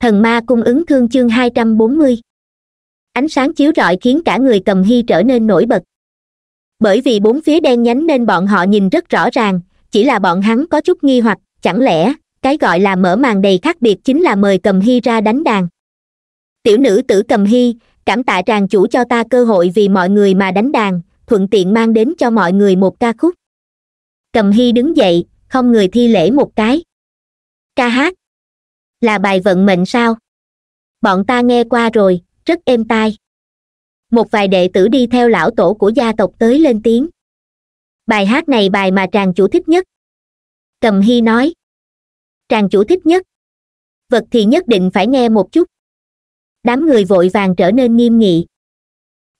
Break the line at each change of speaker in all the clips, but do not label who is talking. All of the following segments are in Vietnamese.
thần ma cung ứng thương chương hai trăm bốn mươi ánh sáng chiếu rọi khiến cả người cầm hy trở nên nổi bật bởi vì bốn phía đen nhánh nên bọn họ nhìn rất rõ ràng chỉ là bọn hắn có chút nghi hoặc chẳng lẽ cái gọi là mở màn đầy khác biệt chính là mời cầm hy ra đánh đàn tiểu nữ tử cầm hy cảm tạ tràng chủ cho ta cơ hội vì mọi người mà đánh đàn thuận tiện mang đến cho mọi người một ca khúc cầm hy đứng dậy không người thi lễ một cái ca hát là bài vận mệnh sao bọn ta nghe qua rồi rất êm tai một vài đệ tử đi theo lão tổ của gia tộc tới lên tiếng bài hát này bài mà tràng chủ thích nhất cầm hy nói tràng chủ thích nhất vật thì nhất định phải nghe một chút đám người vội vàng trở nên nghiêm nghị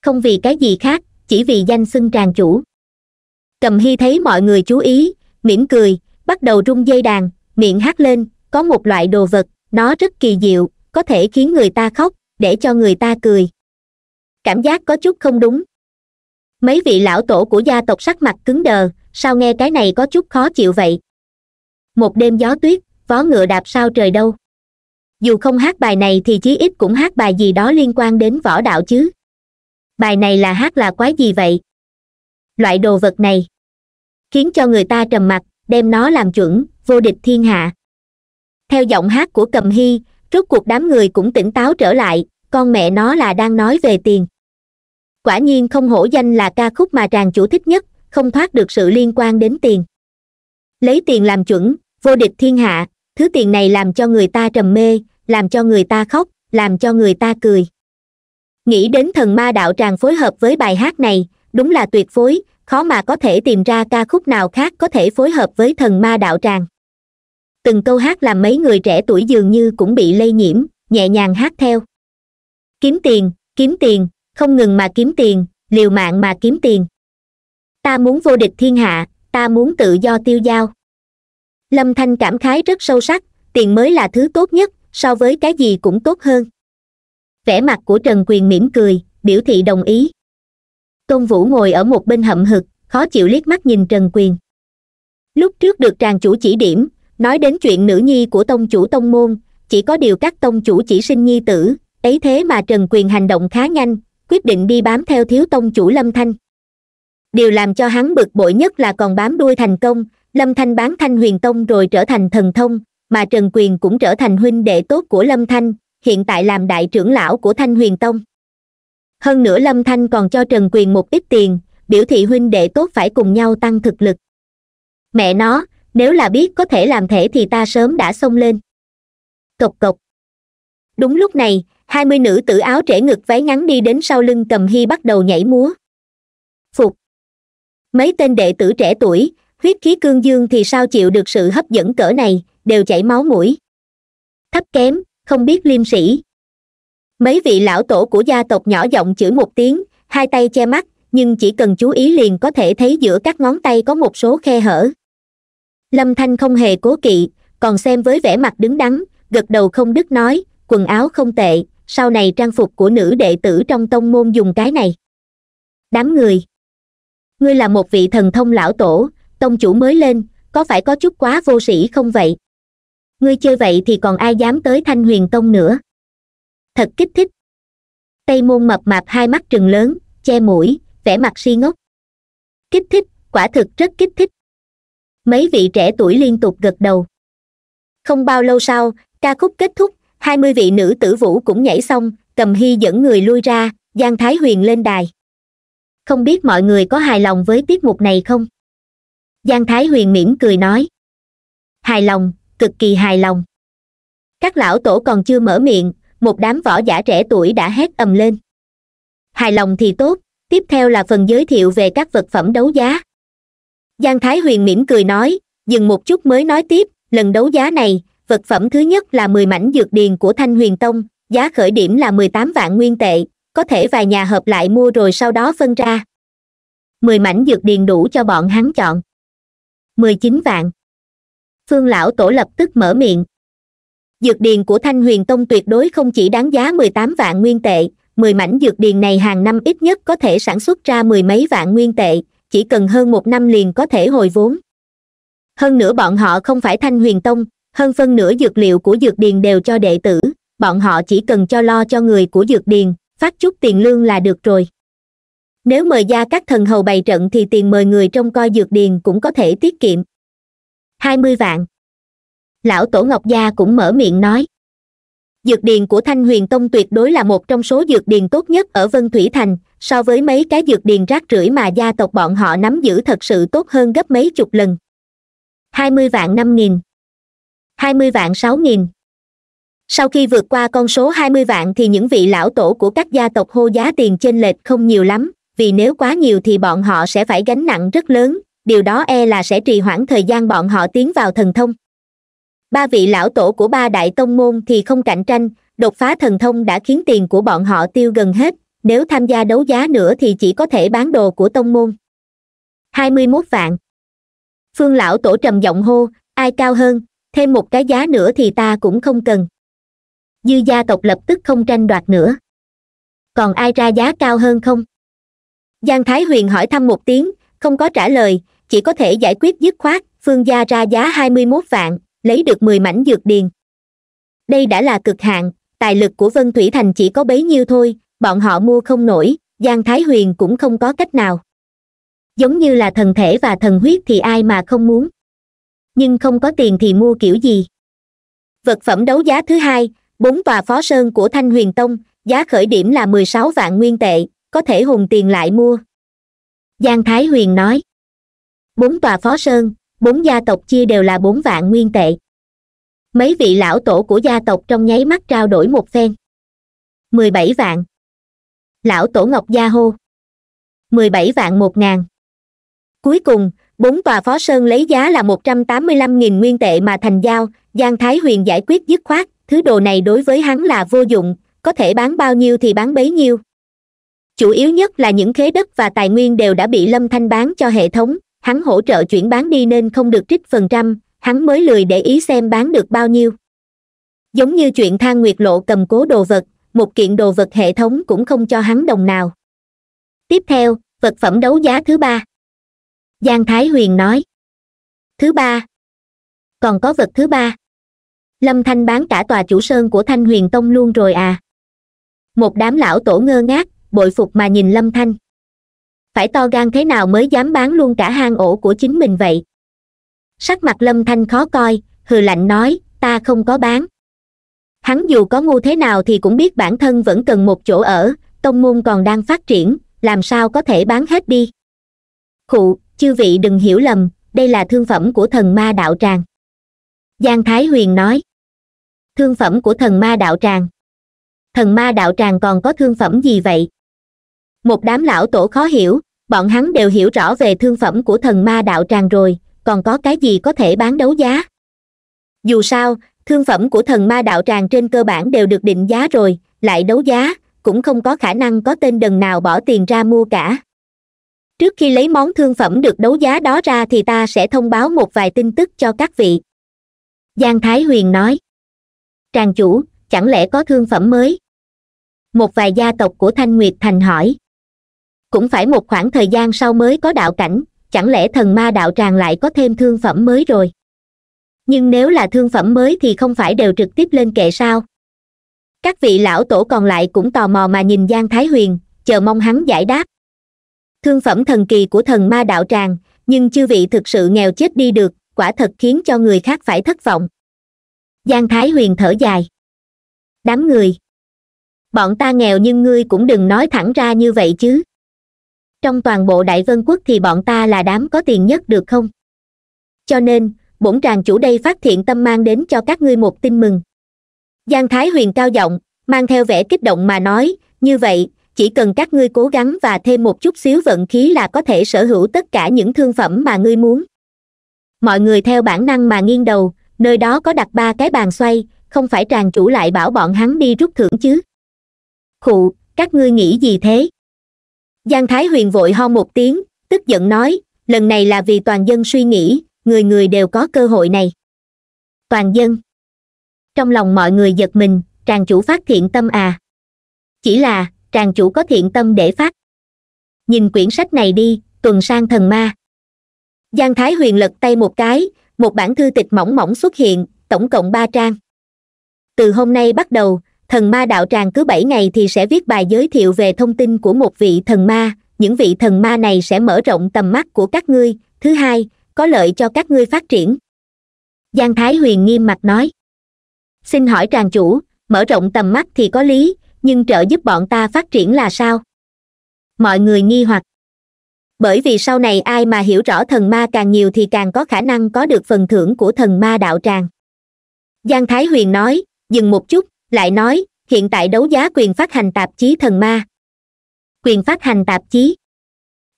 không vì cái gì khác chỉ vì danh xưng tràng chủ cầm hy thấy mọi người chú ý mỉm cười bắt đầu rung dây đàn miệng hát lên có một loại đồ vật nó rất kỳ diệu có thể khiến người ta khóc để cho người ta cười cảm giác có chút không đúng mấy vị lão tổ của gia tộc sắc mặt cứng đờ sao nghe cái này có chút khó chịu vậy một đêm gió tuyết vó ngựa đạp sao trời đâu dù không hát bài này thì chí ít cũng hát bài gì đó liên quan đến võ đạo chứ bài này là hát là quái gì vậy loại đồ vật này khiến cho người ta trầm mặt đem nó làm chuẩn vô địch thiên hạ theo giọng hát của cầm hy rốt cuộc đám người cũng tỉnh táo trở lại con mẹ nó là đang nói về tiền quả nhiên không hổ danh là ca khúc mà tràng chủ thích nhất không thoát được sự liên quan đến tiền lấy tiền làm chuẩn vô địch thiên hạ thứ tiền này làm cho người ta trầm mê làm cho người ta khóc làm cho người ta cười nghĩ đến thần ma đạo tràng phối hợp với bài hát này đúng là tuyệt phối khó mà có thể tìm ra ca khúc nào khác có thể phối hợp với thần ma đạo tràng từng câu hát làm mấy người trẻ tuổi dường như cũng bị lây nhiễm nhẹ nhàng hát theo kiếm tiền kiếm tiền không ngừng mà kiếm tiền liều mạng mà kiếm tiền ta muốn vô địch thiên hạ ta muốn tự do tiêu dao lâm thanh cảm khái rất sâu sắc tiền mới là thứ tốt nhất so với cái gì cũng tốt hơn vẻ mặt của trần quyền mỉm cười biểu thị đồng ý tôn vũ ngồi ở một bên hậm hực khó chịu liếc mắt nhìn trần quyền lúc trước được tràng chủ chỉ điểm nói đến chuyện nữ nhi của tông chủ tông môn chỉ có điều các tông chủ chỉ sinh nhi tử ấy thế mà trần quyền hành động khá nhanh quyết định đi bám theo thiếu tông chủ lâm thanh điều làm cho hắn bực bội nhất là còn bám đuôi thành công lâm thanh bán thanh huyền tông rồi trở thành thần thông mà trần quyền cũng trở thành huynh đệ tốt của lâm thanh hiện tại làm đại trưởng lão của thanh huyền tông hơn nữa lâm thanh còn cho trần quyền một ít tiền biểu thị huynh đệ tốt phải cùng nhau tăng thực lực mẹ nó nếu là biết có thể làm thể thì ta sớm đã xông lên cộc cộc đúng lúc này hai mươi nữ tử áo trẻ ngực váy ngắn đi đến sau lưng cầm hy bắt đầu nhảy múa phục mấy tên đệ tử trẻ tuổi huyết khí cương dương thì sao chịu được sự hấp dẫn cỡ này đều chảy máu mũi thấp kém không biết liêm sĩ mấy vị lão tổ của gia tộc nhỏ giọng chửi một tiếng hai tay che mắt nhưng chỉ cần chú ý liền có thể thấy giữa các ngón tay có một số khe hở lâm thanh không hề cố kỵ còn xem với vẻ mặt đứng đắn gật đầu không đứt nói quần áo không tệ sau này trang phục của nữ đệ tử trong tông môn dùng cái này đám người ngươi là một vị thần thông lão tổ tông chủ mới lên có phải có chút quá vô sĩ không vậy ngươi chơi vậy thì còn ai dám tới thanh huyền tông nữa thật kích thích tây môn mập mạp hai mắt trừng lớn che mũi vẻ mặt si ngốc kích thích quả thực rất kích thích mấy vị trẻ tuổi liên tục gật đầu không bao lâu sau ca khúc kết thúc hai mươi vị nữ tử vũ cũng nhảy xong cầm hy dẫn người lui ra giang thái huyền lên đài không biết mọi người có hài lòng với tiết mục này không giang thái huyền mỉm cười nói hài lòng cực kỳ hài lòng các lão tổ còn chưa mở miệng một đám võ giả trẻ tuổi đã hét ầm lên hài lòng thì tốt tiếp theo là phần giới thiệu về các vật phẩm đấu giá giang thái huyền mỉm cười nói dừng một chút mới nói tiếp lần đấu giá này vật phẩm thứ nhất là mười mảnh dược điền của thanh huyền tông giá khởi điểm là mười tám vạn nguyên tệ có thể vài nhà hợp lại mua rồi sau đó phân ra mười mảnh dược điền đủ cho bọn hắn chọn mười chín vạn phương lão tổ lập tức mở miệng dược điền của thanh huyền tông tuyệt đối không chỉ đáng giá mười tám vạn nguyên tệ mười mảnh dược điền này hàng năm ít nhất có thể sản xuất ra mười mấy vạn nguyên tệ chỉ cần hơn một năm liền có thể hồi vốn hơn nữa bọn họ không phải thanh huyền tông hơn phân nửa dược liệu của dược điền đều cho đệ tử bọn họ chỉ cần cho lo cho người của dược điền phát chút tiền lương là được rồi nếu mời gia các thần hầu bày trận thì tiền mời người trông coi dược điền cũng có thể tiết kiệm hai mươi vạn lão tổ ngọc gia cũng mở miệng nói dược điền của thanh huyền tông tuyệt đối là một trong số dược điền tốt nhất ở vân thủy thành so với mấy cái dược điền rác rưởi mà gia tộc bọn họ nắm giữ thật sự tốt hơn gấp mấy chục lần hai mươi vạn năm nghìn hai mươi vạn sáu nghìn sau khi vượt qua con số hai mươi vạn thì những vị lão tổ của các gia tộc hô giá tiền chênh lệch không nhiều lắm vì nếu quá nhiều thì bọn họ sẽ phải gánh nặng rất lớn điều đó e là sẽ trì hoãn thời gian bọn họ tiến vào thần thông ba vị lão tổ của ba đại tông môn thì không cạnh tranh đột phá thần thông đã khiến tiền của bọn họ tiêu gần hết nếu tham gia đấu giá nữa thì chỉ có thể bán đồ của tông môn hai mươi mốt vạn phương lão tổ trầm giọng hô ai cao hơn thêm một cái giá nữa thì ta cũng không cần dư gia tộc lập tức không tranh đoạt nữa còn ai ra giá cao hơn không giang thái huyền hỏi thăm một tiếng không có trả lời chỉ có thể giải quyết dứt khoát phương gia ra giá hai mươi mốt vạn lấy được mười mảnh dược điền đây đã là cực hạn tài lực của vân thủy thành chỉ có bấy nhiêu thôi bọn họ mua không nổi giang thái huyền cũng không có cách nào giống như là thần thể và thần huyết thì ai mà không muốn nhưng không có tiền thì mua kiểu gì vật phẩm đấu giá thứ hai bốn tòa phó sơn của thanh huyền tông giá khởi điểm là mười sáu vạn nguyên tệ có thể hùng tiền lại mua giang thái huyền nói bốn tòa phó sơn bốn gia tộc chia đều là bốn vạn nguyên tệ mấy vị lão tổ của gia tộc trong nháy mắt trao đổi một phen mười bảy vạn lão tổ ngọc gia hô mười bảy vạn một ngàn cuối cùng bốn tòa phó sơn lấy giá là một trăm tám mươi lăm nghìn nguyên tệ mà thành giao giang thái huyền giải quyết dứt khoát thứ đồ này đối với hắn là vô dụng có thể bán bao nhiêu thì bán bấy nhiêu chủ yếu nhất là những khế đất và tài nguyên đều đã bị lâm thanh bán cho hệ thống hắn hỗ trợ chuyển bán đi nên không được trích phần trăm hắn mới lười để ý xem bán được bao nhiêu giống như chuyện thang nguyệt lộ cầm cố đồ vật một kiện đồ vật hệ thống cũng không cho hắn đồng nào tiếp theo vật phẩm đấu giá thứ ba giang thái huyền nói thứ ba còn có vật thứ ba lâm thanh bán cả tòa chủ sơn của thanh huyền tông luôn rồi à một đám lão tổ ngơ ngác bội phục mà nhìn lâm thanh phải to gan thế nào mới dám bán luôn cả hang ổ của chính mình vậy sắc mặt lâm thanh khó coi hừ lạnh nói ta không có bán hắn dù có ngu thế nào thì cũng biết bản thân vẫn cần một chỗ ở tông môn còn đang phát triển làm sao có thể bán hết đi khụ chư vị đừng hiểu lầm đây là thương phẩm của thần ma đạo tràng giang thái huyền nói thương phẩm của thần ma đạo tràng thần ma đạo tràng còn có thương phẩm gì vậy một đám lão tổ khó hiểu bọn hắn đều hiểu rõ về thương phẩm của thần ma đạo tràng rồi còn có cái gì có thể bán đấu giá dù sao thương phẩm của thần ma đạo tràng trên cơ bản đều được định giá rồi lại đấu giá cũng không có khả năng có tên đần nào bỏ tiền ra mua cả trước khi lấy món thương phẩm được đấu giá đó ra thì ta sẽ thông báo một vài tin tức cho các vị giang thái huyền nói tràng chủ chẳng lẽ có thương phẩm mới một vài gia tộc của thanh nguyệt thành hỏi cũng phải một khoảng thời gian sau mới có đạo cảnh chẳng lẽ thần ma đạo tràng lại có thêm thương phẩm mới rồi nhưng nếu là thương phẩm mới thì không phải đều trực tiếp lên kệ sao các vị lão tổ còn lại cũng tò mò mà nhìn giang thái huyền chờ mong hắn giải đáp thương phẩm thần kỳ của thần ma đạo tràng nhưng chư vị thực sự nghèo chết đi được quả thật khiến cho người khác phải thất vọng giang thái huyền thở dài đám người bọn ta nghèo nhưng ngươi cũng đừng nói thẳng ra như vậy chứ trong toàn bộ đại vân quốc thì bọn ta là đám có tiền nhất được không cho nên bổn tràng chủ đây phát thiện tâm mang đến cho các ngươi một tin mừng giang thái huyền cao giọng mang theo vẻ kích động mà nói như vậy chỉ cần các ngươi cố gắng và thêm một chút xíu vận khí là có thể sở hữu tất cả những thương phẩm mà ngươi muốn mọi người theo bản năng mà nghiêng đầu nơi đó có đặt ba cái bàn xoay không phải tràng chủ lại bảo bọn hắn đi rút thưởng chứ khụ các ngươi nghĩ gì thế giang thái huyền vội ho một tiếng tức giận nói lần này là vì toàn dân suy nghĩ người người đều có cơ hội này toàn dân trong lòng mọi người giật mình tràng chủ phát thiện tâm à chỉ là tràng chủ có thiện tâm để phát nhìn quyển sách này đi tuần sang thần ma giang thái huyền lật tay một cái một bản thư tịch mỏng mỏng xuất hiện tổng cộng ba trang từ hôm nay bắt đầu thần ma đạo tràng cứ bảy ngày thì sẽ viết bài giới thiệu về thông tin của một vị thần ma những vị thần ma này sẽ mở rộng tầm mắt của các ngươi thứ hai có lợi cho các ngươi phát triển giang thái huyền nghiêm mặt nói xin hỏi tràng chủ mở rộng tầm mắt thì có lý nhưng trợ giúp bọn ta phát triển là sao mọi người nghi hoặc bởi vì sau này ai mà hiểu rõ thần ma càng nhiều thì càng có khả năng có được phần thưởng của thần ma đạo tràng giang thái huyền nói dừng một chút lại nói hiện tại đấu giá quyền phát hành tạp chí thần ma quyền phát hành tạp chí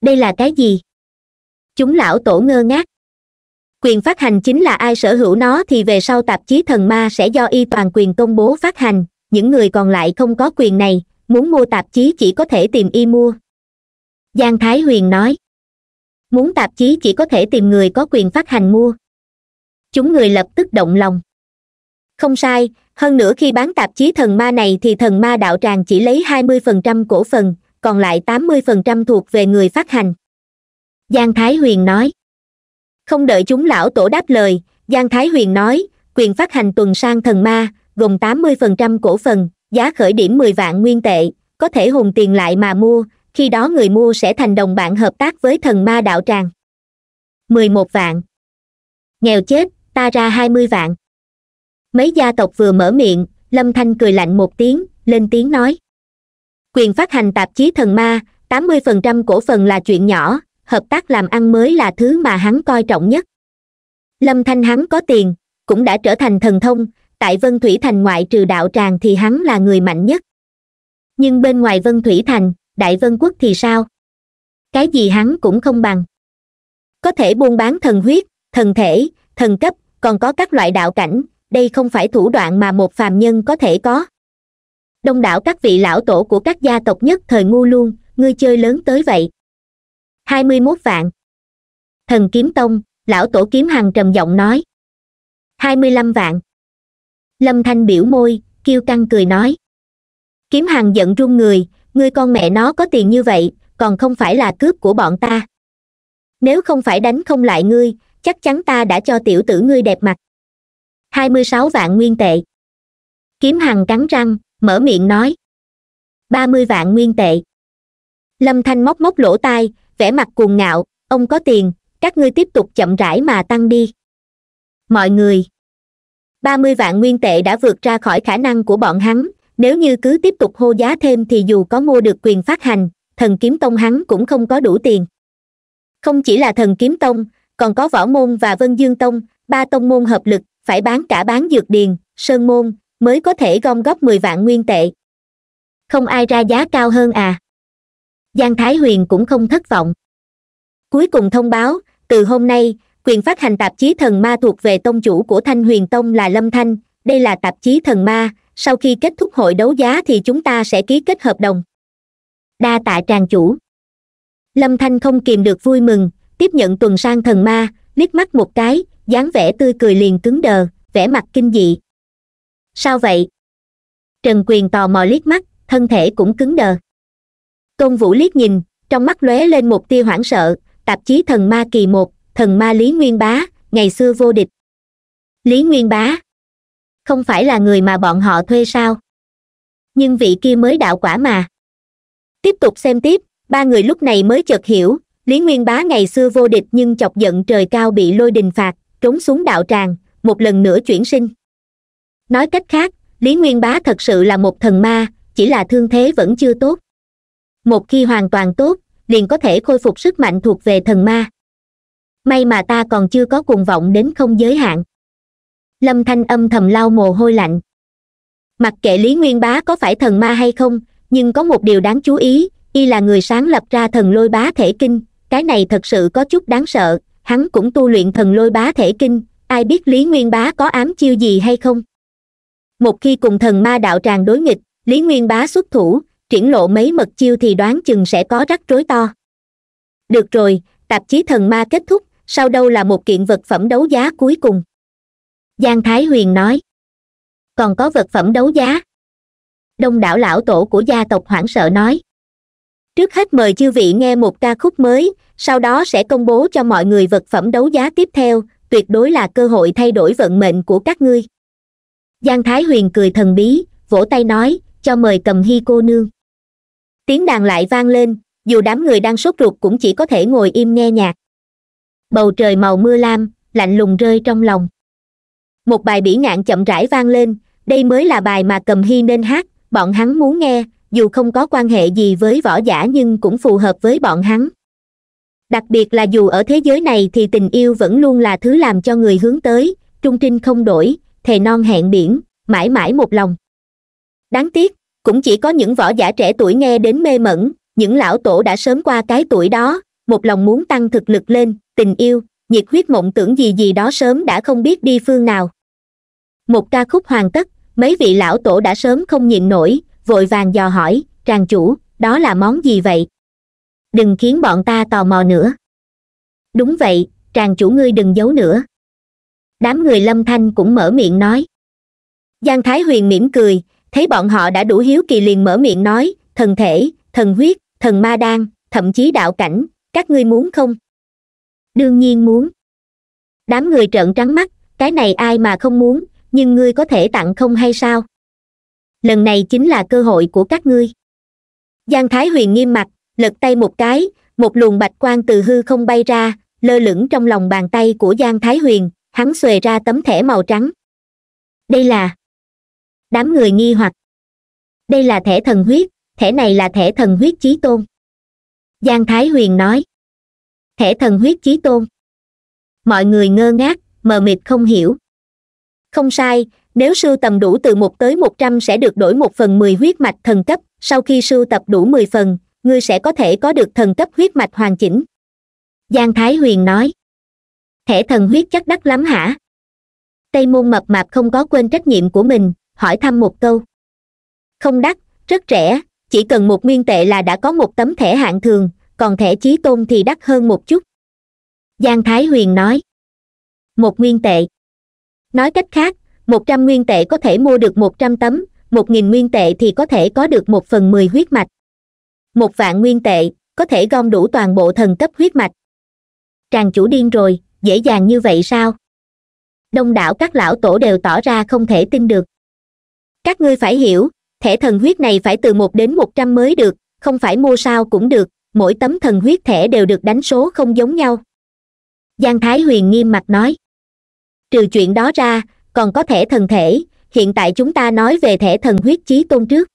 đây là cái gì chúng lão tổ ngơ ngác quyền phát hành chính là ai sở hữu nó thì về sau tạp chí thần ma sẽ do y toàn quyền công bố phát hành những người còn lại không có quyền này muốn mua tạp chí chỉ có thể tìm y mua giang thái huyền nói muốn tạp chí chỉ có thể tìm người có quyền phát hành mua chúng người lập tức động lòng không sai hơn nữa khi bán tạp chí thần ma này thì thần ma đạo tràng chỉ lấy hai mươi phần trăm cổ phần còn lại tám mươi phần trăm thuộc về người phát hành giang thái huyền nói không đợi chúng lão tổ đáp lời giang thái huyền nói quyền phát hành tuần sang thần ma gồm tám mươi phần trăm cổ phần giá khởi điểm mười vạn nguyên tệ có thể hùng tiền lại mà mua khi đó người mua sẽ thành đồng bạn hợp tác với thần ma đạo tràng mười một vạn nghèo chết ta ra hai mươi vạn mấy gia tộc vừa mở miệng lâm thanh cười lạnh một tiếng lên tiếng nói quyền phát hành tạp chí thần ma tám mươi phần trăm cổ phần là chuyện nhỏ hợp tác làm ăn mới là thứ mà hắn coi trọng nhất lâm thanh hắn có tiền cũng đã trở thành thần thông tại vân thủy thành ngoại trừ đạo tràng thì hắn là người mạnh nhất nhưng bên ngoài vân thủy thành đại vân quốc thì sao cái gì hắn cũng không bằng có thể buôn bán thần huyết thần thể thần cấp còn có các loại đạo cảnh đây không phải thủ đoạn mà một phàm nhân có thể có đông đảo các vị lão tổ của các gia tộc nhất thời ngu luôn ngươi chơi lớn tới vậy hai mươi mốt vạn thần kiếm tông lão tổ kiếm hằng trầm giọng nói hai mươi lăm vạn lâm thanh biểu môi kêu căng cười nói kiếm hằng giận run người ngươi con mẹ nó có tiền như vậy còn không phải là cướp của bọn ta nếu không phải đánh không lại ngươi chắc chắn ta đã cho tiểu tử ngươi đẹp mặt hai mươi sáu vạn nguyên tệ kiếm hằng cắn răng mở miệng nói ba mươi vạn nguyên tệ lâm thanh móc móc lỗ tai vẻ mặt cuồng ngạo ông có tiền các ngươi tiếp tục chậm rãi mà tăng đi mọi người ba mươi vạn nguyên tệ đã vượt ra khỏi khả năng của bọn hắn nếu như cứ tiếp tục hô giá thêm thì dù có mua được quyền phát hành thần kiếm tông hắn cũng không có đủ tiền không chỉ là thần kiếm tông còn có võ môn và vân dương tông ba tông môn hợp lực phải bán cả bán dược điền sơn môn mới có thể gom góp mười vạn nguyên tệ không ai ra giá cao hơn à giang thái huyền cũng không thất vọng cuối cùng thông báo từ hôm nay quyền phát hành tạp chí thần ma thuộc về tông chủ của thanh huyền tông là lâm thanh đây là tạp chí thần ma sau khi kết thúc hội đấu giá thì chúng ta sẽ ký kết hợp đồng đa tạ tràng chủ lâm thanh không kìm được vui mừng tiếp nhận tuần sang thần ma liếc mắt một cái dáng vẻ tươi cười liền cứng đờ vẻ mặt kinh dị sao vậy trần quyền tò mò liếc mắt thân thể cũng cứng đờ tôn vũ liếc nhìn trong mắt lóe lên một tia hoảng sợ tạp chí thần ma kỳ một thần ma lý nguyên bá ngày xưa vô địch lý nguyên bá không phải là người mà bọn họ thuê sao nhưng vị kia mới đạo quả mà tiếp tục xem tiếp ba người lúc này mới chợt hiểu lý nguyên bá ngày xưa vô địch nhưng chọc giận trời cao bị lôi đình phạt trốn xuống đạo tràng một lần nữa chuyển sinh nói cách khác lý nguyên bá thật sự là một thần ma chỉ là thương thế vẫn chưa tốt một khi hoàn toàn tốt liền có thể khôi phục sức mạnh thuộc về thần ma may mà ta còn chưa có cuồng vọng đến không giới hạn lâm thanh âm thầm lau mồ hôi lạnh mặc kệ lý nguyên bá có phải thần ma hay không nhưng có một điều đáng chú ý y là người sáng lập ra thần lôi bá thể kinh cái này thật sự có chút đáng sợ hắn cũng tu luyện thần lôi bá thể kinh ai biết lý nguyên bá có ám chiêu gì hay không một khi cùng thần ma đạo tràng đối nghịch lý nguyên bá xuất thủ triển lộ mấy mật chiêu thì đoán chừng sẽ có rắc rối to được rồi tạp chí thần ma kết thúc sau đâu là một kiện vật phẩm đấu giá cuối cùng giang thái huyền nói còn có vật phẩm đấu giá đông đảo lão tổ của gia tộc hoảng sợ nói trước hết mời chư vị nghe một ca khúc mới sau đó sẽ công bố cho mọi người vật phẩm đấu giá tiếp theo tuyệt đối là cơ hội thay đổi vận mệnh của các ngươi giang thái huyền cười thần bí vỗ tay nói cho mời cầm hy cô nương tiếng đàn lại vang lên dù đám người đang sốt ruột cũng chỉ có thể ngồi im nghe nhạc bầu trời màu mưa lam lạnh lùng rơi trong lòng một bài bỉ ngạn chậm rãi vang lên đây mới là bài mà cầm hy nên hát bọn hắn muốn nghe dù không có quan hệ gì với võ giả nhưng cũng phù hợp với bọn hắn đặc biệt là dù ở thế giới này thì tình yêu vẫn luôn là thứ làm cho người hướng tới trung trinh không đổi thề non hẹn biển mãi mãi một lòng đáng tiếc cũng chỉ có những võ giả trẻ tuổi nghe đến mê mẩn những lão tổ đã sớm qua cái tuổi đó một lòng muốn tăng thực lực lên tình yêu nhiệt huyết mộng tưởng gì gì đó sớm đã không biết đi phương nào một ca khúc hoàn tất mấy vị lão tổ đã sớm không nhịn nổi vội vàng dò hỏi tràng chủ đó là món gì vậy đừng khiến bọn ta tò mò nữa đúng vậy tràng chủ ngươi đừng giấu nữa đám người lâm thanh cũng mở miệng nói giang thái huyền mỉm cười thấy bọn họ đã đủ hiếu kỳ liền mở miệng nói thần thể thần huyết thần ma đan thậm chí đạo cảnh các ngươi muốn không đương nhiên muốn đám người trợn trắng mắt cái này ai mà không muốn nhưng ngươi có thể tặng không hay sao lần này chính là cơ hội của các ngươi giang thái huyền nghiêm mặt lật tay một cái một luồng bạch quang từ hư không bay ra lơ lửng trong lòng bàn tay của giang thái huyền hắn xuề ra tấm thẻ màu trắng đây là đám người nghi hoặc đây là thẻ thần huyết thẻ này là thẻ thần huyết chí tôn giang thái huyền nói thẻ thần huyết chí tôn mọi người ngơ ngác mờ mịt không hiểu không sai nếu sưu tầm đủ từ một tới một trăm sẽ được đổi một phần mười huyết mạch thần cấp sau khi sưu tập đủ mười phần ngươi sẽ có thể có được thần cấp huyết mạch hoàn chỉnh giang thái huyền nói thẻ thần huyết chắc đắt lắm hả tây môn mập mạp không có quên trách nhiệm của mình hỏi thăm một câu không đắt rất rẻ chỉ cần một nguyên tệ là đã có một tấm thẻ hạng thường còn thẻ chí tôn thì đắt hơn một chút giang thái huyền nói một nguyên tệ nói cách khác một trăm nguyên tệ có thể mua được một trăm tấm một nghìn nguyên tệ thì có thể có được một phần mười huyết mạch một vạn nguyên tệ có thể gom đủ toàn bộ thần cấp huyết mạch tràng chủ điên rồi dễ dàng như vậy sao đông đảo các lão tổ đều tỏ ra không thể tin được các ngươi phải hiểu thẻ thần huyết này phải từ một đến một trăm mới được không phải mua sao cũng được mỗi tấm thần huyết thẻ đều được đánh số không giống nhau giang thái huyền nghiêm mặt nói trừ chuyện đó ra còn có thẻ thần thể hiện tại chúng ta nói về thẻ thần huyết chí tôn trước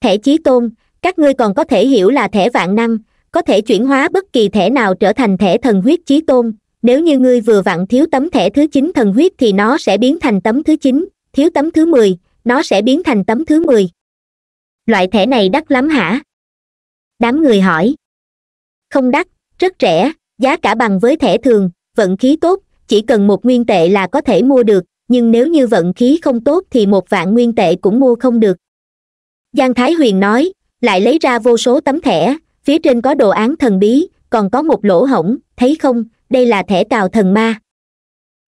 thẻ chí tôn các ngươi còn có thể hiểu là thẻ vạn năng có thể chuyển hóa bất kỳ thẻ nào trở thành thẻ thần huyết chí tôn nếu như ngươi vừa vặn thiếu tấm thẻ thứ chín thần huyết thì nó sẽ biến thành tấm thứ chín thiếu tấm thứ mười nó sẽ biến thành tấm thứ mười loại thẻ này đắt lắm hả đám người hỏi không đắt rất rẻ giá cả bằng với thẻ thường vận khí tốt chỉ cần một nguyên tệ là có thể mua được nhưng nếu như vận khí không tốt thì một vạn nguyên tệ cũng mua không được giang thái huyền nói lại lấy ra vô số tấm thẻ phía trên có đồ án thần bí còn có một lỗ hổng thấy không đây là thẻ cào thần ma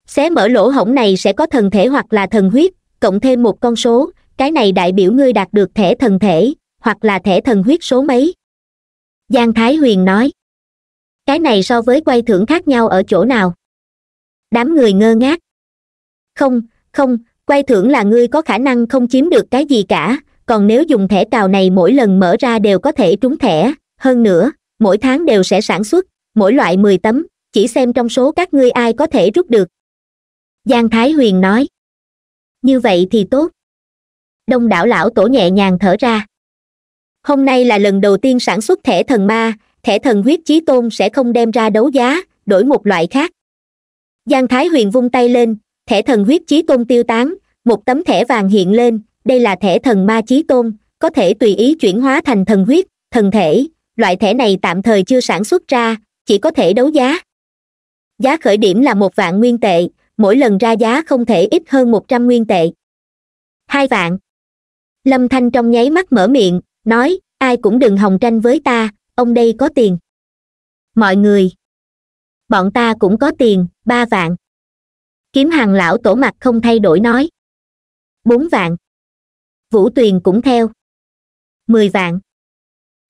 xé mở lỗ hổng này sẽ có thần thể hoặc là thần huyết cộng thêm một con số cái này đại biểu ngươi đạt được thẻ thần thể hoặc là thẻ thần huyết số mấy giang thái huyền nói cái này so với quay thưởng khác nhau ở chỗ nào đám người ngơ ngác không không quay thưởng là ngươi có khả năng không chiếm được cái gì cả còn nếu dùng thẻ cào này mỗi lần mở ra đều có thể trúng thẻ hơn nữa mỗi tháng đều sẽ sản xuất mỗi loại mười tấm chỉ xem trong số các ngươi ai có thể rút được giang thái huyền nói như vậy thì tốt đông đảo lão tổ nhẹ nhàng thở ra hôm nay là lần đầu tiên sản xuất thẻ thần ma thẻ thần huyết chí tôn sẽ không đem ra đấu giá đổi một loại khác giang thái huyền vung tay lên thẻ thần huyết chí tôn tiêu tán một tấm thẻ vàng hiện lên đây là thẻ thần ma chí tôn có thể tùy ý chuyển hóa thành thần huyết thần thể loại thẻ này tạm thời chưa sản xuất ra chỉ có thể đấu giá giá khởi điểm là một vạn nguyên tệ mỗi lần ra giá không thể ít hơn một trăm nguyên tệ hai vạn lâm thanh trong nháy mắt mở miệng nói ai cũng đừng hòng tranh với ta ông đây có tiền mọi người bọn ta cũng có tiền ba vạn kiếm hàng lão tổ mặt không thay đổi nói bốn vạn vũ tuyền cũng theo mười vạn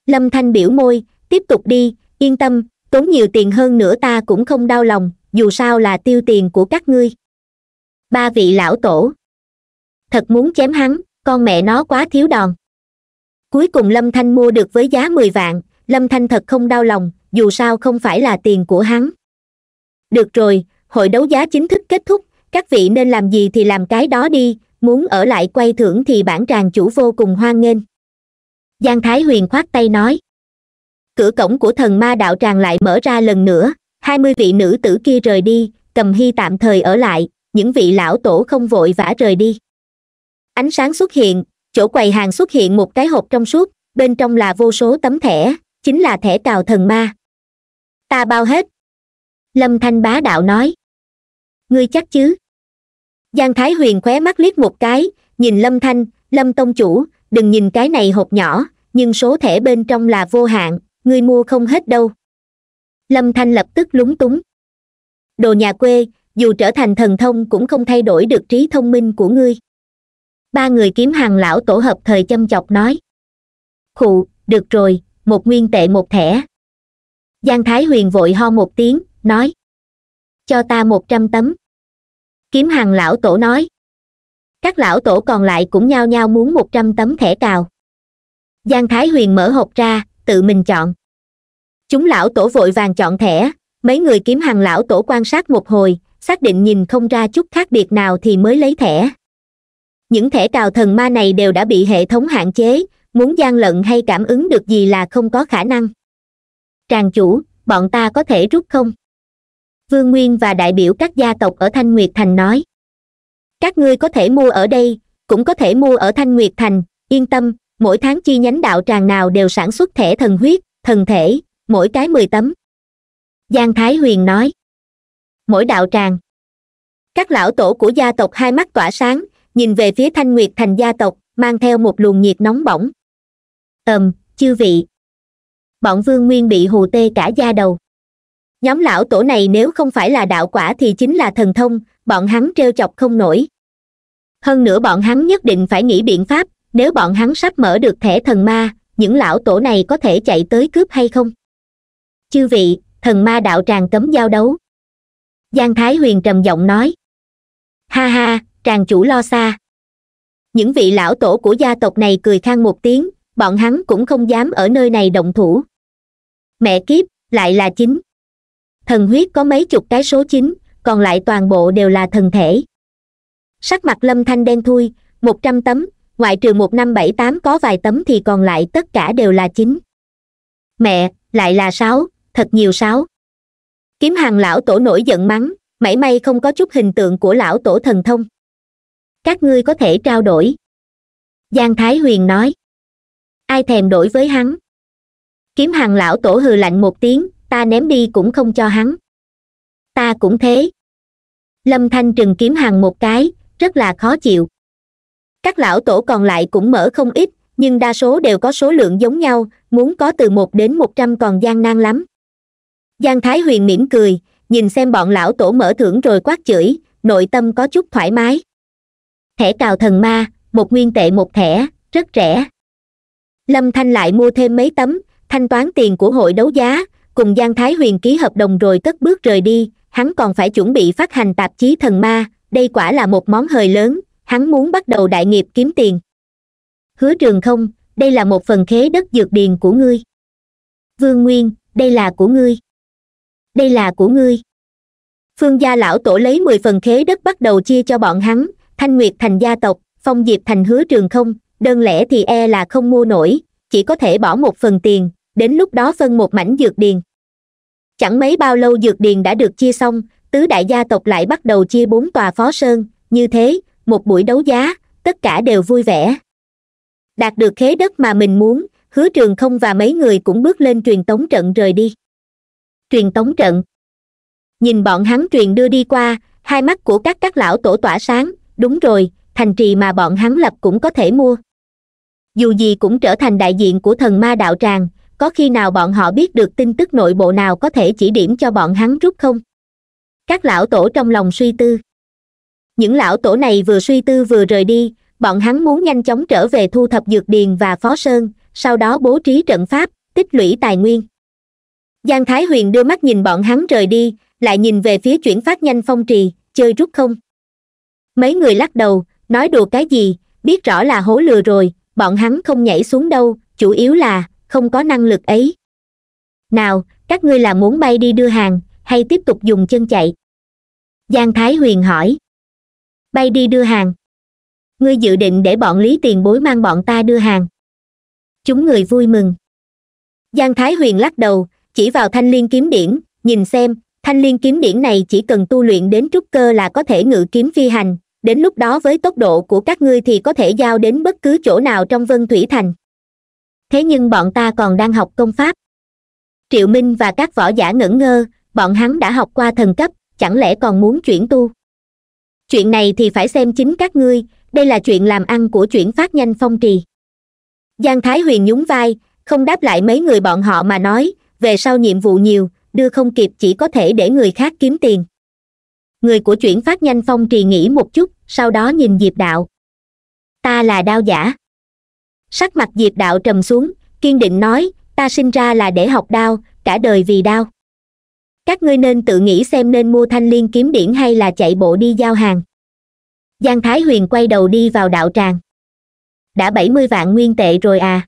lâm thanh biểu môi tiếp tục đi yên tâm tốn nhiều tiền hơn nữa ta cũng không đau lòng dù sao là tiêu tiền của các ngươi ba vị lão tổ thật muốn chém hắn con mẹ nó quá thiếu đòn cuối cùng lâm thanh mua được với giá mười vạn lâm thanh thật không đau lòng dù sao không phải là tiền của hắn được rồi hội đấu giá chính thức kết thúc các vị nên làm gì thì làm cái đó đi muốn ở lại quay thưởng thì bản tràng chủ vô cùng hoan nghênh giang thái huyền khoát tay nói cửa cổng của thần ma đạo tràng lại mở ra lần nữa hai mươi vị nữ tử kia rời đi cầm hy tạm thời ở lại những vị lão tổ không vội vã rời đi ánh sáng xuất hiện chỗ quầy hàng xuất hiện một cái hộp trong suốt bên trong là vô số tấm thẻ chính là thẻ cào thần ma ta bao hết lâm thanh bá đạo nói ngươi chắc chứ giang thái huyền khóe mắt liếc một cái nhìn lâm thanh lâm tông chủ đừng nhìn cái này hộp nhỏ nhưng số thẻ bên trong là vô hạn ngươi mua không hết đâu lâm thanh lập tức lúng túng đồ nhà quê dù trở thành thần thông cũng không thay đổi được trí thông minh của ngươi ba người kiếm hàng lão tổ hợp thời châm chọc nói khụ được rồi một nguyên tệ một thẻ giang thái huyền vội ho một tiếng nói cho ta một trăm tấm kiếm hàng lão tổ nói các lão tổ còn lại cũng nhao nhao muốn một trăm tấm thẻ cào giang thái huyền mở hộp ra tự mình chọn chúng lão tổ vội vàng chọn thẻ mấy người kiếm hàng lão tổ quan sát một hồi xác định nhìn không ra chút khác biệt nào thì mới lấy thẻ những thẻ cào thần ma này đều đã bị hệ thống hạn chế muốn gian lận hay cảm ứng được gì là không có khả năng tràng chủ bọn ta có thể rút không vương nguyên và đại biểu các gia tộc ở thanh nguyệt thành nói các ngươi có thể mua ở đây cũng có thể mua ở thanh nguyệt thành yên tâm mỗi tháng chi nhánh đạo tràng nào đều sản xuất thẻ thần huyết thần thể mỗi cái mười tấm giang thái huyền nói mỗi đạo tràng các lão tổ của gia tộc hai mắt tỏa sáng nhìn về phía thanh nguyệt thành gia tộc mang theo một luồng nhiệt nóng bỏng ầm chư vị bọn vương nguyên bị hù tê cả da đầu nhóm lão tổ này nếu không phải là đạo quả thì chính là thần thông bọn hắn treo chọc không nổi hơn nữa bọn hắn nhất định phải nghĩ biện pháp nếu bọn hắn sắp mở được thẻ thần ma những lão tổ này có thể chạy tới cướp hay không chư vị thần ma đạo tràng cấm giao đấu giang thái huyền trầm giọng nói ha ha tràng chủ lo xa những vị lão tổ của gia tộc này cười khang một tiếng bọn hắn cũng không dám ở nơi này động thủ mẹ kiếp lại là chính thần huyết có mấy chục cái số chính còn lại toàn bộ đều là thần thể sắc mặt lâm thanh đen thui một trăm tấm ngoại trừ một năm bảy tám có vài tấm thì còn lại tất cả đều là chính mẹ lại là sáu thật nhiều sáo kiếm hàng lão tổ nổi giận mắng mảy may không có chút hình tượng của lão tổ thần thông các ngươi có thể trao đổi giang thái huyền nói ai thèm đổi với hắn kiếm hàng lão tổ hừ lạnh một tiếng ta ném đi cũng không cho hắn ta cũng thế lâm thanh trừng kiếm hàng một cái rất là khó chịu các lão tổ còn lại cũng mở không ít nhưng đa số đều có số lượng giống nhau muốn có từ một đến một trăm còn gian nan lắm giang thái huyền mỉm cười nhìn xem bọn lão tổ mở thưởng rồi quát chửi nội tâm có chút thoải mái thẻ cào thần ma một nguyên tệ một thẻ rất rẻ lâm thanh lại mua thêm mấy tấm thanh toán tiền của hội đấu giá cùng giang thái huyền ký hợp đồng rồi cất bước rời đi hắn còn phải chuẩn bị phát hành tạp chí thần ma đây quả là một món hời lớn hắn muốn bắt đầu đại nghiệp kiếm tiền hứa trường không đây là một phần khế đất dược điền của ngươi vương nguyên đây là của ngươi đây là của ngươi phương gia lão tổ lấy mười phần khế đất bắt đầu chia cho bọn hắn thanh nguyệt thành gia tộc phong diệp thành hứa trường không đơn lẻ thì e là không mua nổi chỉ có thể bỏ một phần tiền đến lúc đó phân một mảnh dược điền chẳng mấy bao lâu dược điền đã được chia xong tứ đại gia tộc lại bắt đầu chia bốn tòa phó sơn như thế một buổi đấu giá tất cả đều vui vẻ đạt được khế đất mà mình muốn hứa trường không và mấy người cũng bước lên truyền tống trận rời đi truyền tống trận nhìn bọn hắn truyền đưa đi qua hai mắt của các các lão tổ tỏa sáng đúng rồi thành trì mà bọn hắn lập cũng có thể mua dù gì cũng trở thành đại diện của thần ma đạo tràng có khi nào bọn họ biết được tin tức nội bộ nào có thể chỉ điểm cho bọn hắn rút không các lão tổ trong lòng suy tư những lão tổ này vừa suy tư vừa rời đi bọn hắn muốn nhanh chóng trở về thu thập dược điền và phó sơn sau đó bố trí trận pháp tích lũy tài nguyên giang thái huyền đưa mắt nhìn bọn hắn rời đi lại nhìn về phía chuyển phát nhanh phong trì chơi rút không mấy người lắc đầu nói đùa cái gì biết rõ là hố lừa rồi bọn hắn không nhảy xuống đâu chủ yếu là không có năng lực ấy nào các ngươi là muốn bay đi đưa hàng hay tiếp tục dùng chân chạy giang thái huyền hỏi bay đi đưa hàng ngươi dự định để bọn lý tiền bối mang bọn ta đưa hàng chúng người vui mừng giang thái huyền lắc đầu chỉ vào thanh liên kiếm điển nhìn xem thanh liên kiếm điển này chỉ cần tu luyện đến trúc cơ là có thể ngự kiếm phi hành đến lúc đó với tốc độ của các ngươi thì có thể giao đến bất cứ chỗ nào trong vân thủy thành thế nhưng bọn ta còn đang học công pháp triệu minh và các võ giả ngẩn ngơ bọn hắn đã học qua thần cấp chẳng lẽ còn muốn chuyển tu chuyện này thì phải xem chính các ngươi đây là chuyện làm ăn của chuyển phát nhanh phong trì giang thái huyền nhún vai không đáp lại mấy người bọn họ mà nói về sau nhiệm vụ nhiều đưa không kịp chỉ có thể để người khác kiếm tiền người của chuyển phát nhanh phong trì nghĩ một chút sau đó nhìn diệp đạo ta là đao giả sắc mặt diệp đạo trầm xuống kiên định nói ta sinh ra là để học đao cả đời vì đao các ngươi nên tự nghĩ xem nên mua thanh liên kiếm điển hay là chạy bộ đi giao hàng giang thái huyền quay đầu đi vào đạo tràng đã bảy mươi vạn nguyên tệ rồi à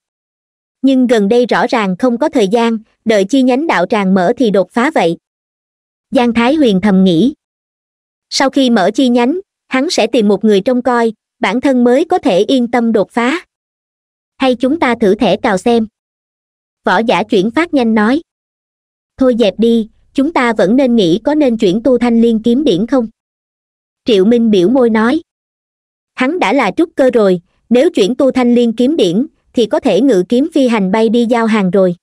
nhưng gần đây rõ ràng không có thời gian đợi chi nhánh đạo tràng mở thì đột phá vậy giang thái huyền thầm nghĩ sau khi mở chi nhánh hắn sẽ tìm một người trông coi bản thân mới có thể yên tâm đột phá hay chúng ta thử thẻ cào xem võ giả chuyển phát nhanh nói thôi dẹp đi chúng ta vẫn nên nghĩ có nên chuyển tu thanh liên kiếm điển không triệu minh biểu môi nói hắn đã là trúc cơ rồi nếu chuyển tu thanh liên kiếm điển thì có thể ngự kiếm phi hành bay đi giao hàng rồi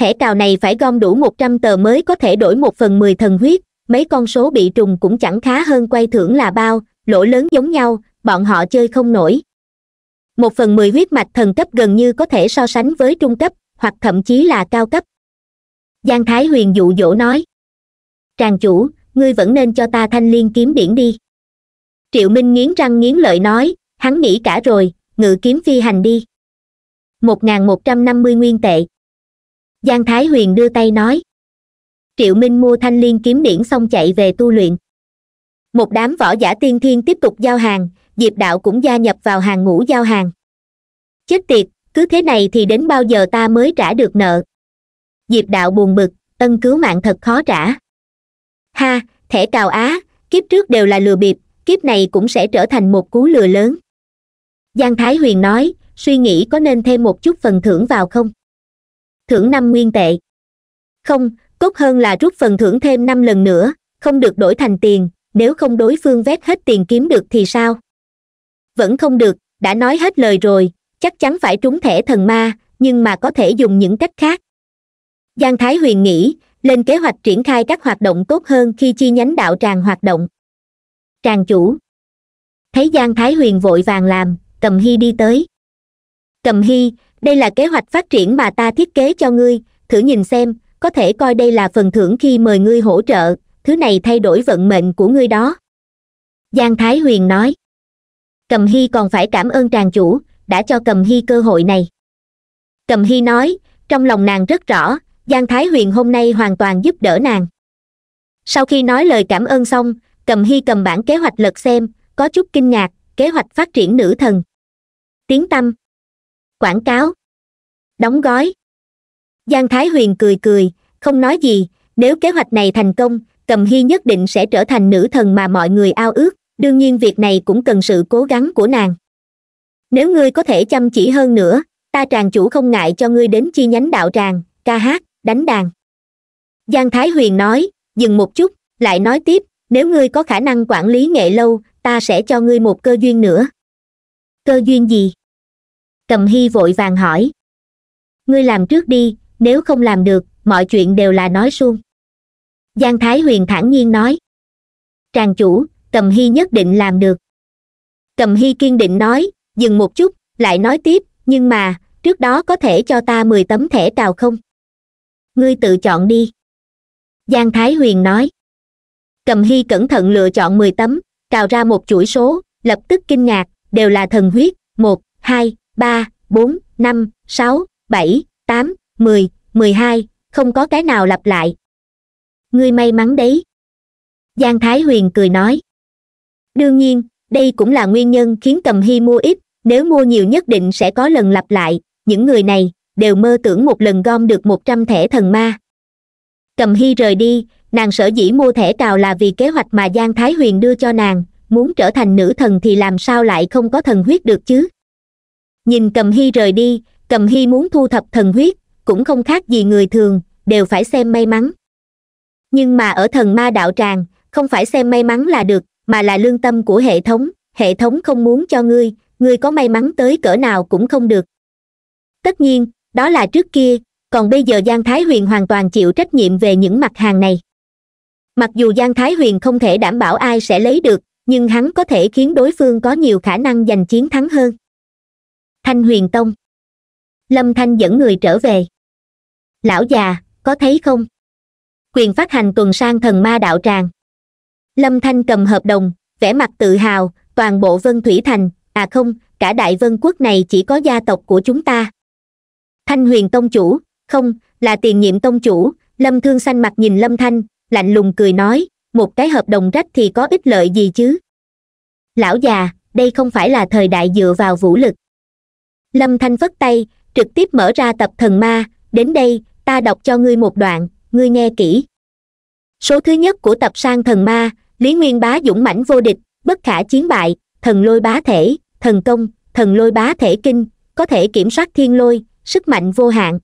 thẻ cào này phải gom đủ một trăm tờ mới có thể đổi một phần mười thần huyết mấy con số bị trùng cũng chẳng khá hơn quay thưởng là bao lỗ lớn giống nhau bọn họ chơi không nổi một phần mười huyết mạch thần cấp gần như có thể so sánh với trung cấp hoặc thậm chí là cao cấp giang thái huyền dụ dỗ nói tràng chủ ngươi vẫn nên cho ta thanh liên kiếm điển đi triệu minh nghiến răng nghiến lợi nói hắn nghĩ cả rồi ngự kiếm phi hành đi một ngàn nguyên tệ giang thái huyền đưa tay nói triệu minh mua thanh liên kiếm điển xong chạy về tu luyện một đám võ giả tiên thiên tiếp tục giao hàng diệp đạo cũng gia nhập vào hàng ngũ giao hàng chết tiệt cứ thế này thì đến bao giờ ta mới trả được nợ diệp đạo buồn bực ân cứu mạng thật khó trả ha thẻ cào á kiếp trước đều là lừa bịp kiếp này cũng sẽ trở thành một cú lừa lớn giang thái huyền nói suy nghĩ có nên thêm một chút phần thưởng vào không thưởng năm nguyên tệ không tốt hơn là rút phần thưởng thêm năm lần nữa không được đổi thành tiền nếu không đối phương vét hết tiền kiếm được thì sao vẫn không được đã nói hết lời rồi chắc chắn phải trúng thẻ thần ma nhưng mà có thể dùng những cách khác giang thái huyền nghĩ lên kế hoạch triển khai các hoạt động tốt hơn khi chi nhánh đạo tràng hoạt động tràng chủ thấy giang thái huyền vội vàng làm cầm hy đi tới Cầm hy đây là kế hoạch phát triển mà ta thiết kế cho ngươi thử nhìn xem có thể coi đây là phần thưởng khi mời ngươi hỗ trợ thứ này thay đổi vận mệnh của ngươi đó giang thái huyền nói cầm hy còn phải cảm ơn tràng chủ đã cho cầm hy cơ hội này cầm hy nói trong lòng nàng rất rõ giang thái huyền hôm nay hoàn toàn giúp đỡ nàng sau khi nói lời cảm ơn xong cầm hy cầm bản kế hoạch lật xem có chút kinh ngạc kế hoạch phát triển nữ thần tiếng tâm quảng cáo đóng gói giang thái huyền cười cười không nói gì nếu kế hoạch này thành công cầm hy nhất định sẽ trở thành nữ thần mà mọi người ao ước đương nhiên việc này cũng cần sự cố gắng của nàng nếu ngươi có thể chăm chỉ hơn nữa ta tràng chủ không ngại cho ngươi đến chi nhánh đạo tràng ca hát đánh đàn giang thái huyền nói dừng một chút lại nói tiếp nếu ngươi có khả năng quản lý nghệ lâu ta sẽ cho ngươi một cơ duyên nữa cơ duyên gì cầm hy vội vàng hỏi ngươi làm trước đi nếu không làm được mọi chuyện đều là nói suông giang thái huyền thản nhiên nói tràng chủ cầm hy nhất định làm được cầm hy kiên định nói dừng một chút lại nói tiếp nhưng mà trước đó có thể cho ta mười tấm thẻ cào không ngươi tự chọn đi giang thái huyền nói cầm hy cẩn thận lựa chọn mười tấm cào ra một chuỗi số lập tức kinh ngạc đều là thần huyết một hai ba bốn năm sáu bảy tám mười mười hai không có cái nào lặp lại ngươi may mắn đấy giang thái huyền cười nói đương nhiên đây cũng là nguyên nhân khiến cầm hy mua ít nếu mua nhiều nhất định sẽ có lần lặp lại những người này đều mơ tưởng một lần gom được một trăm thẻ thần ma cầm hy rời đi nàng sở dĩ mua thẻ cào là vì kế hoạch mà giang thái huyền đưa cho nàng muốn trở thành nữ thần thì làm sao lại không có thần huyết được chứ nhìn cầm hy rời đi cầm hy muốn thu thập thần huyết cũng không khác gì người thường đều phải xem may mắn nhưng mà ở thần ma đạo tràng không phải xem may mắn là được mà là lương tâm của hệ thống hệ thống không muốn cho ngươi ngươi có may mắn tới cỡ nào cũng không được tất nhiên đó là trước kia còn bây giờ giang thái huyền hoàn toàn chịu trách nhiệm về những mặt hàng này mặc dù giang thái huyền không thể đảm bảo ai sẽ lấy được nhưng hắn có thể khiến đối phương có nhiều khả năng giành chiến thắng hơn thanh huyền tông lâm thanh dẫn người trở về lão già có thấy không quyền phát hành tuần sang thần ma đạo tràng lâm thanh cầm hợp đồng vẻ mặt tự hào toàn bộ vân thủy thành à không cả đại vân quốc này chỉ có gia tộc của chúng ta thanh huyền tông chủ không là tiền nhiệm tông chủ lâm thương xanh mặt nhìn lâm thanh lạnh lùng cười nói một cái hợp đồng rách thì có ích lợi gì chứ lão già đây không phải là thời đại dựa vào vũ lực lâm thanh phất tay trực tiếp mở ra tập thần ma đến đây ta đọc cho ngươi một đoạn ngươi nghe kỹ số thứ nhất của tập sang thần ma lý nguyên bá dũng mãnh vô địch bất khả chiến bại thần lôi bá thể thần công thần lôi bá thể kinh có thể kiểm soát thiên lôi sức mạnh vô hạn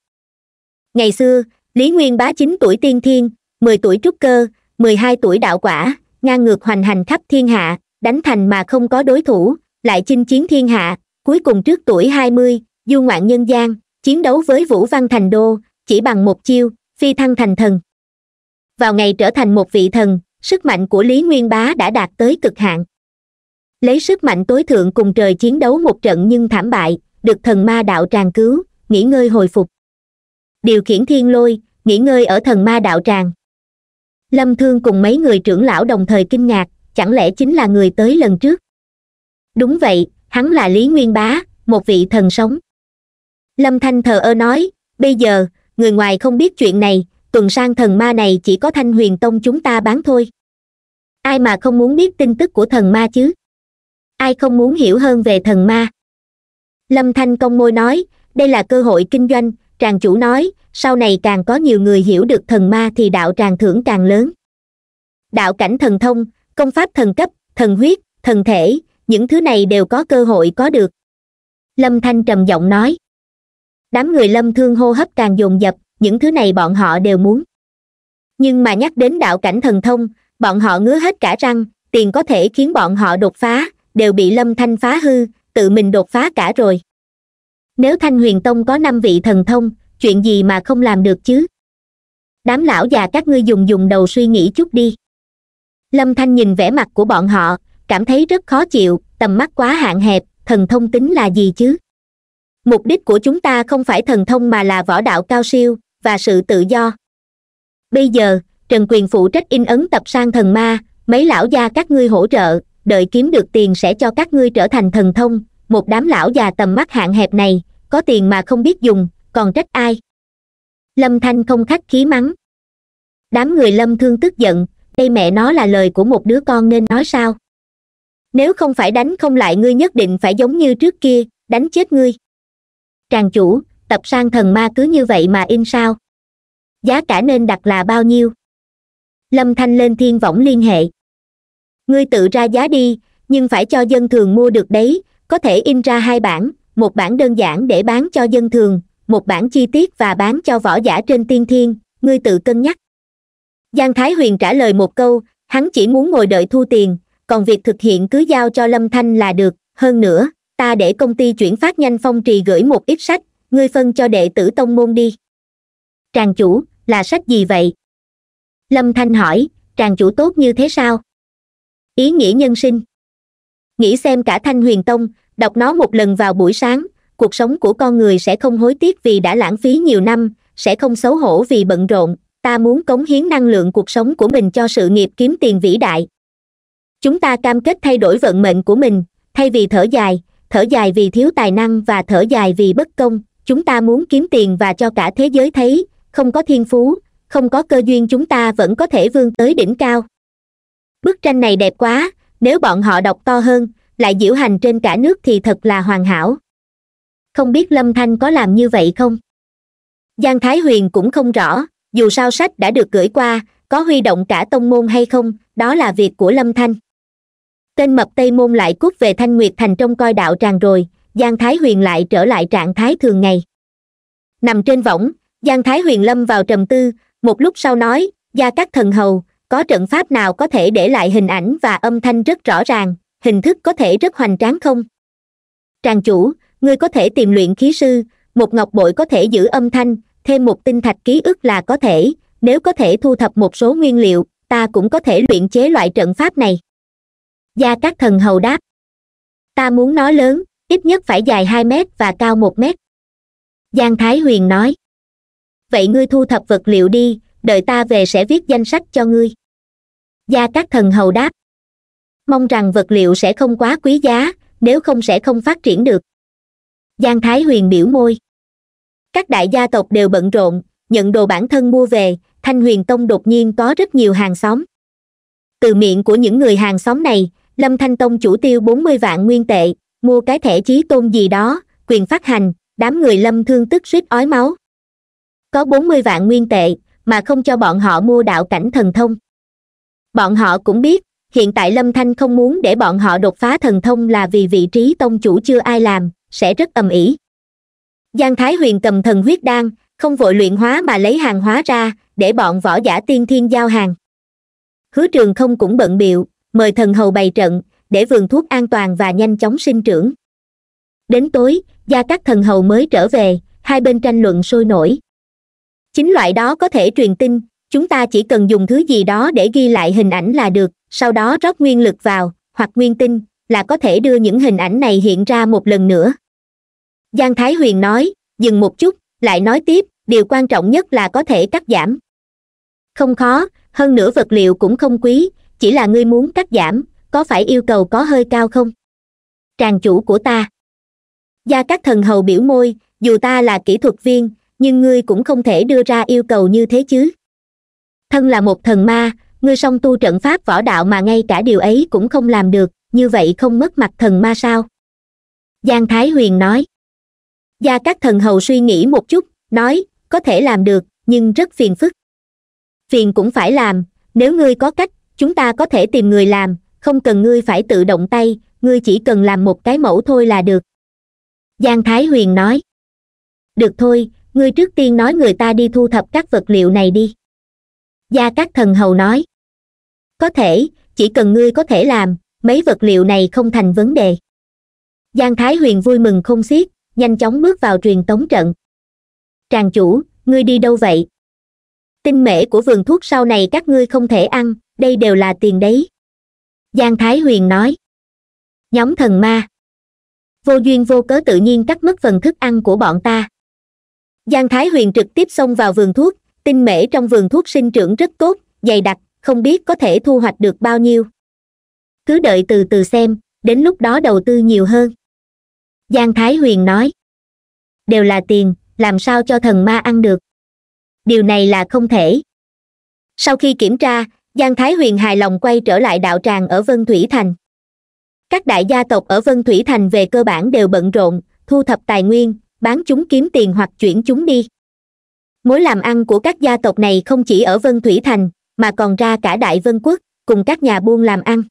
ngày xưa lý nguyên bá chín tuổi tiên thiên mười tuổi trúc cơ mười hai tuổi đạo quả ngang ngược hoành hành khắp thiên hạ đánh thành mà không có đối thủ lại chinh chiến thiên hạ cuối cùng trước tuổi hai mươi du ngoạn nhân gian chiến đấu với vũ văn thành đô chỉ bằng một chiêu phi thăng thành thần vào ngày trở thành một vị thần sức mạnh của lý nguyên bá đã đạt tới cực hạn lấy sức mạnh tối thượng cùng trời chiến đấu một trận nhưng thảm bại được thần ma đạo tràng cứu nghỉ ngơi hồi phục điều khiển thiên lôi nghỉ ngơi ở thần ma đạo tràng lâm thương cùng mấy người trưởng lão đồng thời kinh ngạc chẳng lẽ chính là người tới lần trước đúng vậy hắn là lý nguyên bá một vị thần sống lâm thanh thờ ơ nói bây giờ người ngoài không biết chuyện này tuần sang thần ma này chỉ có thanh huyền tông chúng ta bán thôi ai mà không muốn biết tin tức của thần ma chứ ai không muốn hiểu hơn về thần ma lâm thanh công môi nói đây là cơ hội kinh doanh tràng chủ nói sau này càng có nhiều người hiểu được thần ma thì đạo tràng thưởng càng lớn đạo cảnh thần thông công pháp thần cấp thần huyết thần thể những thứ này đều có cơ hội có được lâm thanh trầm giọng nói đám người lâm thương hô hấp càng dồn dập những thứ này bọn họ đều muốn nhưng mà nhắc đến đạo cảnh thần thông bọn họ ngứa hết cả răng tiền có thể khiến bọn họ đột phá đều bị lâm thanh phá hư tự mình đột phá cả rồi nếu thanh huyền tông có năm vị thần thông chuyện gì mà không làm được chứ đám lão già các ngươi dùng dùng đầu suy nghĩ chút đi lâm thanh nhìn vẻ mặt của bọn họ cảm thấy rất khó chịu tầm mắt quá hạn hẹp thần thông tính là gì chứ mục đích của chúng ta không phải thần thông mà là võ đạo cao siêu và sự tự do bây giờ trần quyền phụ trách in ấn tập sang thần ma mấy lão gia các ngươi hỗ trợ đợi kiếm được tiền sẽ cho các ngươi trở thành thần thông một đám lão già tầm mắt hạn hẹp này có tiền mà không biết dùng còn trách ai lâm thanh không khách khí mắng đám người lâm thương tức giận đây mẹ nó là lời của một đứa con nên nói sao nếu không phải đánh không lại ngươi nhất định phải giống như trước kia đánh chết ngươi tràng chủ tập sang thần ma cứ như vậy mà in sao giá cả nên đặt là bao nhiêu lâm thanh lên thiên võng liên hệ ngươi tự ra giá đi nhưng phải cho dân thường mua được đấy có thể in ra hai bản một bản đơn giản để bán cho dân thường một bản chi tiết và bán cho võ giả trên tiên thiên ngươi tự cân nhắc giang thái huyền trả lời một câu hắn chỉ muốn ngồi đợi thu tiền còn việc thực hiện cứ giao cho lâm thanh là được hơn nữa ta để công ty chuyển phát nhanh phong trì gửi một ít sách ngươi phân cho đệ tử tông môn đi tràng chủ là sách gì vậy lâm thanh hỏi tràng chủ tốt như thế sao ý nghĩa nhân sinh nghĩ xem cả thanh huyền tông đọc nó một lần vào buổi sáng cuộc sống của con người sẽ không hối tiếc vì đã lãng phí nhiều năm sẽ không xấu hổ vì bận rộn ta muốn cống hiến năng lượng cuộc sống của mình cho sự nghiệp kiếm tiền vĩ đại chúng ta cam kết thay đổi vận mệnh của mình thay vì thở dài thở dài vì thiếu tài năng và thở dài vì bất công chúng ta muốn kiếm tiền và cho cả thế giới thấy không có thiên phú không có cơ duyên chúng ta vẫn có thể vươn tới đỉnh cao bức tranh này đẹp quá nếu bọn họ đọc to hơn lại diễu hành trên cả nước thì thật là hoàn hảo không biết lâm thanh có làm như vậy không giang thái huyền cũng không rõ dù sao sách đã được gửi qua có huy động cả tông môn hay không đó là việc của lâm thanh tên mập tây môn lại cút về thanh nguyệt thành trong coi đạo tràng rồi giang thái huyền lại trở lại trạng thái thường ngày nằm trên võng giang thái huyền lâm vào trầm tư một lúc sau nói gia các thần hầu có trận pháp nào có thể để lại hình ảnh và âm thanh rất rõ ràng hình thức có thể rất hoành tráng không tràng chủ ngươi có thể tìm luyện khí sư một ngọc bội có thể giữ âm thanh thêm một tinh thạch ký ức là có thể nếu có thể thu thập một số nguyên liệu ta cũng có thể luyện chế loại trận pháp này gia các thần hầu đáp ta muốn nó lớn ít nhất phải dài hai mét và cao một mét giang thái huyền nói vậy ngươi thu thập vật liệu đi đợi ta về sẽ viết danh sách cho ngươi gia các thần hầu đáp mong rằng vật liệu sẽ không quá quý giá nếu không sẽ không phát triển được giang thái huyền biểu môi các đại gia tộc đều bận rộn nhận đồ bản thân mua về thanh huyền tông đột nhiên có rất nhiều hàng xóm từ miệng của những người hàng xóm này lâm thanh tông chủ tiêu bốn mươi vạn nguyên tệ mua cái thẻ chí tôn gì đó quyền phát hành đám người lâm thương tức suýt ói máu có bốn mươi vạn nguyên tệ mà không cho bọn họ mua đạo cảnh thần thông bọn họ cũng biết hiện tại lâm thanh không muốn để bọn họ đột phá thần thông là vì vị trí tông chủ chưa ai làm sẽ rất ầm ĩ giang thái huyền cầm thần huyết đan không vội luyện hóa mà lấy hàng hóa ra để bọn võ giả tiên thiên giao hàng hứa trường không cũng bận biệu mời thần hầu bày trận để vườn thuốc an toàn và nhanh chóng sinh trưởng đến tối gia các thần hầu mới trở về hai bên tranh luận sôi nổi chính loại đó có thể truyền tin chúng ta chỉ cần dùng thứ gì đó để ghi lại hình ảnh là được sau đó rót nguyên lực vào hoặc nguyên tinh là có thể đưa những hình ảnh này hiện ra một lần nữa giang thái huyền nói dừng một chút lại nói tiếp điều quan trọng nhất là có thể cắt giảm không khó hơn nữa vật liệu cũng không quý chỉ là ngươi muốn cắt giảm có phải yêu cầu có hơi cao không tràng chủ của ta gia các thần hầu biểu môi dù ta là kỹ thuật viên nhưng ngươi cũng không thể đưa ra yêu cầu như thế chứ thân là một thần ma ngươi song tu trận pháp võ đạo mà ngay cả điều ấy cũng không làm được như vậy không mất mặt thần ma sao giang thái huyền nói gia các thần hầu suy nghĩ một chút nói có thể làm được nhưng rất phiền phức phiền cũng phải làm nếu ngươi có cách chúng ta có thể tìm người làm không cần ngươi phải tự động tay ngươi chỉ cần làm một cái mẫu thôi là được giang thái huyền nói được thôi ngươi trước tiên nói người ta đi thu thập các vật liệu này đi gia Cát thần hầu nói có thể chỉ cần ngươi có thể làm mấy vật liệu này không thành vấn đề giang thái huyền vui mừng không xiết nhanh chóng bước vào truyền tống trận tràng chủ ngươi đi đâu vậy tinh mễ của vườn thuốc sau này các ngươi không thể ăn đây đều là tiền đấy giang thái huyền nói nhóm thần ma vô duyên vô cớ tự nhiên cắt mất phần thức ăn của bọn ta giang thái huyền trực tiếp xông vào vườn thuốc tinh mễ trong vườn thuốc sinh trưởng rất tốt dày đặc không biết có thể thu hoạch được bao nhiêu cứ đợi từ từ xem đến lúc đó đầu tư nhiều hơn giang thái huyền nói đều là tiền làm sao cho thần ma ăn được điều này là không thể sau khi kiểm tra giang thái huyền hài lòng quay trở lại đạo tràng ở vân thủy thành các đại gia tộc ở vân thủy thành về cơ bản đều bận rộn thu thập tài nguyên bán chúng kiếm tiền hoặc chuyển chúng đi mối làm ăn của các gia tộc này không chỉ ở vân thủy thành mà còn ra cả đại vân quốc cùng các nhà buôn làm ăn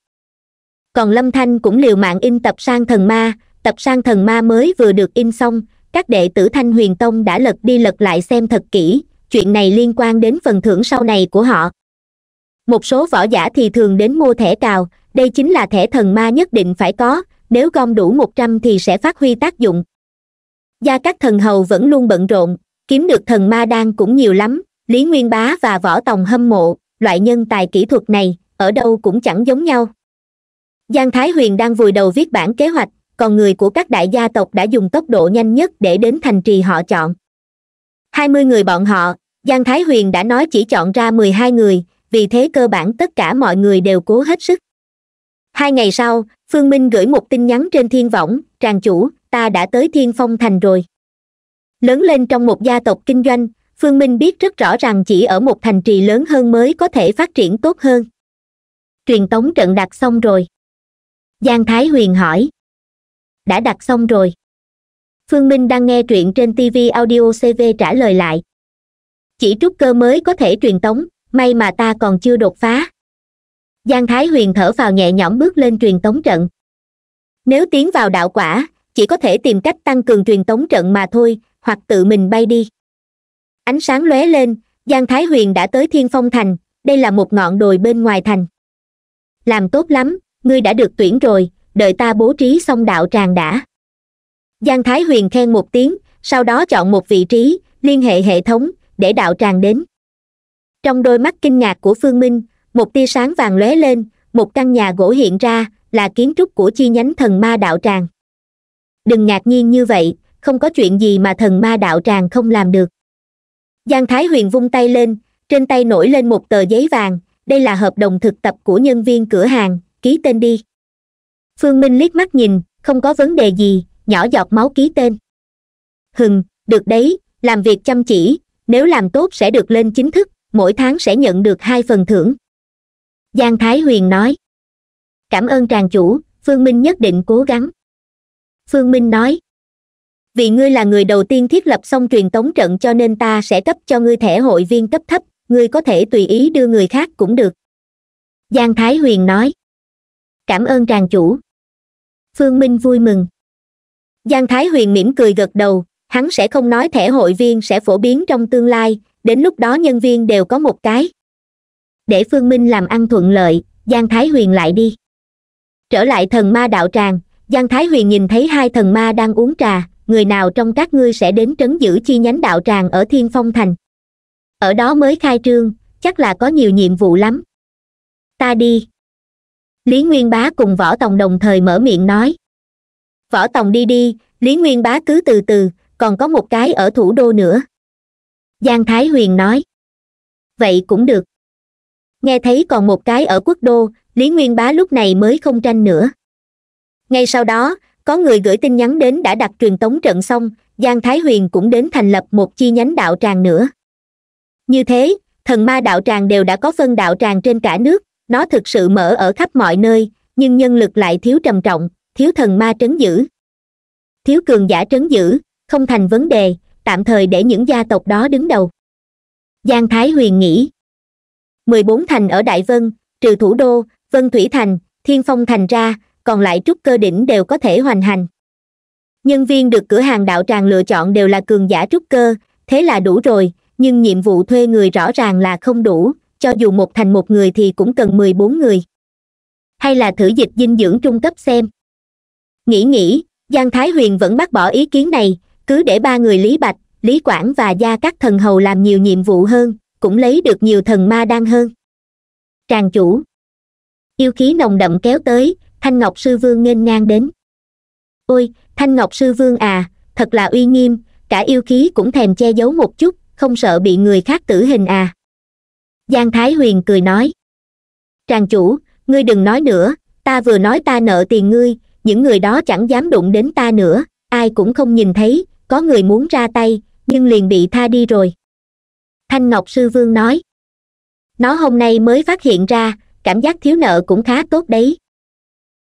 còn lâm thanh cũng liều mạng in tập sang thần ma tập sang thần ma mới vừa được in xong các đệ tử thanh huyền tông đã lật đi lật lại xem thật kỹ chuyện này liên quan đến phần thưởng sau này của họ một số võ giả thì thường đến mua thẻ cào đây chính là thẻ thần ma nhất định phải có nếu gom đủ một trăm thì sẽ phát huy tác dụng gia các thần hầu vẫn luôn bận rộn kiếm được thần ma đan cũng nhiều lắm lý nguyên bá và võ tòng hâm mộ loại nhân tài kỹ thuật này ở đâu cũng chẳng giống nhau giang thái huyền đang vùi đầu viết bản kế hoạch còn người của các đại gia tộc đã dùng tốc độ nhanh nhất để đến thành trì họ chọn hai mươi người bọn họ giang thái huyền đã nói chỉ chọn ra mười hai người vì thế cơ bản tất cả mọi người đều cố hết sức hai ngày sau phương minh gửi một tin nhắn trên thiên võng tràng chủ ta đã tới thiên phong thành rồi lớn lên trong một gia tộc kinh doanh phương minh biết rất rõ rằng chỉ ở một thành trì lớn hơn mới có thể phát triển tốt hơn truyền tống trận đặt xong rồi giang thái huyền hỏi đã đặt xong rồi phương minh đang nghe truyện trên tv audio cv trả lời lại chỉ trúc cơ mới có thể truyền tống may mà ta còn chưa đột phá giang thái huyền thở vào nhẹ nhõm bước lên truyền tống trận nếu tiến vào đạo quả chỉ có thể tìm cách tăng cường truyền tống trận mà thôi hoặc tự mình bay đi ánh sáng lóe lên giang thái huyền đã tới thiên phong thành đây là một ngọn đồi bên ngoài thành làm tốt lắm ngươi đã được tuyển rồi đợi ta bố trí xong đạo tràng đã giang thái huyền khen một tiếng sau đó chọn một vị trí liên hệ hệ thống để đạo tràng đến trong đôi mắt kinh ngạc của phương minh một tia sáng vàng lóe lên một căn nhà gỗ hiện ra là kiến trúc của chi nhánh thần ma đạo tràng đừng ngạc nhiên như vậy không có chuyện gì mà thần ma đạo tràng không làm được giang thái huyền vung tay lên trên tay nổi lên một tờ giấy vàng đây là hợp đồng thực tập của nhân viên cửa hàng ký tên đi phương minh liếc mắt nhìn không có vấn đề gì nhỏ giọt máu ký tên hừng được đấy làm việc chăm chỉ nếu làm tốt sẽ được lên chính thức mỗi tháng sẽ nhận được hai phần thưởng giang thái huyền nói cảm ơn tràng chủ phương minh nhất định cố gắng phương minh nói vì ngươi là người đầu tiên thiết lập xong truyền tống trận cho nên ta sẽ cấp cho ngươi thẻ hội viên cấp thấp ngươi có thể tùy ý đưa người khác cũng được giang thái huyền nói cảm ơn tràng chủ phương minh vui mừng giang thái huyền mỉm cười gật đầu hắn sẽ không nói thẻ hội viên sẽ phổ biến trong tương lai đến lúc đó nhân viên đều có một cái để phương minh làm ăn thuận lợi giang thái huyền lại đi trở lại thần ma đạo tràng giang thái huyền nhìn thấy hai thần ma đang uống trà người nào trong các ngươi sẽ đến trấn giữ chi nhánh đạo tràng ở thiên phong thành ở đó mới khai trương chắc là có nhiều nhiệm vụ lắm ta đi lý nguyên bá cùng võ tòng đồng thời mở miệng nói võ tòng đi đi lý nguyên bá cứ từ từ còn có một cái ở thủ đô nữa giang thái huyền nói vậy cũng được nghe thấy còn một cái ở quốc đô lý nguyên bá lúc này mới không tranh nữa ngay sau đó có người gửi tin nhắn đến đã đặt truyền tống trận xong giang thái huyền cũng đến thành lập một chi nhánh đạo tràng nữa như thế thần ma đạo tràng đều đã có phân đạo tràng trên cả nước nó thực sự mở ở khắp mọi nơi nhưng nhân lực lại thiếu trầm trọng thiếu thần ma trấn giữ thiếu cường giả trấn giữ không thành vấn đề tạm thời để những gia tộc đó đứng đầu giang thái huyền nghĩ mười bốn thành ở đại vân trừ thủ đô vân thủy thành thiên phong thành ra còn lại trúc cơ đỉnh đều có thể hoành hành nhân viên được cửa hàng đạo tràng lựa chọn đều là cường giả trúc cơ thế là đủ rồi nhưng nhiệm vụ thuê người rõ ràng là không đủ cho dù một thành một người thì cũng cần mười bốn người hay là thử dịch dinh dưỡng trung cấp xem nghĩ nghĩ giang thái huyền vẫn bác bỏ ý kiến này cứ để ba người lý bạch lý quảng và gia các thần hầu làm nhiều nhiệm vụ hơn cũng lấy được nhiều thần ma đan hơn tràng chủ yêu khí nồng đậm kéo tới thanh ngọc sư vương nghênh ngang đến ôi thanh ngọc sư vương à thật là uy nghiêm cả yêu khí cũng thèm che giấu một chút không sợ bị người khác tử hình à giang thái huyền cười nói tràng chủ ngươi đừng nói nữa ta vừa nói ta nợ tiền ngươi những người đó chẳng dám đụng đến ta nữa ai cũng không nhìn thấy có người muốn ra tay nhưng liền bị tha đi rồi thanh ngọc sư vương nói nó hôm nay mới phát hiện ra cảm giác thiếu nợ cũng khá tốt đấy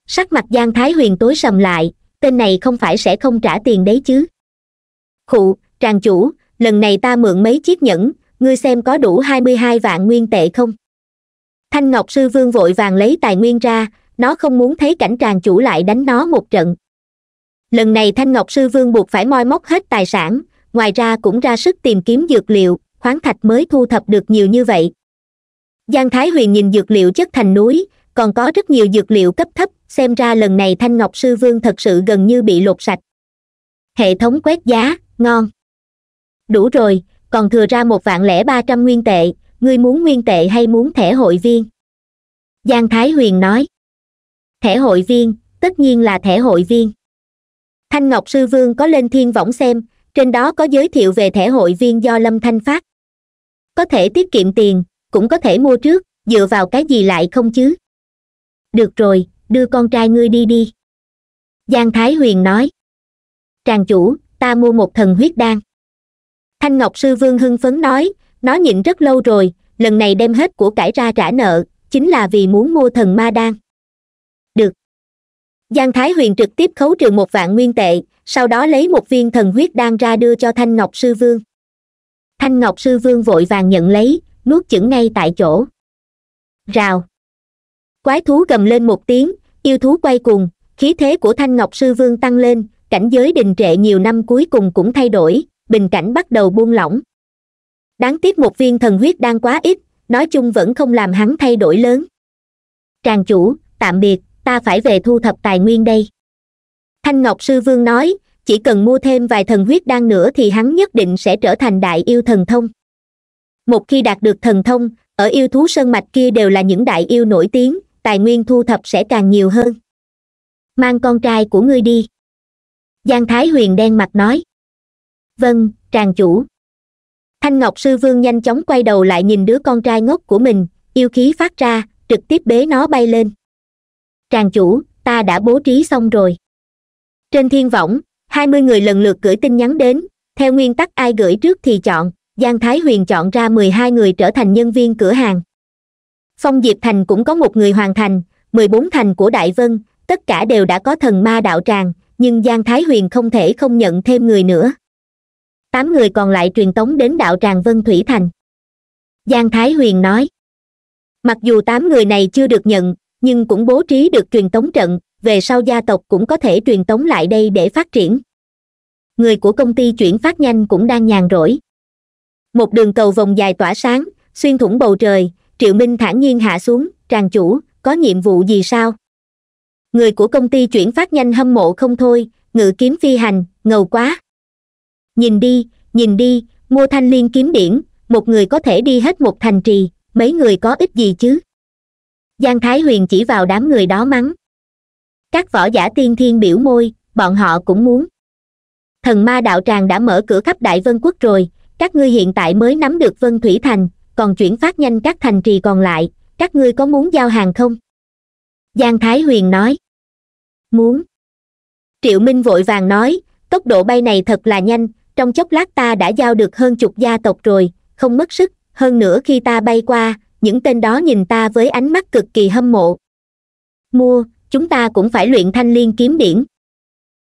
sắc mặt giang thái huyền tối sầm lại tên này không phải sẽ không trả tiền đấy chứ khụ tràng chủ lần này ta mượn mấy chiếc nhẫn ngươi xem có đủ hai mươi hai vạn nguyên tệ không thanh ngọc sư vương vội vàng lấy tài nguyên ra nó không muốn thấy cảnh tràng chủ lại đánh nó một trận lần này thanh ngọc sư vương buộc phải moi móc hết tài sản ngoài ra cũng ra sức tìm kiếm dược liệu khoáng thạch mới thu thập được nhiều như vậy giang thái huyền nhìn dược liệu chất thành núi còn có rất nhiều dược liệu cấp thấp xem ra lần này thanh ngọc sư vương thật sự gần như bị lột sạch hệ thống quét giá ngon đủ rồi còn thừa ra một vạn lẻ ba trăm nguyên tệ ngươi muốn nguyên tệ hay muốn thẻ hội viên giang thái huyền nói thẻ hội viên tất nhiên là thẻ hội viên thanh ngọc sư vương có lên thiên võng xem trên đó có giới thiệu về thẻ hội viên do lâm thanh phát có thể tiết kiệm tiền cũng có thể mua trước dựa vào cái gì lại không chứ được rồi đưa con trai ngươi đi đi giang thái huyền nói tràng chủ ta mua một thần huyết đan thanh ngọc sư vương hưng phấn nói nó nhịn rất lâu rồi lần này đem hết của cải ra trả nợ chính là vì muốn mua thần ma đan giang thái huyền trực tiếp khấu trừ một vạn nguyên tệ sau đó lấy một viên thần huyết đan ra đưa cho thanh ngọc sư vương thanh ngọc sư vương vội vàng nhận lấy nuốt chửng ngay tại chỗ rào quái thú gầm lên một tiếng yêu thú quay cuồng khí thế của thanh ngọc sư vương tăng lên cảnh giới đình trệ nhiều năm cuối cùng cũng thay đổi bình cảnh bắt đầu buông lỏng đáng tiếc một viên thần huyết đan quá ít nói chung vẫn không làm hắn thay đổi lớn tràng chủ tạm biệt ta phải về thu thập tài nguyên đây thanh ngọc sư vương nói chỉ cần mua thêm vài thần huyết đan nữa thì hắn nhất định sẽ trở thành đại yêu thần thông một khi đạt được thần thông ở yêu thú sơn mạch kia đều là những đại yêu nổi tiếng tài nguyên thu thập sẽ càng nhiều hơn mang con trai của ngươi đi giang thái huyền đen mặt nói vâng tràng chủ thanh ngọc sư vương nhanh chóng quay đầu lại nhìn đứa con trai ngốc của mình yêu khí phát ra trực tiếp bế nó bay lên tràng chủ ta đã bố trí xong rồi trên thiên võng hai mươi người lần lượt gửi tin nhắn đến theo nguyên tắc ai gửi trước thì chọn giang thái huyền chọn ra mười hai người trở thành nhân viên cửa hàng phong diệp thành cũng có một người hoàn thành mười bốn thành của đại vân tất cả đều đã có thần ma đạo tràng nhưng giang thái huyền không thể không nhận thêm người nữa tám người còn lại truyền tống đến đạo tràng vân thủy thành giang thái huyền nói mặc dù tám người này chưa được nhận nhưng cũng bố trí được truyền tống trận về sau gia tộc cũng có thể truyền tống lại đây để phát triển người của công ty chuyển phát nhanh cũng đang nhàn rỗi một đường cầu vòng dài tỏa sáng xuyên thủng bầu trời triệu minh thản nhiên hạ xuống tràng chủ có nhiệm vụ gì sao người của công ty chuyển phát nhanh hâm mộ không thôi ngự kiếm phi hành ngầu quá nhìn đi nhìn đi mua thanh liên kiếm điển một người có thể đi hết một thành trì mấy người có ích gì chứ giang thái huyền chỉ vào đám người đó mắng các võ giả tiên thiên biểu môi bọn họ cũng muốn thần ma đạo tràng đã mở cửa khắp đại vân quốc rồi các ngươi hiện tại mới nắm được vân thủy thành còn chuyển phát nhanh các thành trì còn lại các ngươi có muốn giao hàng không giang thái huyền nói muốn triệu minh vội vàng nói tốc độ bay này thật là nhanh trong chốc lát ta đã giao được hơn chục gia tộc rồi không mất sức hơn nữa khi ta bay qua những tên đó nhìn ta với ánh mắt cực kỳ hâm mộ mua chúng ta cũng phải luyện thanh liên kiếm điển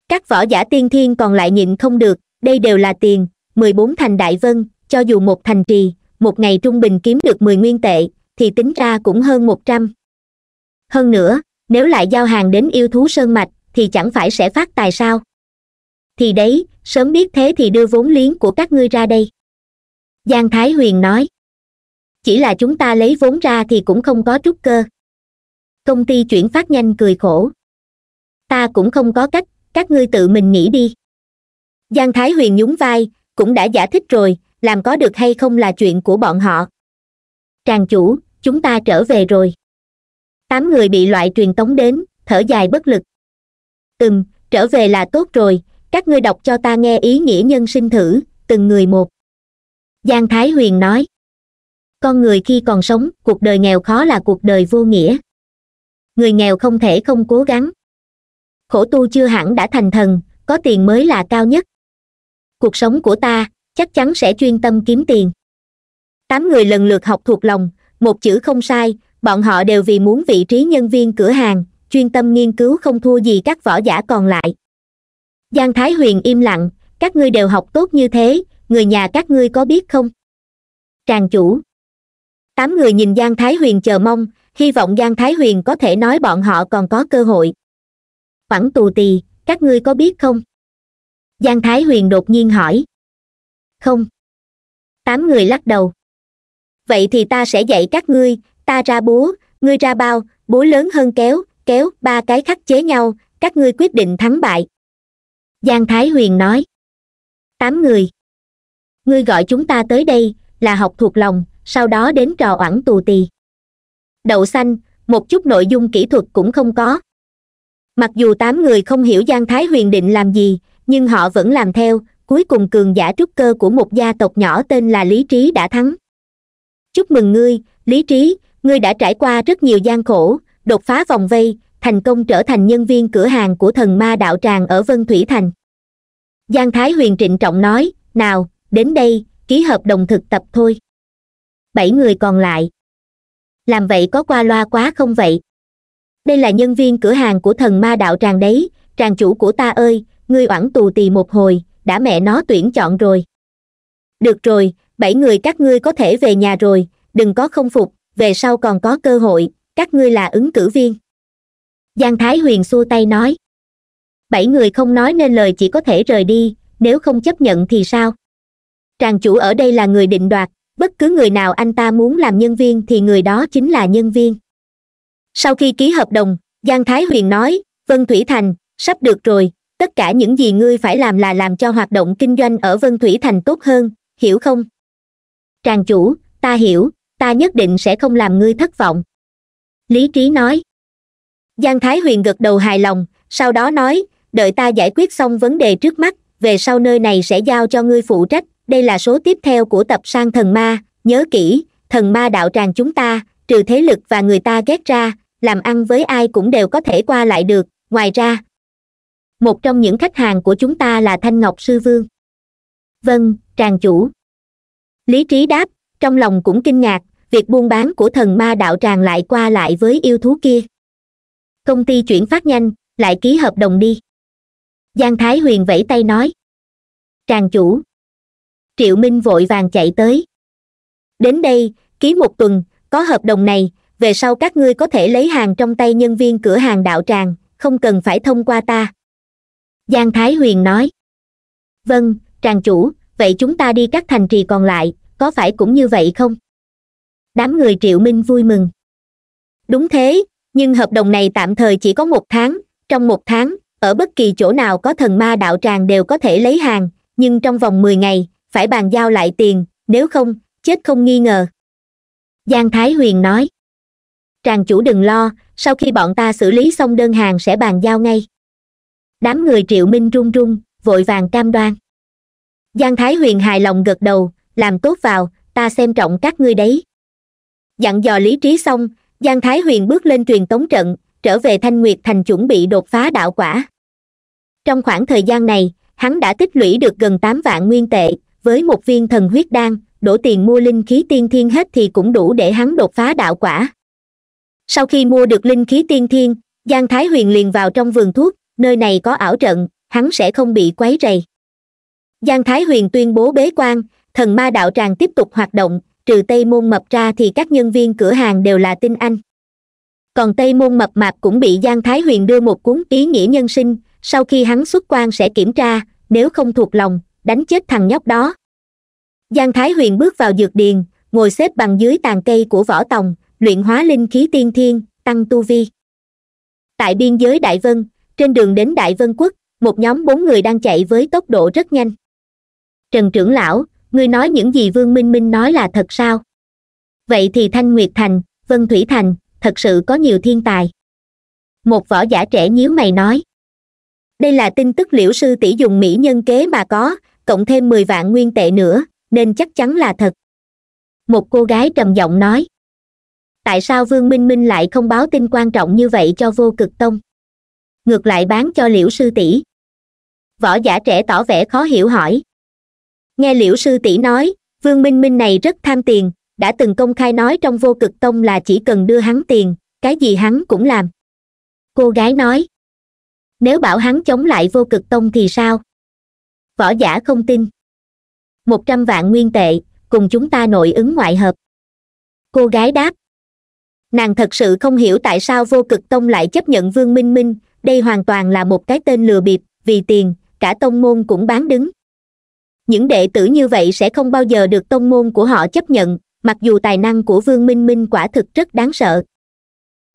các võ giả tiên thiên còn lại nhịn không được đây đều là tiền mười bốn thành đại vân cho dù một thành trì một ngày trung bình kiếm được mười nguyên tệ thì tính ra cũng hơn một trăm hơn nữa nếu lại giao hàng đến yêu thú sơn mạch thì chẳng phải sẽ phát tài sao thì đấy sớm biết thế thì đưa vốn liếng của các ngươi ra đây giang thái huyền nói chỉ là chúng ta lấy vốn ra thì cũng không có trúc cơ công ty chuyển phát nhanh cười khổ ta cũng không có cách các ngươi tự mình nghĩ đi giang thái huyền nhún vai cũng đã giả thích rồi làm có được hay không là chuyện của bọn họ tràng chủ chúng ta trở về rồi tám người bị loại truyền tống đến thở dài bất lực ừm trở về là tốt rồi các ngươi đọc cho ta nghe ý nghĩa nhân sinh thử từng người một giang thái huyền nói con người khi còn sống cuộc đời nghèo khó là cuộc đời vô nghĩa người nghèo không thể không cố gắng khổ tu chưa hẳn đã thành thần có tiền mới là cao nhất cuộc sống của ta chắc chắn sẽ chuyên tâm kiếm tiền tám người lần lượt học thuộc lòng một chữ không sai bọn họ đều vì muốn vị trí nhân viên cửa hàng chuyên tâm nghiên cứu không thua gì các võ giả còn lại giang thái huyền im lặng các ngươi đều học tốt như thế người nhà các ngươi có biết không tràng chủ tám người nhìn giang thái huyền chờ mong hy vọng giang thái huyền có thể nói bọn họ còn có cơ hội khoảng tù tì các ngươi có biết không giang thái huyền đột nhiên hỏi không tám người lắc đầu vậy thì ta sẽ dạy các ngươi ta ra búa ngươi ra bao búa lớn hơn kéo kéo ba cái khắc chế nhau các ngươi quyết định thắng bại giang thái huyền nói tám người ngươi gọi chúng ta tới đây là học thuộc lòng sau đó đến trò oẳn tù tì đậu xanh một chút nội dung kỹ thuật cũng không có mặc dù tám người không hiểu giang thái huyền định làm gì nhưng họ vẫn làm theo cuối cùng cường giả trúc cơ của một gia tộc nhỏ tên là lý trí đã thắng chúc mừng ngươi lý trí ngươi đã trải qua rất nhiều gian khổ đột phá vòng vây thành công trở thành nhân viên cửa hàng của thần ma đạo tràng ở vân thủy thành giang thái huyền trịnh trọng nói nào đến đây ký hợp đồng thực tập thôi bảy người còn lại làm vậy có qua loa quá không vậy đây là nhân viên cửa hàng của thần ma đạo tràng đấy tràng chủ của ta ơi ngươi oẳn tù tì một hồi đã mẹ nó tuyển chọn rồi được rồi bảy người các ngươi có thể về nhà rồi đừng có không phục về sau còn có cơ hội các ngươi là ứng cử viên giang thái huyền xua tay nói bảy người không nói nên lời chỉ có thể rời đi nếu không chấp nhận thì sao tràng chủ ở đây là người định đoạt bất cứ người nào anh ta muốn làm nhân viên thì người đó chính là nhân viên sau khi ký hợp đồng giang thái huyền nói vân thủy thành sắp được rồi tất cả những gì ngươi phải làm là làm cho hoạt động kinh doanh ở vân thủy thành tốt hơn hiểu không tràng chủ ta hiểu ta nhất định sẽ không làm ngươi thất vọng lý trí nói giang thái huyền gật đầu hài lòng sau đó nói đợi ta giải quyết xong vấn đề trước mắt về sau nơi này sẽ giao cho ngươi phụ trách đây là số tiếp theo của tập sang thần ma nhớ kỹ thần ma đạo tràng chúng ta trừ thế lực và người ta ghét ra làm ăn với ai cũng đều có thể qua lại được ngoài ra một trong những khách hàng của chúng ta là thanh ngọc sư vương vâng tràng chủ lý trí đáp trong lòng cũng kinh ngạc việc buôn bán của thần ma đạo tràng lại qua lại với yêu thú kia công ty chuyển phát nhanh lại ký hợp đồng đi giang thái huyền vẫy tay nói tràng chủ triệu minh vội vàng chạy tới đến đây ký một tuần có hợp đồng này về sau các ngươi có thể lấy hàng trong tay nhân viên cửa hàng đạo tràng không cần phải thông qua ta giang thái huyền nói vâng tràng chủ vậy chúng ta đi các thành trì còn lại có phải cũng như vậy không đám người triệu minh vui mừng đúng thế nhưng hợp đồng này tạm thời chỉ có một tháng trong một tháng ở bất kỳ chỗ nào có thần ma đạo tràng đều có thể lấy hàng nhưng trong vòng mười ngày phải bàn giao lại tiền nếu không chết không nghi ngờ giang thái huyền nói tràng chủ đừng lo sau khi bọn ta xử lý xong đơn hàng sẽ bàn giao ngay đám người triệu minh run run vội vàng cam đoan giang thái huyền hài lòng gật đầu làm tốt vào ta xem trọng các ngươi đấy dặn dò lý trí xong giang thái huyền bước lên truyền tống trận trở về thanh nguyệt thành chuẩn bị đột phá đạo quả trong khoảng thời gian này hắn đã tích lũy được gần tám vạn nguyên tệ với một viên thần huyết đan đổ tiền mua linh khí tiên thiên hết thì cũng đủ để hắn đột phá đạo quả sau khi mua được linh khí tiên thiên giang thái huyền liền vào trong vườn thuốc nơi này có ảo trận hắn sẽ không bị quấy rầy giang thái huyền tuyên bố bế quan thần ma đạo tràng tiếp tục hoạt động trừ tây môn mập ra thì các nhân viên cửa hàng đều là tinh anh còn tây môn mập mạp cũng bị giang thái huyền đưa một cuốn ý nghĩa nhân sinh sau khi hắn xuất quan sẽ kiểm tra nếu không thuộc lòng đánh chết thằng nhóc đó giang thái huyền bước vào dược điền ngồi xếp bằng dưới tàn cây của võ tòng luyện hóa linh khí tiên thiên tăng tu vi tại biên giới đại vân trên đường đến đại vân quốc một nhóm bốn người đang chạy với tốc độ rất nhanh trần trưởng lão ngươi nói những gì vương minh minh nói là thật sao vậy thì thanh nguyệt thành vân thủy thành thật sự có nhiều thiên tài một võ giả trẻ nhíu mày nói đây là tin tức liễu sư tỷ dùng mỹ nhân kế mà có cộng thêm mười vạn nguyên tệ nữa nên chắc chắn là thật một cô gái trầm giọng nói tại sao vương minh minh lại không báo tin quan trọng như vậy cho vô cực tông ngược lại bán cho liễu sư tỷ võ giả trẻ tỏ vẻ khó hiểu hỏi nghe liễu sư tỷ nói vương minh minh này rất tham tiền đã từng công khai nói trong vô cực tông là chỉ cần đưa hắn tiền cái gì hắn cũng làm cô gái nói nếu bảo hắn chống lại vô cực tông thì sao võ giả không tin một trăm vạn nguyên tệ cùng chúng ta nội ứng ngoại hợp cô gái đáp nàng thật sự không hiểu tại sao vô cực tông lại chấp nhận vương minh minh đây hoàn toàn là một cái tên lừa bịp vì tiền cả tông môn cũng bán đứng những đệ tử như vậy sẽ không bao giờ được tông môn của họ chấp nhận mặc dù tài năng của vương minh minh quả thực rất đáng sợ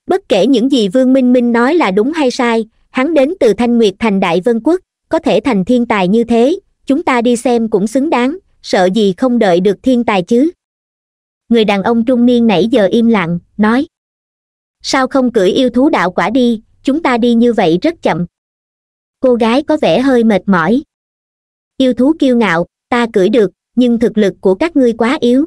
bất kể những gì vương minh minh nói là đúng hay sai hắn đến từ thanh nguyệt thành đại vân quốc có thể thành thiên tài như thế chúng ta đi xem cũng xứng đáng sợ gì không đợi được thiên tài chứ người đàn ông trung niên nãy giờ im lặng nói sao không cưỡi yêu thú đạo quả đi chúng ta đi như vậy rất chậm cô gái có vẻ hơi mệt mỏi yêu thú kiêu ngạo ta cưỡi được nhưng thực lực của các ngươi quá yếu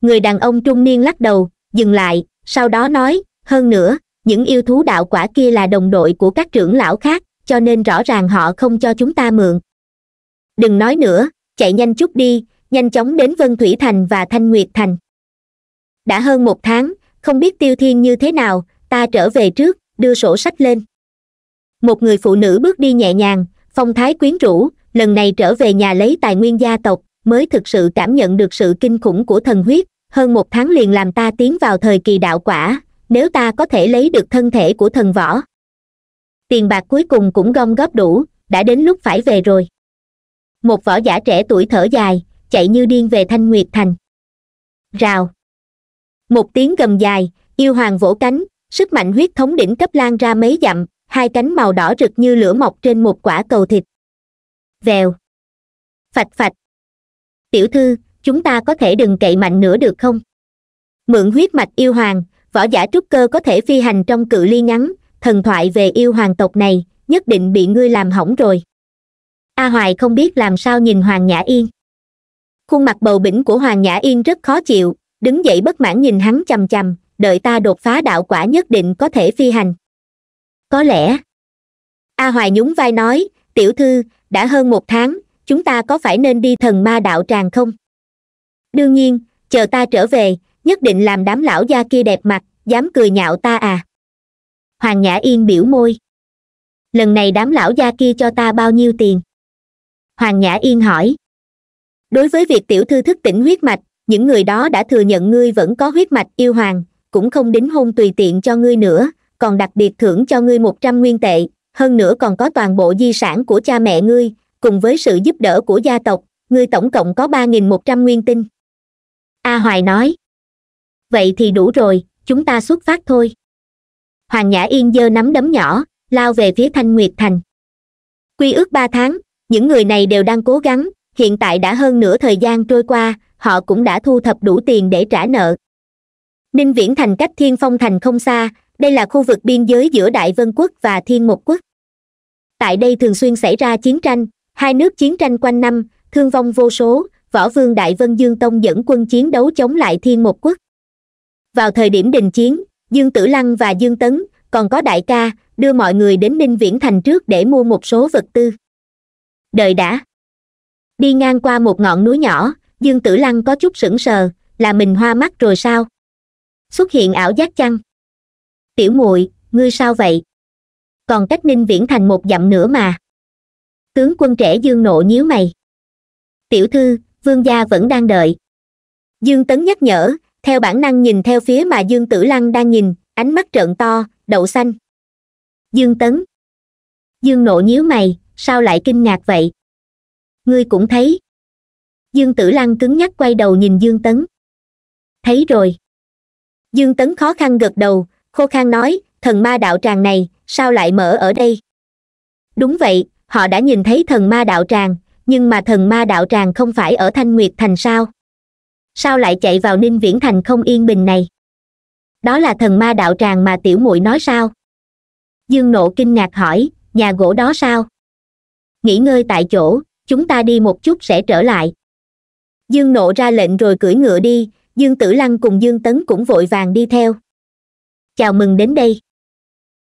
người đàn ông trung niên lắc đầu dừng lại sau đó nói hơn nữa những yêu thú đạo quả kia là đồng đội của các trưởng lão khác cho nên rõ ràng họ không cho chúng ta mượn đừng nói nữa chạy nhanh chút đi nhanh chóng đến vân thủy thành và thanh nguyệt thành đã hơn một tháng không biết tiêu thiên như thế nào ta trở về trước đưa sổ sách lên một người phụ nữ bước đi nhẹ nhàng phong thái quyến rũ lần này trở về nhà lấy tài nguyên gia tộc mới thực sự cảm nhận được sự kinh khủng của thần huyết hơn một tháng liền làm ta tiến vào thời kỳ đạo quả nếu ta có thể lấy được thân thể của thần võ tiền bạc cuối cùng cũng gom góp đủ đã đến lúc phải về rồi một võ giả trẻ tuổi thở dài chạy như điên về thanh nguyệt thành rào một tiếng gầm dài yêu hoàng vỗ cánh sức mạnh huyết thống đỉnh cấp lan ra mấy dặm hai cánh màu đỏ rực như lửa mọc trên một quả cầu thịt vèo phạch phạch tiểu thư chúng ta có thể đừng cậy mạnh nữa được không mượn huyết mạch yêu hoàng võ giả trúc cơ có thể phi hành trong cự ly ngắn thần thoại về yêu hoàng tộc này nhất định bị ngươi làm hỏng rồi a hoài không biết làm sao nhìn hoàng nhã yên khuôn mặt bầu bĩnh của hoàng nhã yên rất khó chịu đứng dậy bất mãn nhìn hắn c h đợi ta đột phá đạo quả nhất định có thể phi hành có lẽ a hoài nhún vai nói tiểu thư đã hơn một tháng chúng ta có phải nên đi thần ma đạo tràng không đương nhiên chờ ta trở về nhất định làm đám lão gia kia đẹp mặt dám cười nhạo ta à hoàng nhã yên biểu môi lần này đám lão gia kia cho ta bao nhiêu tiền hoàng nhã yên hỏi đối với việc tiểu thư thức tỉnh huyết mạch những người đó đã thừa nhận ngươi vẫn có huyết mạch yêu hoàng cũng không đính hôn tùy tiện cho ngươi nữa còn đặc biệt thưởng cho ngươi một trăm nguyên tệ hơn nữa còn có toàn bộ di sản của cha mẹ ngươi cùng với sự giúp đỡ của gia tộc ngươi tổng cộng có ba nghìn một trăm nguyên tinh a hoài nói vậy thì đủ rồi chúng ta xuất phát thôi hoàng nhã yên giơ nắm đấm nhỏ lao về phía thanh nguyệt thành quy ước ba tháng những người này đều đang cố gắng hiện tại đã hơn nửa thời gian trôi qua họ cũng đã thu thập đủ tiền để trả nợ ninh viễn thành cách thiên phong thành không xa đây là khu vực biên giới giữa đại vân quốc và thiên Mục quốc tại đây thường xuyên xảy ra chiến tranh hai nước chiến tranh quanh năm thương vong vô số võ vương đại vân dương tông dẫn quân chiến đấu chống lại thiên Mục quốc vào thời điểm đình chiến dương tử lăng và dương tấn còn có đại ca đưa mọi người đến ninh viễn thành trước để mua một số vật tư đợi đã đi ngang qua một ngọn núi nhỏ dương tử lăng có chút sững sờ là mình hoa mắt rồi sao xuất hiện ảo giác chăng tiểu muội ngươi sao vậy còn cách ninh viễn thành một dặm nữa mà tướng quân trẻ dương nộ nhíu mày tiểu thư vương gia vẫn đang đợi dương tấn nhắc nhở theo bản năng nhìn theo phía mà dương tử lăng đang nhìn ánh mắt trợn to đậu xanh dương tấn dương nộ nhíu mày sao lại kinh ngạc vậy ngươi cũng thấy dương tử lăng cứng nhắc quay đầu nhìn dương tấn thấy rồi dương tấn khó khăn gật đầu khô khan nói thần ma đạo tràng này sao lại mở ở đây đúng vậy họ đã nhìn thấy thần ma đạo tràng nhưng mà thần ma đạo tràng không phải ở thanh nguyệt thành sao sao lại chạy vào ninh viễn thành không yên bình này đó là thần ma đạo tràng mà tiểu muội nói sao dương nộ kinh ngạc hỏi nhà gỗ đó sao nghỉ ngơi tại chỗ chúng ta đi một chút sẽ trở lại dương nộ ra lệnh rồi cưỡi ngựa đi dương tử lăng cùng dương tấn cũng vội vàng đi theo chào mừng đến đây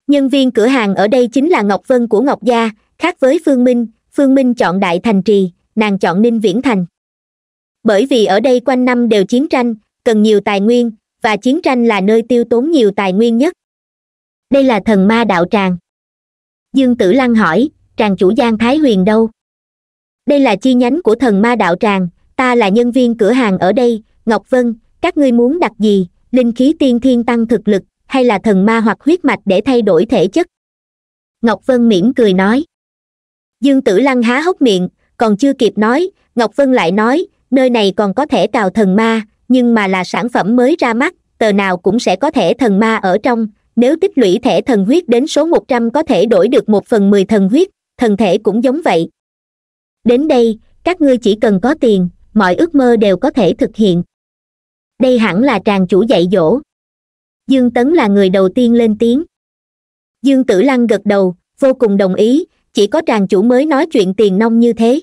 nhân viên cửa hàng ở đây chính là ngọc vân của ngọc gia khác với phương minh phương minh chọn đại thành trì nàng chọn ninh viễn thành bởi vì ở đây quanh năm đều chiến tranh cần nhiều tài nguyên và chiến tranh là nơi tiêu tốn nhiều tài nguyên nhất đây là thần ma đạo tràng dương tử lăng hỏi tràng chủ giang thái huyền đâu đây là chi nhánh của thần ma đạo tràng ta là nhân viên cửa hàng ở đây ngọc vân các ngươi muốn đặt gì linh khí tiên thiên tăng thực lực hay là thần ma hoặc huyết mạch để thay đổi thể chất ngọc vân mỉm cười nói dương tử lăng há hốc miệng còn chưa kịp nói ngọc vân lại nói nơi này còn có thể cào thần ma nhưng mà là sản phẩm mới ra mắt tờ nào cũng sẽ có thể thần ma ở trong nếu tích lũy thẻ thần huyết đến số một trăm có thể đổi được một phần mười thần huyết thần thể cũng giống vậy đến đây các ngươi chỉ cần có tiền mọi ước mơ đều có thể thực hiện đây hẳn là tràng chủ dạy dỗ dương tấn là người đầu tiên lên tiếng dương tử lăng gật đầu vô cùng đồng ý chỉ có tràng chủ mới nói chuyện tiền nông như thế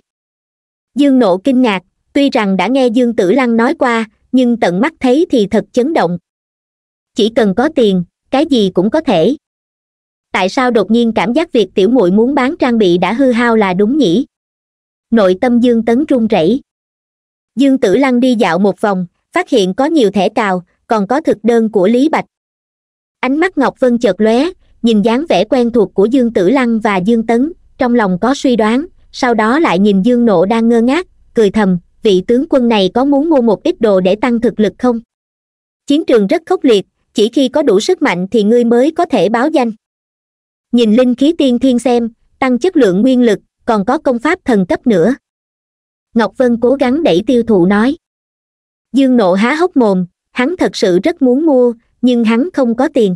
dương nộ kinh ngạc tuy rằng đã nghe dương tử lăng nói qua nhưng tận mắt thấy thì thật chấn động chỉ cần có tiền cái gì cũng có thể tại sao đột nhiên cảm giác việc tiểu muội muốn bán trang bị đã hư hao là đúng nhỉ nội tâm dương tấn run rẩy dương tử lăng đi dạo một vòng phát hiện có nhiều thẻ cào còn có thực đơn của lý bạch ánh mắt ngọc vân chợt lóe nhìn dáng vẻ quen thuộc của dương tử lăng và dương tấn trong lòng có suy đoán sau đó lại nhìn dương nộ đang ngơ ngác cười thầm vị tướng quân này có muốn mua một ít đồ để tăng thực lực không chiến trường rất khốc liệt chỉ khi có đủ sức mạnh thì ngươi mới có thể báo danh nhìn linh khí tiên thiên xem tăng chất lượng nguyên lực còn có công pháp thần cấp nữa ngọc vân cố gắng đẩy tiêu thụ nói dương nộ há hốc mồm hắn thật sự rất muốn mua nhưng hắn không có tiền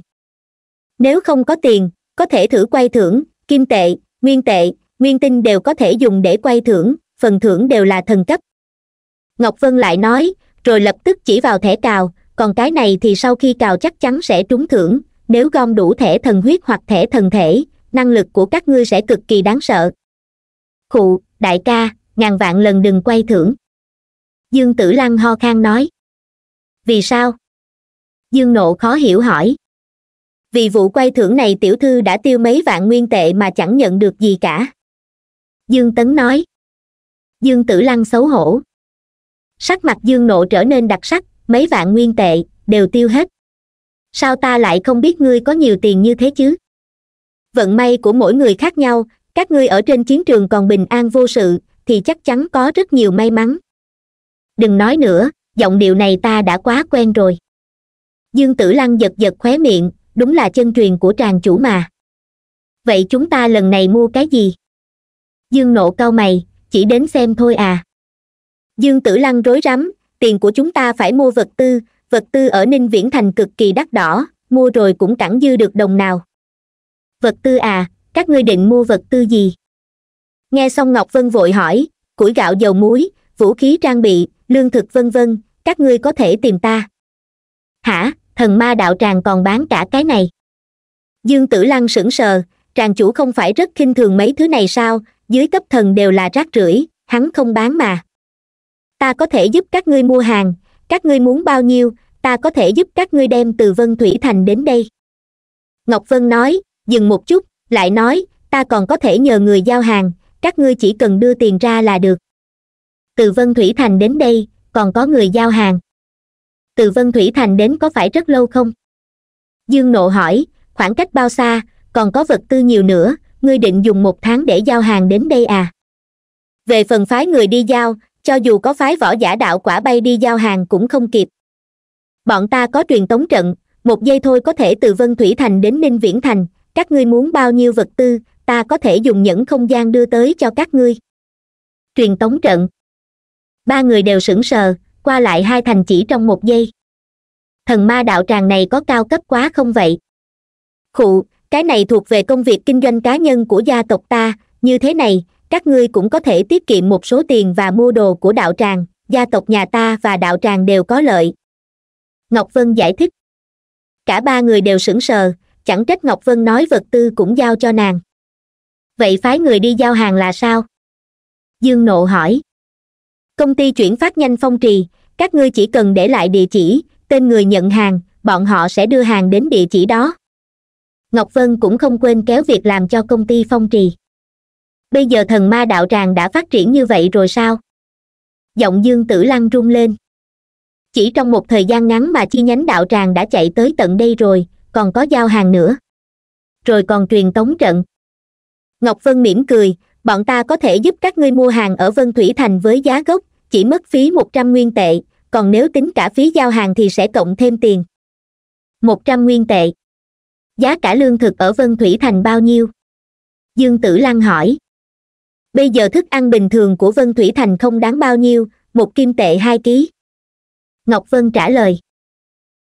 nếu không có tiền có thể thử quay thưởng kim tệ nguyên tệ nguyên tinh đều có thể dùng để quay thưởng phần thưởng đều là thần cấp ngọc vân lại nói rồi lập tức chỉ vào thẻ cào còn cái này thì sau khi cào chắc chắn sẽ trúng thưởng nếu gom đủ thẻ thần huyết hoặc thẻ thần thể năng lực của các ngươi sẽ cực kỳ đáng sợ khụ đại ca ngàn vạn lần đừng quay thưởng dương tử lăng ho khan nói vì sao dương nộ khó hiểu hỏi vì vụ quay thưởng này tiểu thư đã tiêu mấy vạn nguyên tệ mà chẳng nhận được gì cả dương tấn nói dương tử lăng xấu hổ sắc mặt dương nộ trở nên đặc sắc mấy vạn nguyên tệ đều tiêu hết sao ta lại không biết ngươi có nhiều tiền như thế chứ vận may của mỗi người khác nhau các ngươi ở trên chiến trường còn bình an vô sự thì chắc chắn có rất nhiều may mắn đừng nói nữa giọng điệu này ta đã quá quen rồi dương tử lăng giật giật khóe miệng đúng là chân truyền của tràng chủ mà vậy chúng ta lần này mua cái gì dương nộ cau mày chỉ đến xem thôi à dương tử lăng rối rắm tiền của chúng ta phải mua vật tư vật tư ở ninh viễn thành cực kỳ đắt đỏ mua rồi cũng chẳng dư được đồng nào vật tư à các ngươi định mua vật tư gì nghe xong ngọc vân vội hỏi củi gạo dầu muối vũ khí trang bị lương thực vân vân các ngươi có thể tìm ta hả thần ma đạo tràng còn bán cả cái này dương tử lăng sững sờ tràng chủ không phải rất khinh thường mấy thứ này sao dưới cấp thần đều là rác rưởi hắn không bán mà ta có thể giúp các ngươi mua hàng các ngươi muốn bao nhiêu ta có thể giúp các ngươi đem từ vân thủy thành đến đây ngọc vân nói dừng một chút lại nói ta còn có thể nhờ người giao hàng các ngươi chỉ cần đưa tiền ra là được từ vân thủy thành đến đây còn có người giao hàng từ vân thủy thành đến có phải rất lâu không dương nộ hỏi khoảng cách bao xa còn có vật tư nhiều nữa ngươi định dùng một tháng để giao hàng đến đây à về phần phái người đi giao cho dù có phái võ giả đạo quả bay đi giao hàng cũng không kịp bọn ta có truyền tống trận một giây thôi có thể từ vân thủy thành đến ninh viễn thành các ngươi muốn bao nhiêu vật tư ta có thể dùng những không gian đưa tới cho các ngươi truyền tống trận ba người đều sững sờ qua lại hai thành chỉ trong một giây thần ma đạo tràng này có cao cấp quá không vậy khụ cái này thuộc về công việc kinh doanh cá nhân của gia tộc ta như thế này các ngươi cũng có thể tiết kiệm một số tiền và mua đồ của đạo tràng gia tộc nhà ta và đạo tràng đều có lợi ngọc vân giải thích cả ba người đều sững sờ chẳng trách ngọc vân nói vật tư cũng giao cho nàng vậy phái người đi giao hàng là sao dương nộ hỏi công ty chuyển phát nhanh phong trì các ngươi chỉ cần để lại địa chỉ tên người nhận hàng bọn họ sẽ đưa hàng đến địa chỉ đó ngọc vân cũng không quên kéo việc làm cho công ty phong trì bây giờ thần ma đạo tràng đã phát triển như vậy rồi sao giọng dương tử lăng rung lên chỉ trong một thời gian ngắn mà chi nhánh đạo tràng đã chạy tới tận đây rồi còn có giao hàng nữa rồi còn truyền tống trận ngọc vân mỉm cười bọn ta có thể giúp các ngươi mua hàng ở vân thủy thành với giá gốc chỉ mất phí một trăm nguyên tệ còn nếu tính cả phí giao hàng thì sẽ cộng thêm tiền một trăm nguyên tệ giá cả lương thực ở vân thủy thành bao nhiêu dương tử lăng hỏi bây giờ thức ăn bình thường của vân thủy thành không đáng bao nhiêu một kim tệ hai ký ngọc vân trả lời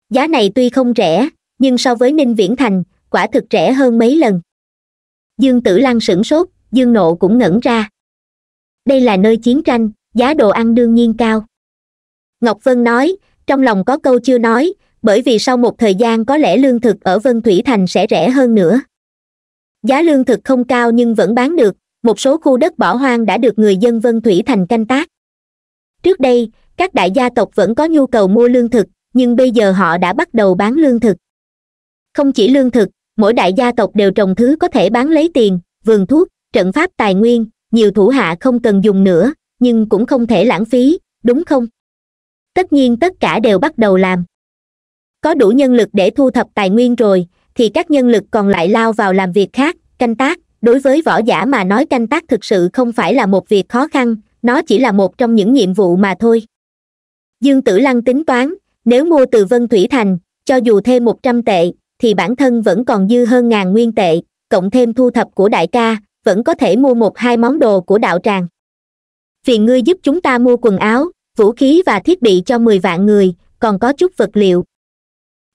giá này tuy không rẻ nhưng so với ninh viễn thành quả thực rẻ hơn mấy lần dương tử lan sửng sốt dương nộ cũng ngẩn ra đây là nơi chiến tranh giá đồ ăn đương nhiên cao ngọc vân nói trong lòng có câu chưa nói bởi vì sau một thời gian có lẽ lương thực ở vân thủy thành sẽ rẻ hơn nữa giá lương thực không cao nhưng vẫn bán được một số khu đất bỏ hoang đã được người dân vân thủy thành canh tác trước đây các đại gia tộc vẫn có nhu cầu mua lương thực nhưng bây giờ họ đã bắt đầu bán lương thực không chỉ lương thực mỗi đại gia tộc đều trồng thứ có thể bán lấy tiền vườn thuốc trận pháp tài nguyên nhiều thủ hạ không cần dùng nữa nhưng cũng không thể lãng phí đúng không tất nhiên tất cả đều bắt đầu làm có đủ nhân lực để thu thập tài nguyên rồi thì các nhân lực còn lại lao vào làm việc khác canh tác đối với võ giả mà nói canh tác thực sự không phải là một việc khó khăn nó chỉ là một trong những nhiệm vụ mà thôi dương tử lăng tính toán nếu mua từ vân thủy thành cho dù thêm một trăm tệ thì bản thân vẫn còn dư hơn ngàn nguyên tệ cộng thêm thu thập của đại ca vẫn có thể mua một hai món đồ của đạo tràng phiền ngươi giúp chúng ta mua quần áo vũ khí và thiết bị cho mười vạn người còn có chút vật liệu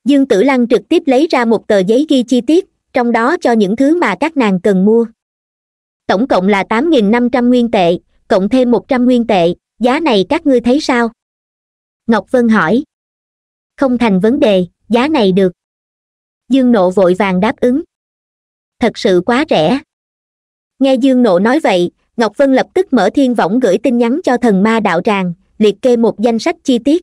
dương tử lăng trực tiếp lấy ra một tờ giấy ghi chi tiết trong đó cho những thứ mà các nàng cần mua tổng cộng là tám nghìn năm trăm nguyên tệ cộng thêm một trăm nguyên tệ giá này các ngươi thấy sao ngọc vân hỏi không thành vấn đề giá này được dương nộ vội vàng đáp ứng thật sự quá rẻ nghe dương nộ nói vậy ngọc vân lập tức mở thiên võng gửi tin nhắn cho thần ma đạo tràng liệt kê một danh sách chi tiết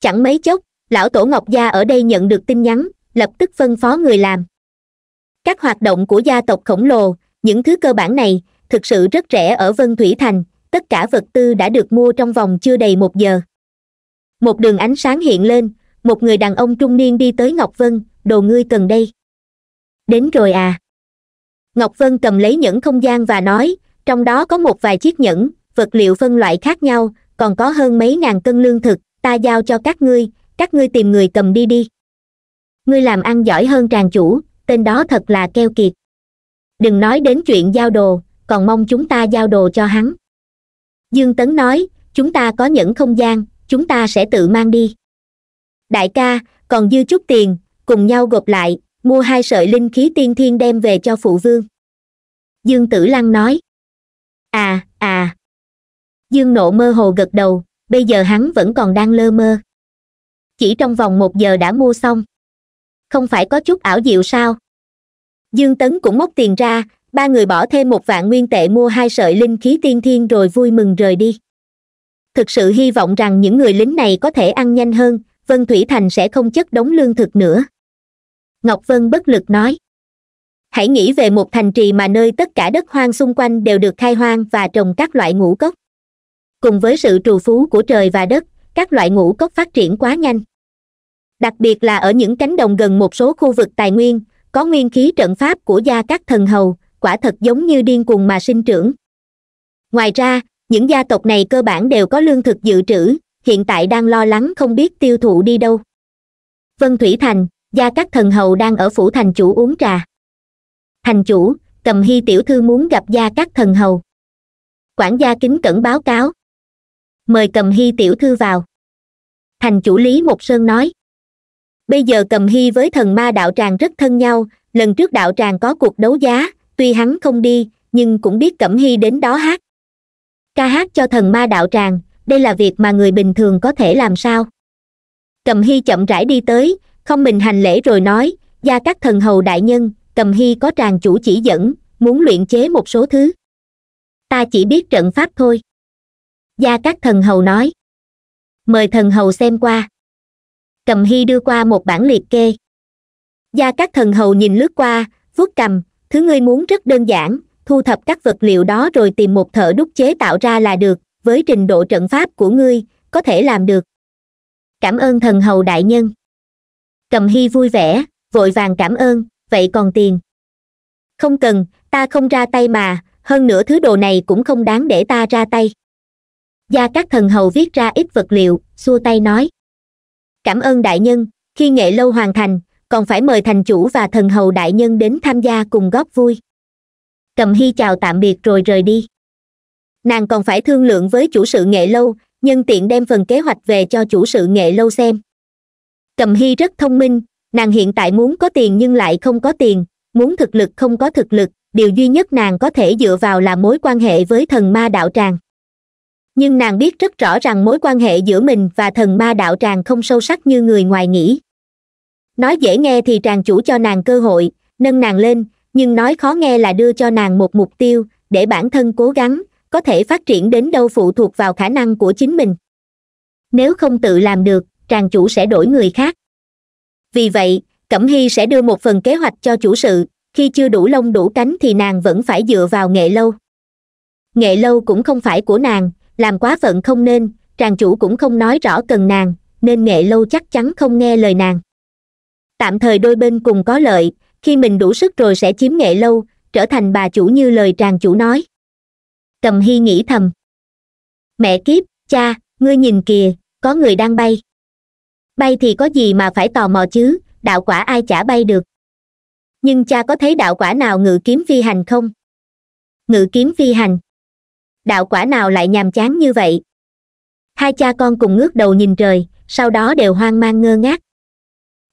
chẳng mấy chốc lão tổ ngọc gia ở đây nhận được tin nhắn lập tức phân phó người làm các hoạt động của gia tộc khổng lồ những thứ cơ bản này thực sự rất rẻ ở vân thủy thành tất cả vật tư đã được mua trong vòng chưa đầy một giờ một đường ánh sáng hiện lên một người đàn ông trung niên đi tới ngọc vân đồ ngươi cần đây đến rồi à ngọc vân cầm lấy nhẫn không gian và nói trong đó có một vài chiếc nhẫn vật liệu phân loại khác nhau còn có hơn mấy ngàn cân lương thực ta giao cho các ngươi các ngươi tìm người cầm đi đi ngươi làm ăn giỏi hơn tràng chủ tên đó thật là keo kiệt đừng nói đến chuyện giao đồ còn mong chúng ta giao đồ cho hắn dương tấn nói chúng ta có những không gian chúng ta sẽ tự mang đi đại ca còn dư chút tiền cùng nhau gộp lại mua hai sợi linh khí tiên thiên đem về cho phụ vương dương tử lăng nói à à dương nộ mơ hồ gật đầu bây giờ hắn vẫn còn đang lơ mơ chỉ trong vòng một giờ đã mua xong không phải có chút ảo diệu sao dương tấn cũng móc tiền ra ba người bỏ thêm một vạn nguyên tệ mua hai sợi linh khí tiên thiên rồi vui mừng rời đi thực sự hy vọng rằng những người lính này có thể ăn nhanh hơn vân thủy thành sẽ không chất đống lương thực nữa ngọc vân bất lực nói hãy nghĩ về một thành trì mà nơi tất cả đất hoang xung quanh đều được khai hoang và trồng các loại ngũ cốc cùng với sự trù phú của trời và đất các loại ngũ cốc phát triển quá nhanh đặc biệt là ở những cánh đồng gần một số khu vực tài nguyên có nguyên khí trận pháp của gia các thần hầu quả thật giống như điên cuồng mà sinh trưởng ngoài ra những gia tộc này cơ bản đều có lương thực dự trữ hiện tại đang lo lắng không biết tiêu thụ đi đâu vân thủy thành gia các thần hầu đang ở phủ thành chủ uống trà thành chủ cầm hy tiểu thư muốn gặp gia các thần hầu quản gia kính cẩn báo cáo mời cầm hy tiểu thư vào thành chủ lý mộc sơn nói bây giờ cầm hy với thần ma đạo tràng rất thân nhau lần trước đạo tràng có cuộc đấu giá tuy hắn không đi nhưng cũng biết cẩm hy đến đó hát ca hát cho thần ma đạo tràng đây là việc mà người bình thường có thể làm sao cầm hy chậm rãi đi tới không mình hành lễ rồi nói gia các thần hầu đại nhân cầm hy có tràng chủ chỉ dẫn muốn luyện chế một số thứ ta chỉ biết trận pháp thôi gia các thần hầu nói mời thần hầu xem qua cầm hy đưa qua một bản liệt kê gia các thần hầu nhìn lướt qua vuốt cầm thứ ngươi muốn rất đơn giản thu thập các vật liệu đó rồi tìm một thợ đúc chế tạo ra là được với trình độ trận pháp của ngươi có thể làm được cảm ơn thần hầu đại nhân cầm hy vui vẻ vội vàng cảm ơn vậy còn tiền không cần ta không ra tay mà hơn nữa thứ đồ này cũng không đáng để ta ra tay gia các thần hầu viết ra ít vật liệu xua tay nói cảm ơn đại nhân khi nghệ lâu hoàn thành còn phải mời thành chủ và thần hầu đại nhân đến tham gia cùng góp vui cầm hy chào tạm biệt rồi rời đi nàng còn phải thương lượng với chủ sự nghệ lâu nhân tiện đem phần kế hoạch về cho chủ sự nghệ lâu xem cầm hy rất thông minh nàng hiện tại muốn có tiền nhưng lại không có tiền muốn thực lực không có thực lực điều duy nhất nàng có thể dựa vào là mối quan hệ với thần ma đạo tràng nhưng nàng biết rất rõ rằng mối quan hệ giữa mình và thần ma đạo tràng không sâu sắc như người ngoài nghĩ nói dễ nghe thì tràng chủ cho nàng cơ hội nâng nàng lên nhưng nói khó nghe là đưa cho nàng một mục tiêu để bản thân cố gắng có thể phát triển đến đâu phụ thuộc vào khả năng của chính mình nếu không tự làm được tràng chủ sẽ đổi người khác vì vậy cẩm hy sẽ đưa một phần kế hoạch cho chủ sự khi chưa đủ lông đủ cánh thì nàng vẫn phải dựa vào nghệ lâu nghệ lâu cũng không phải của nàng làm quá phận không nên tràng chủ cũng không nói rõ cần nàng nên nghệ lâu chắc chắn không nghe lời nàng tạm thời đôi bên cùng có lợi khi mình đủ sức rồi sẽ chiếm nghệ lâu trở thành bà chủ như lời tràng chủ nói cầm hy nghĩ thầm mẹ kiếp cha ngươi nhìn kìa có người đang bay bay thì có gì mà phải tò mò chứ đạo quả ai chả bay được nhưng cha có thấy đạo quả nào ngự kiếm phi hành không ngự kiếm phi hành đạo quả nào lại nhàm chán như vậy hai cha con cùng ngước đầu nhìn trời sau đó đều hoang mang ngơ ngác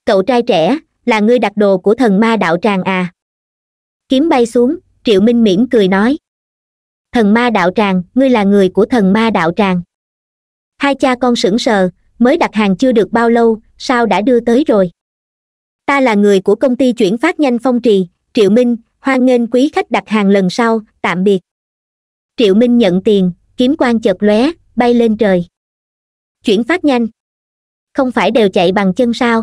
cậu trai trẻ là ngươi đặt đồ của thần ma đạo tràng à kiếm bay xuống triệu minh miễn cười nói thần ma đạo tràng ngươi là người của thần ma đạo tràng hai cha con sững sờ mới đặt hàng chưa được bao lâu sao đã đưa tới rồi ta là người của công ty chuyển phát nhanh phong trì triệu minh hoan nghênh quý khách đặt hàng lần sau tạm biệt triệu minh nhận tiền kiếm quan chợt lóe bay lên trời chuyển phát nhanh không phải đều chạy bằng chân sao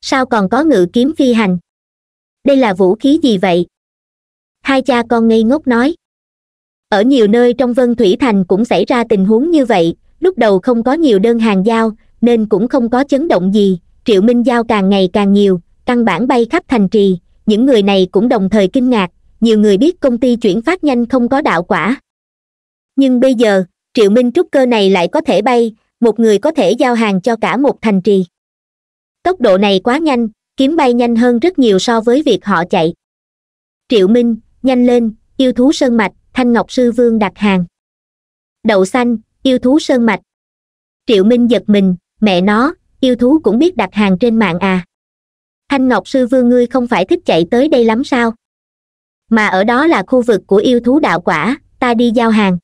sao còn có ngự kiếm phi hành đây là vũ khí gì vậy hai cha con ngây ngốc nói ở nhiều nơi trong vân thủy thành cũng xảy ra tình huống như vậy lúc đầu không có nhiều đơn hàng giao nên cũng không có chấn động gì triệu minh giao càng ngày càng nhiều căn bản bay khắp thành trì những người này cũng đồng thời kinh ngạc nhiều người biết công ty chuyển phát nhanh không có đạo quả nhưng bây giờ triệu minh trúc cơ này lại có thể bay một người có thể giao hàng cho cả một thành trì tốc độ này quá nhanh kiếm bay nhanh hơn rất nhiều so với việc họ chạy triệu minh nhanh lên yêu thú sơn mạch thanh ngọc sư vương đặt hàng đậu xanh yêu thú sơn mạch triệu minh giật mình mẹ nó yêu thú cũng biết đặt hàng trên mạng à thanh ngọc sư vương ngươi không phải thích chạy tới đây lắm sao mà ở đó là khu vực của yêu thú đạo quả ta đi giao hàng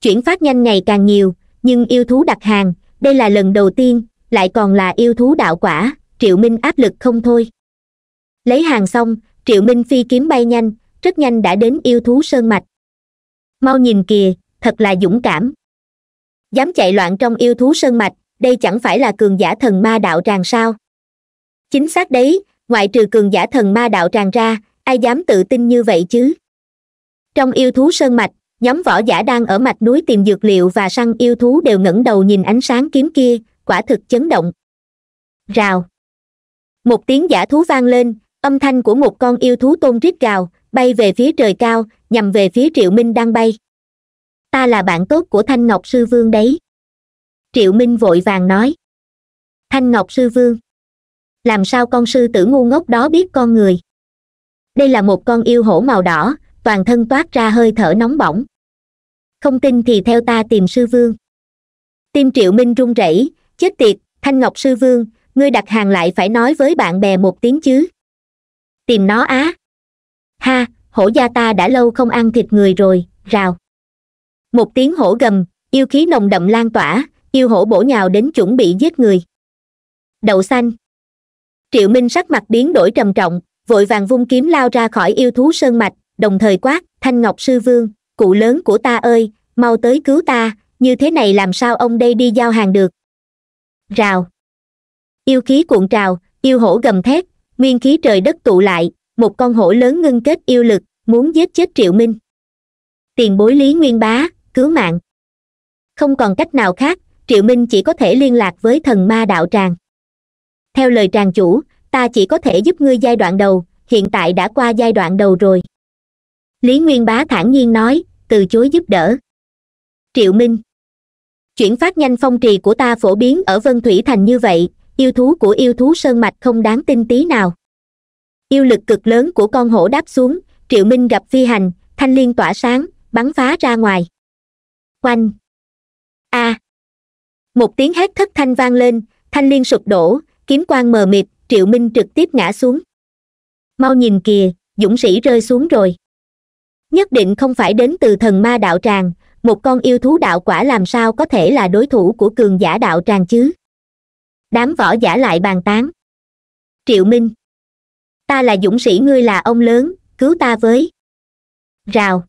chuyển phát nhanh ngày càng nhiều nhưng yêu thú đặt hàng đây là lần đầu tiên lại còn là yêu thú đạo quả triệu minh áp lực không thôi lấy hàng xong triệu minh phi kiếm bay nhanh rất nhanh đã đến yêu thú sơn mạch mau nhìn kìa thật là dũng cảm dám chạy loạn trong yêu thú sơn mạch đây chẳng phải là cường giả thần ma đạo tràng sao chính xác đấy ngoại trừ cường giả thần ma đạo tràng ra ai dám tự tin như vậy chứ trong yêu thú sơn mạch nhóm võ giả đang ở mạch núi tìm dược liệu và săn yêu thú đều ngẩng đầu nhìn ánh sáng kiếm kia quả thực chấn động rào một tiếng giả thú vang lên âm thanh của một con yêu thú tôn rít gào bay về phía trời cao nhằm về phía triệu minh đang bay ta là bạn tốt của thanh ngọc sư vương đấy triệu minh vội vàng nói thanh ngọc sư vương làm sao con sư tử ngu ngốc đó biết con người đây là một con yêu hổ màu đỏ toàn thân toát ra hơi thở nóng bỏng không tin thì theo ta tìm sư vương tim triệu minh run rẩy chết tiệt thanh ngọc sư vương ngươi đặt hàng lại phải nói với bạn bè một tiếng chứ tìm nó á ha hổ gia ta đã lâu không ăn thịt người rồi rào một tiếng hổ gầm yêu khí nồng đậm lan tỏa yêu hổ bổ nhào đến chuẩn bị giết người đậu xanh triệu minh sắc mặt biến đổi trầm trọng vội vàng vung kiếm lao ra khỏi yêu thú sơn mạch đồng thời quát thanh ngọc sư vương cụ lớn của ta ơi mau tới cứu ta như thế này làm sao ông đây đi giao hàng được rào yêu khí cuộn trào yêu hổ gầm thét nguyên khí trời đất tụ lại một con hổ lớn ngưng kết yêu lực muốn giết chết triệu minh tiền bối lý nguyên bá cứu mạng không còn cách nào khác triệu minh chỉ có thể liên lạc với thần ma đạo tràng theo lời tràng chủ ta chỉ có thể giúp ngươi giai đoạn đầu hiện tại đã qua giai đoạn đầu rồi lý nguyên bá thản nhiên nói từ chối giúp đỡ triệu minh chuyển phát nhanh phong trì của ta phổ biến ở vân thủy thành như vậy yêu thú của yêu thú sơn mạch không đáng tin tí nào yêu lực cực lớn của con hổ đáp xuống triệu minh gặp phi hành thanh liên tỏa sáng bắn phá ra ngoài quanh a à. một tiếng hét thất thanh vang lên thanh liên sụp đổ kiếm quang mờ mịt triệu minh trực tiếp ngã xuống mau nhìn kìa dũng sĩ rơi xuống rồi nhất định không phải đến từ thần ma đạo tràng một con yêu thú đạo quả làm sao có thể là đối thủ của cường giả đạo tràng chứ đám võ giả lại bàn tán triệu minh ta là dũng sĩ ngươi là ông lớn cứu ta với rào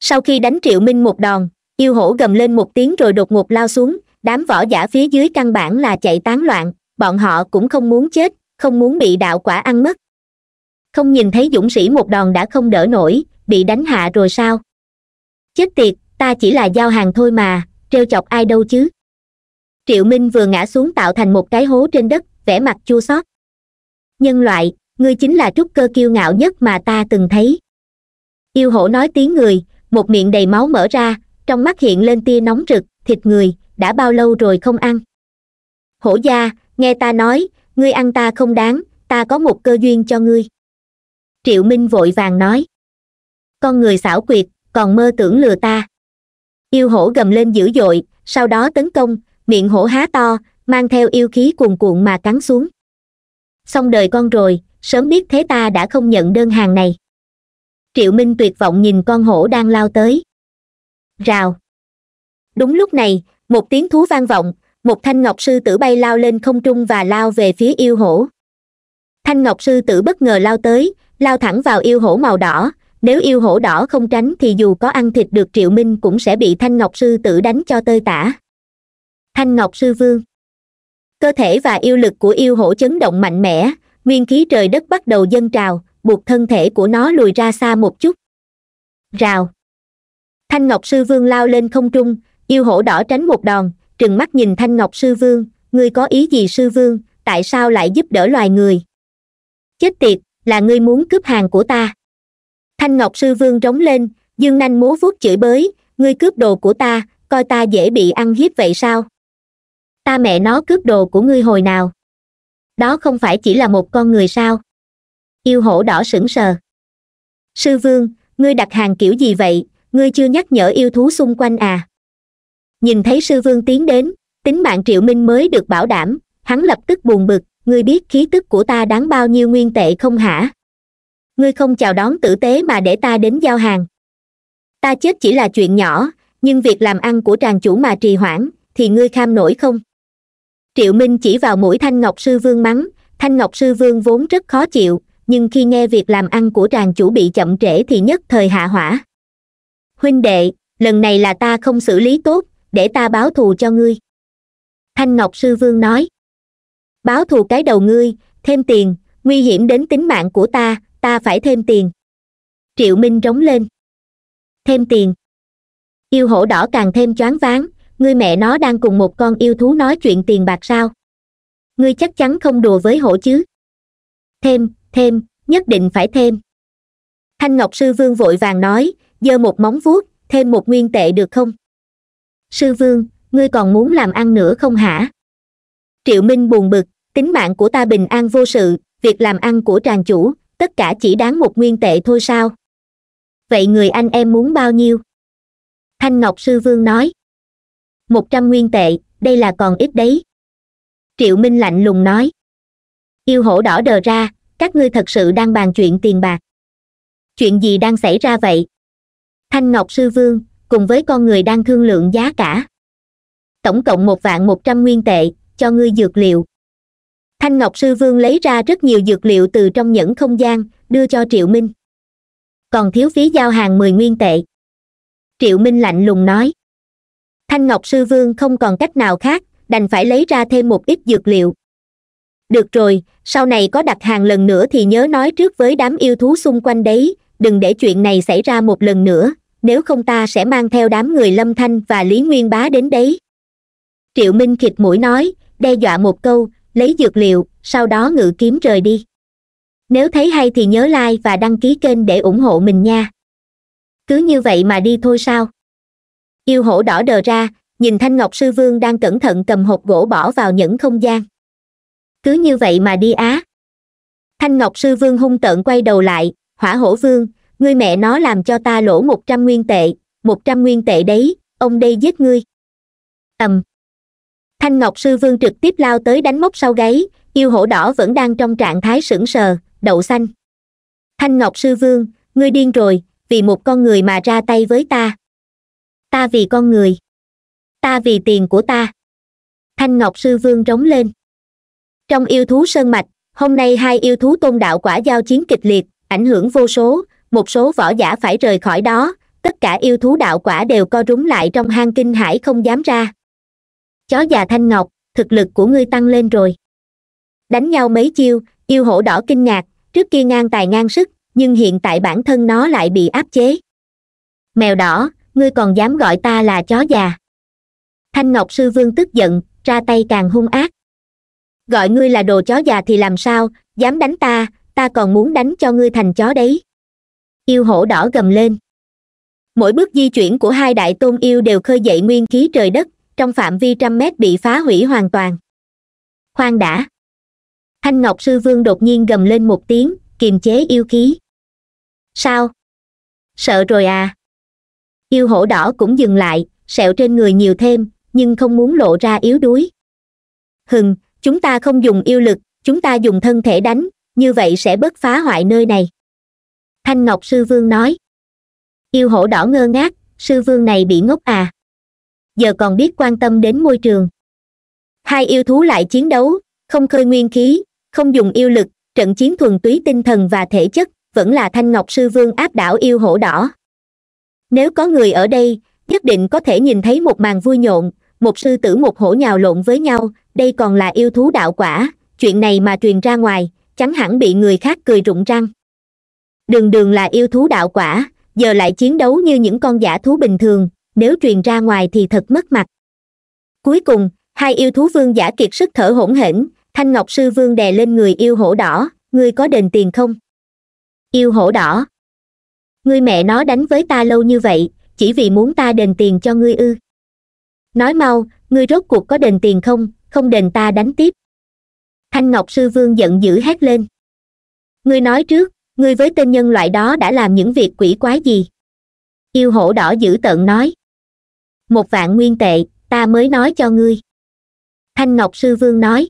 sau khi đánh triệu minh một đòn yêu hổ gầm lên một tiếng rồi đột ngột lao xuống đám võ giả phía dưới căn bản là chạy tán loạn bọn họ cũng không muốn chết không muốn bị đạo quả ăn mất không nhìn thấy dũng sĩ một đòn đã không đỡ nổi bị đánh hạ rồi sao chết tiệt ta chỉ là giao hàng thôi mà trêu chọc ai đâu chứ triệu minh vừa ngã xuống tạo thành một cái hố trên đất vẻ mặt chua xót nhân loại ngươi chính là trúc cơ kiêu ngạo nhất mà ta từng thấy yêu hổ nói tiếng người một miệng đầy máu mở ra trong mắt hiện lên tia nóng rực thịt người đã bao lâu rồi không ăn hổ gia nghe ta nói ngươi ăn ta không đáng ta có một cơ duyên cho ngươi triệu minh vội vàng nói con người xảo quyệt còn mơ tưởng lừa ta yêu hổ gầm lên dữ dội sau đó tấn công miệng hổ há to mang theo yêu khí cuồn cuộn mà cắn xuống xong đời con rồi sớm biết thế ta đã không nhận đơn hàng này triệu minh tuyệt vọng nhìn con hổ đang lao tới rào đúng lúc này một tiếng thú vang vọng một thanh ngọc sư tử bay lao lên không trung và lao về phía yêu hổ thanh ngọc sư tử bất ngờ lao tới lao thẳng vào yêu hổ màu đỏ nếu yêu hổ đỏ không tránh thì dù có ăn thịt được triệu minh cũng sẽ bị thanh ngọc sư tử đánh cho tơi tả thanh ngọc sư vương cơ thể và yêu lực của yêu hổ chấn động mạnh mẽ nguyên khí trời đất bắt đầu dâng trào buộc thân thể của nó lùi ra xa một chút rào thanh ngọc sư vương lao lên không trung yêu hổ đỏ tránh một đòn trừng mắt nhìn thanh ngọc sư vương ngươi có ý gì sư vương tại sao lại giúp đỡ loài người chết tiệt là ngươi muốn cướp hàng của ta thanh ngọc sư vương rống lên dương nanh múa vuốt chửi bới ngươi cướp đồ của ta coi ta dễ bị ăn hiếp vậy sao ta mẹ nó cướp đồ của ngươi hồi nào đó không phải chỉ là một con người sao yêu hổ đỏ sững sờ sư vương ngươi đặt hàng kiểu gì vậy ngươi chưa nhắc nhở yêu thú xung quanh à nhìn thấy sư vương tiến đến tính mạng triệu minh mới được bảo đảm hắn lập tức buồn bực ngươi biết khí tức của ta đáng bao nhiêu nguyên tệ không hả ngươi không chào đón tử tế mà để ta đến giao hàng ta chết chỉ là chuyện nhỏ nhưng việc làm ăn của tràng chủ mà trì hoãn thì ngươi kham nổi không triệu minh chỉ vào mũi thanh ngọc sư vương mắng thanh ngọc sư vương vốn rất khó chịu nhưng khi nghe việc làm ăn của tràng chủ bị chậm trễ thì nhất thời hạ hỏa huynh đệ lần này là ta không xử lý tốt để ta báo thù cho ngươi thanh ngọc sư vương nói báo thù cái đầu ngươi thêm tiền nguy hiểm đến tính mạng của ta ta phải thêm tiền triệu minh rống lên thêm tiền yêu hổ đỏ càng thêm choáng váng ngươi mẹ nó đang cùng một con yêu thú nói chuyện tiền bạc sao ngươi chắc chắn không đùa với hổ chứ thêm thêm nhất định phải thêm thanh ngọc sư vương vội vàng nói giơ một móng vuốt thêm một nguyên tệ được không sư vương ngươi còn muốn làm ăn nữa không hả triệu minh buồn bực tính mạng của ta bình an vô sự việc làm ăn của tràng chủ tất cả chỉ đáng một nguyên tệ thôi sao vậy người anh em muốn bao nhiêu thanh ngọc sư vương nói một trăm nguyên tệ đây là còn ít đấy triệu minh lạnh lùng nói yêu hổ đỏ đờ ra các ngươi thật sự đang bàn chuyện tiền bạc chuyện gì đang xảy ra vậy thanh ngọc sư vương cùng với con người đang thương lượng giá cả tổng cộng một vạn một trăm nguyên tệ cho ngươi dược liệu thanh ngọc sư vương lấy ra rất nhiều dược liệu từ trong nhẫn không gian đưa cho triệu minh còn thiếu phí giao hàng mười nguyên tệ triệu minh lạnh lùng nói thanh ngọc sư vương không còn cách nào khác đành phải lấy ra thêm một ít dược liệu được rồi sau này có đặt hàng lần nữa thì nhớ nói trước với đám yêu thú xung quanh đấy đừng để chuyện này xảy ra một lần nữa nếu không ta sẽ mang theo đám người lâm thanh và lý nguyên bá đến đấy triệu minh khịt mũi nói đe dọa một câu lấy dược liệu sau đó ngự kiếm rời đi nếu thấy hay thì nhớ like và đăng ký kênh để ủng hộ mình nha cứ như vậy mà đi thôi sao yêu hổ đỏ đờ ra nhìn thanh ngọc sư vương đang cẩn thận cầm hộp gỗ bỏ vào những không gian cứ như vậy mà đi á thanh ngọc sư vương hung tợn quay đầu lại hỏa hổ vương ngươi mẹ nó làm cho ta lỗ một trăm nguyên tệ một trăm nguyên tệ đấy ông đây giết ngươi ầm thanh ngọc sư vương trực tiếp lao tới đánh mốc sau gáy yêu hổ đỏ vẫn đang trong trạng thái sững sờ đậu xanh thanh ngọc sư vương ngươi điên rồi vì một con người mà ra tay với ta ta vì con người ta vì tiền của ta thanh ngọc sư vương trống lên trong yêu thú sơn mạch hôm nay hai yêu thú tôn đạo quả giao chiến kịch liệt ảnh hưởng vô số một số võ giả phải rời khỏi đó tất cả yêu thú đạo quả đều co rúm lại trong hang kinh hải không dám ra chó già thanh ngọc thực lực của ngươi tăng lên rồi đánh nhau mấy chiêu yêu hổ đỏ kinh ngạc trước kia ngang tài ngang sức nhưng hiện tại bản thân nó lại bị áp chế mèo đỏ ngươi còn dám gọi ta là chó già thanh ngọc sư vương tức giận ra tay càng hung ác gọi ngươi là đồ chó già thì làm sao dám đánh ta ta còn muốn đánh cho ngươi thành chó đấy yêu hổ đỏ gầm lên mỗi bước di chuyển của hai đại tôn yêu đều khơi dậy nguyên khí trời đất trong phạm vi trăm mét bị phá hủy hoàn toàn khoan đã thanh ngọc sư vương đột nhiên gầm lên một tiếng kiềm chế yêu khí sao sợ rồi à yêu hổ đỏ cũng dừng lại sẹo trên người nhiều thêm nhưng không muốn lộ ra yếu đuối hừng chúng ta không dùng yêu lực chúng ta dùng thân thể đánh như vậy sẽ bớt phá hoại nơi này thanh ngọc sư vương nói yêu hổ đỏ ngơ ngác sư vương này bị ngốc à giờ còn biết quan tâm đến môi trường hai yêu thú lại chiến đấu không khơi nguyên khí không dùng yêu lực trận chiến thuần túy tinh thần và thể chất vẫn là thanh ngọc sư vương áp đảo yêu hổ đỏ nếu có người ở đây nhất định có thể nhìn thấy một màn vui nhộn một sư tử một hổ nhào lộn với nhau đây còn là yêu thú đạo quả chuyện này mà truyền ra ngoài chẳng hẳn bị người khác cười rụng răng đường đường là yêu thú đạo quả giờ lại chiến đấu như những con giả thú bình thường nếu truyền ra ngoài thì thật mất mặt cuối cùng hai yêu thú vương giả kiệt sức thở hỗn hển thanh ngọc sư vương đè lên người yêu hổ đỏ ngươi có đền tiền không yêu hổ đỏ ngươi mẹ nó đánh với ta lâu như vậy chỉ vì muốn ta đền tiền cho ngươi ư nói mau ngươi rốt cuộc có đền tiền không không đền ta đánh tiếp thanh ngọc sư vương giận dữ hét lên ngươi nói trước ngươi với tên nhân loại đó đã làm những việc quỷ quái gì yêu hổ đỏ dữ tợn nói một vạn nguyên tệ ta mới nói cho ngươi thanh ngọc sư vương nói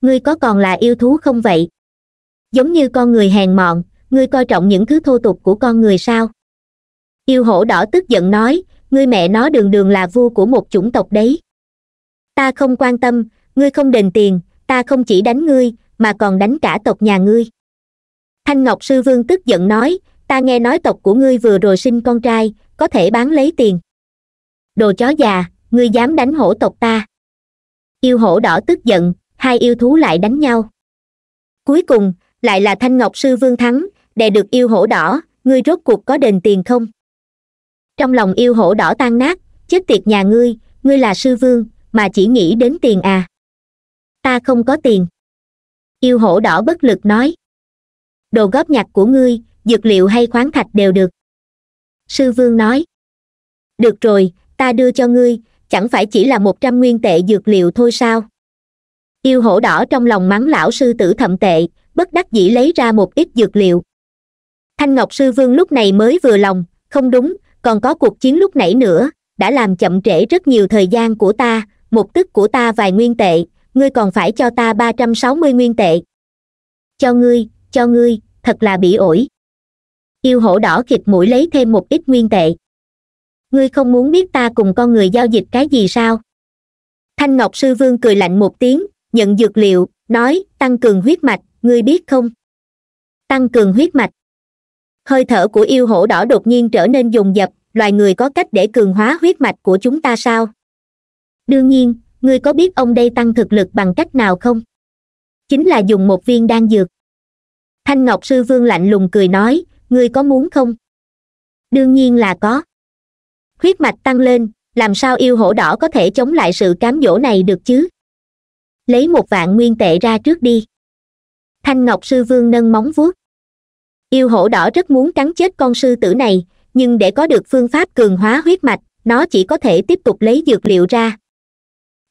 ngươi có còn là yêu thú không vậy giống như con người hèn mọn ngươi coi trọng những thứ thô tục của con người sao yêu hổ đỏ tức giận nói ngươi mẹ nó đường đường là vua của một chủng tộc đấy ta không quan tâm ngươi không đền tiền ta không chỉ đánh ngươi mà còn đánh cả tộc nhà ngươi thanh ngọc sư vương tức giận nói ta nghe nói tộc của ngươi vừa rồi sinh con trai có thể bán lấy tiền đồ chó già ngươi dám đánh hổ tộc ta yêu hổ đỏ tức giận hai yêu thú lại đánh nhau cuối cùng lại là thanh ngọc sư vương thắng đè được yêu hổ đỏ ngươi rốt cuộc có đền tiền không trong lòng yêu hổ đỏ tan nát chết tiệt nhà ngươi ngươi là sư vương mà chỉ nghĩ đến tiền à ta không có tiền yêu hổ đỏ bất lực nói đồ góp nhặt của ngươi dược liệu hay khoáng thạch đều được sư vương nói được rồi ta đưa cho ngươi chẳng phải chỉ là một trăm nguyên tệ dược liệu thôi sao yêu hổ đỏ trong lòng mắng lão sư tử thậm tệ bất đắc dĩ lấy ra một ít dược liệu thanh ngọc sư vương lúc này mới vừa lòng không đúng còn có cuộc chiến lúc nãy nữa đã làm chậm trễ rất nhiều thời gian của ta một tức của ta vài nguyên tệ ngươi còn phải cho ta ba trăm sáu mươi nguyên tệ cho ngươi cho ngươi thật là bị ổi yêu hổ đỏ khịt mũi lấy thêm một ít nguyên tệ ngươi không muốn biết ta cùng con người giao dịch cái gì sao thanh ngọc sư vương cười lạnh một tiếng nhận dược liệu nói tăng cường huyết mạch ngươi biết không tăng cường huyết mạch hơi thở của yêu hổ đỏ đột nhiên trở nên dùng dập loài người có cách để cường hóa huyết mạch của chúng ta sao đương nhiên ngươi có biết ông đây tăng thực lực bằng cách nào không chính là dùng một viên đan dược thanh ngọc sư vương lạnh lùng cười nói ngươi có muốn không đương nhiên là có huyết mạch tăng lên làm sao yêu hổ đỏ có thể chống lại sự cám dỗ này được chứ lấy một vạn nguyên tệ ra trước đi thanh ngọc sư vương nâng móng vuốt yêu hổ đỏ rất muốn cắn chết con sư tử này nhưng để có được phương pháp cường hóa huyết mạch nó chỉ có thể tiếp tục lấy dược liệu ra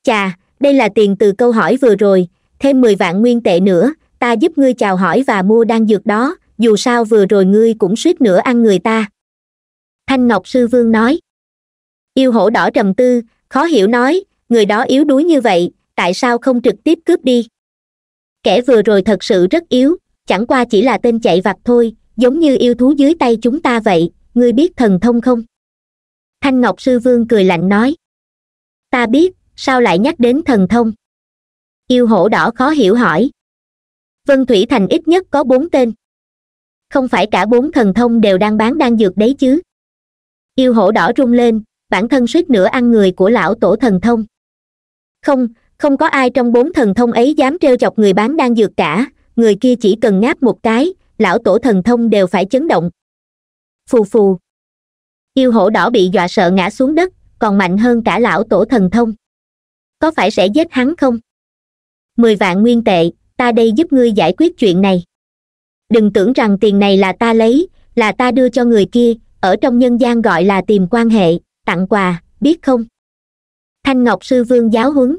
chà đây là tiền từ câu hỏi vừa rồi thêm mười vạn nguyên tệ nữa ta giúp ngươi chào hỏi và mua đan dược đó dù sao vừa rồi ngươi cũng suýt nữa ăn người ta thanh ngọc sư vương nói yêu hổ đỏ trầm tư khó hiểu nói người đó yếu đuối như vậy tại sao không trực tiếp cướp đi kẻ vừa rồi thật sự rất yếu chẳng qua chỉ là tên chạy vặt thôi giống như yêu thú dưới tay chúng ta vậy ngươi biết thần thông không thanh ngọc sư vương cười lạnh nói ta biết sao lại nhắc đến thần thông yêu hổ đỏ khó hiểu hỏi vân thủy thành ít nhất có bốn tên không phải cả bốn thần thông đều đang bán đan dược đấy chứ yêu hổ đỏ rung lên bản thân suýt nữa ăn người của lão tổ thần thông không không có ai trong bốn thần thông ấy dám trêu chọc người bán đan dược cả người kia chỉ cần ngáp một cái lão tổ thần thông đều phải chấn động phù phù yêu hổ đỏ bị dọa sợ ngã xuống đất còn mạnh hơn cả lão tổ thần thông có phải sẽ giết hắn không mười vạn nguyên tệ ta đây giúp ngươi giải quyết chuyện này đừng tưởng rằng tiền này là ta lấy là ta đưa cho người kia ở trong nhân gian gọi là tìm quan hệ tặng quà biết không thanh ngọc sư vương giáo huấn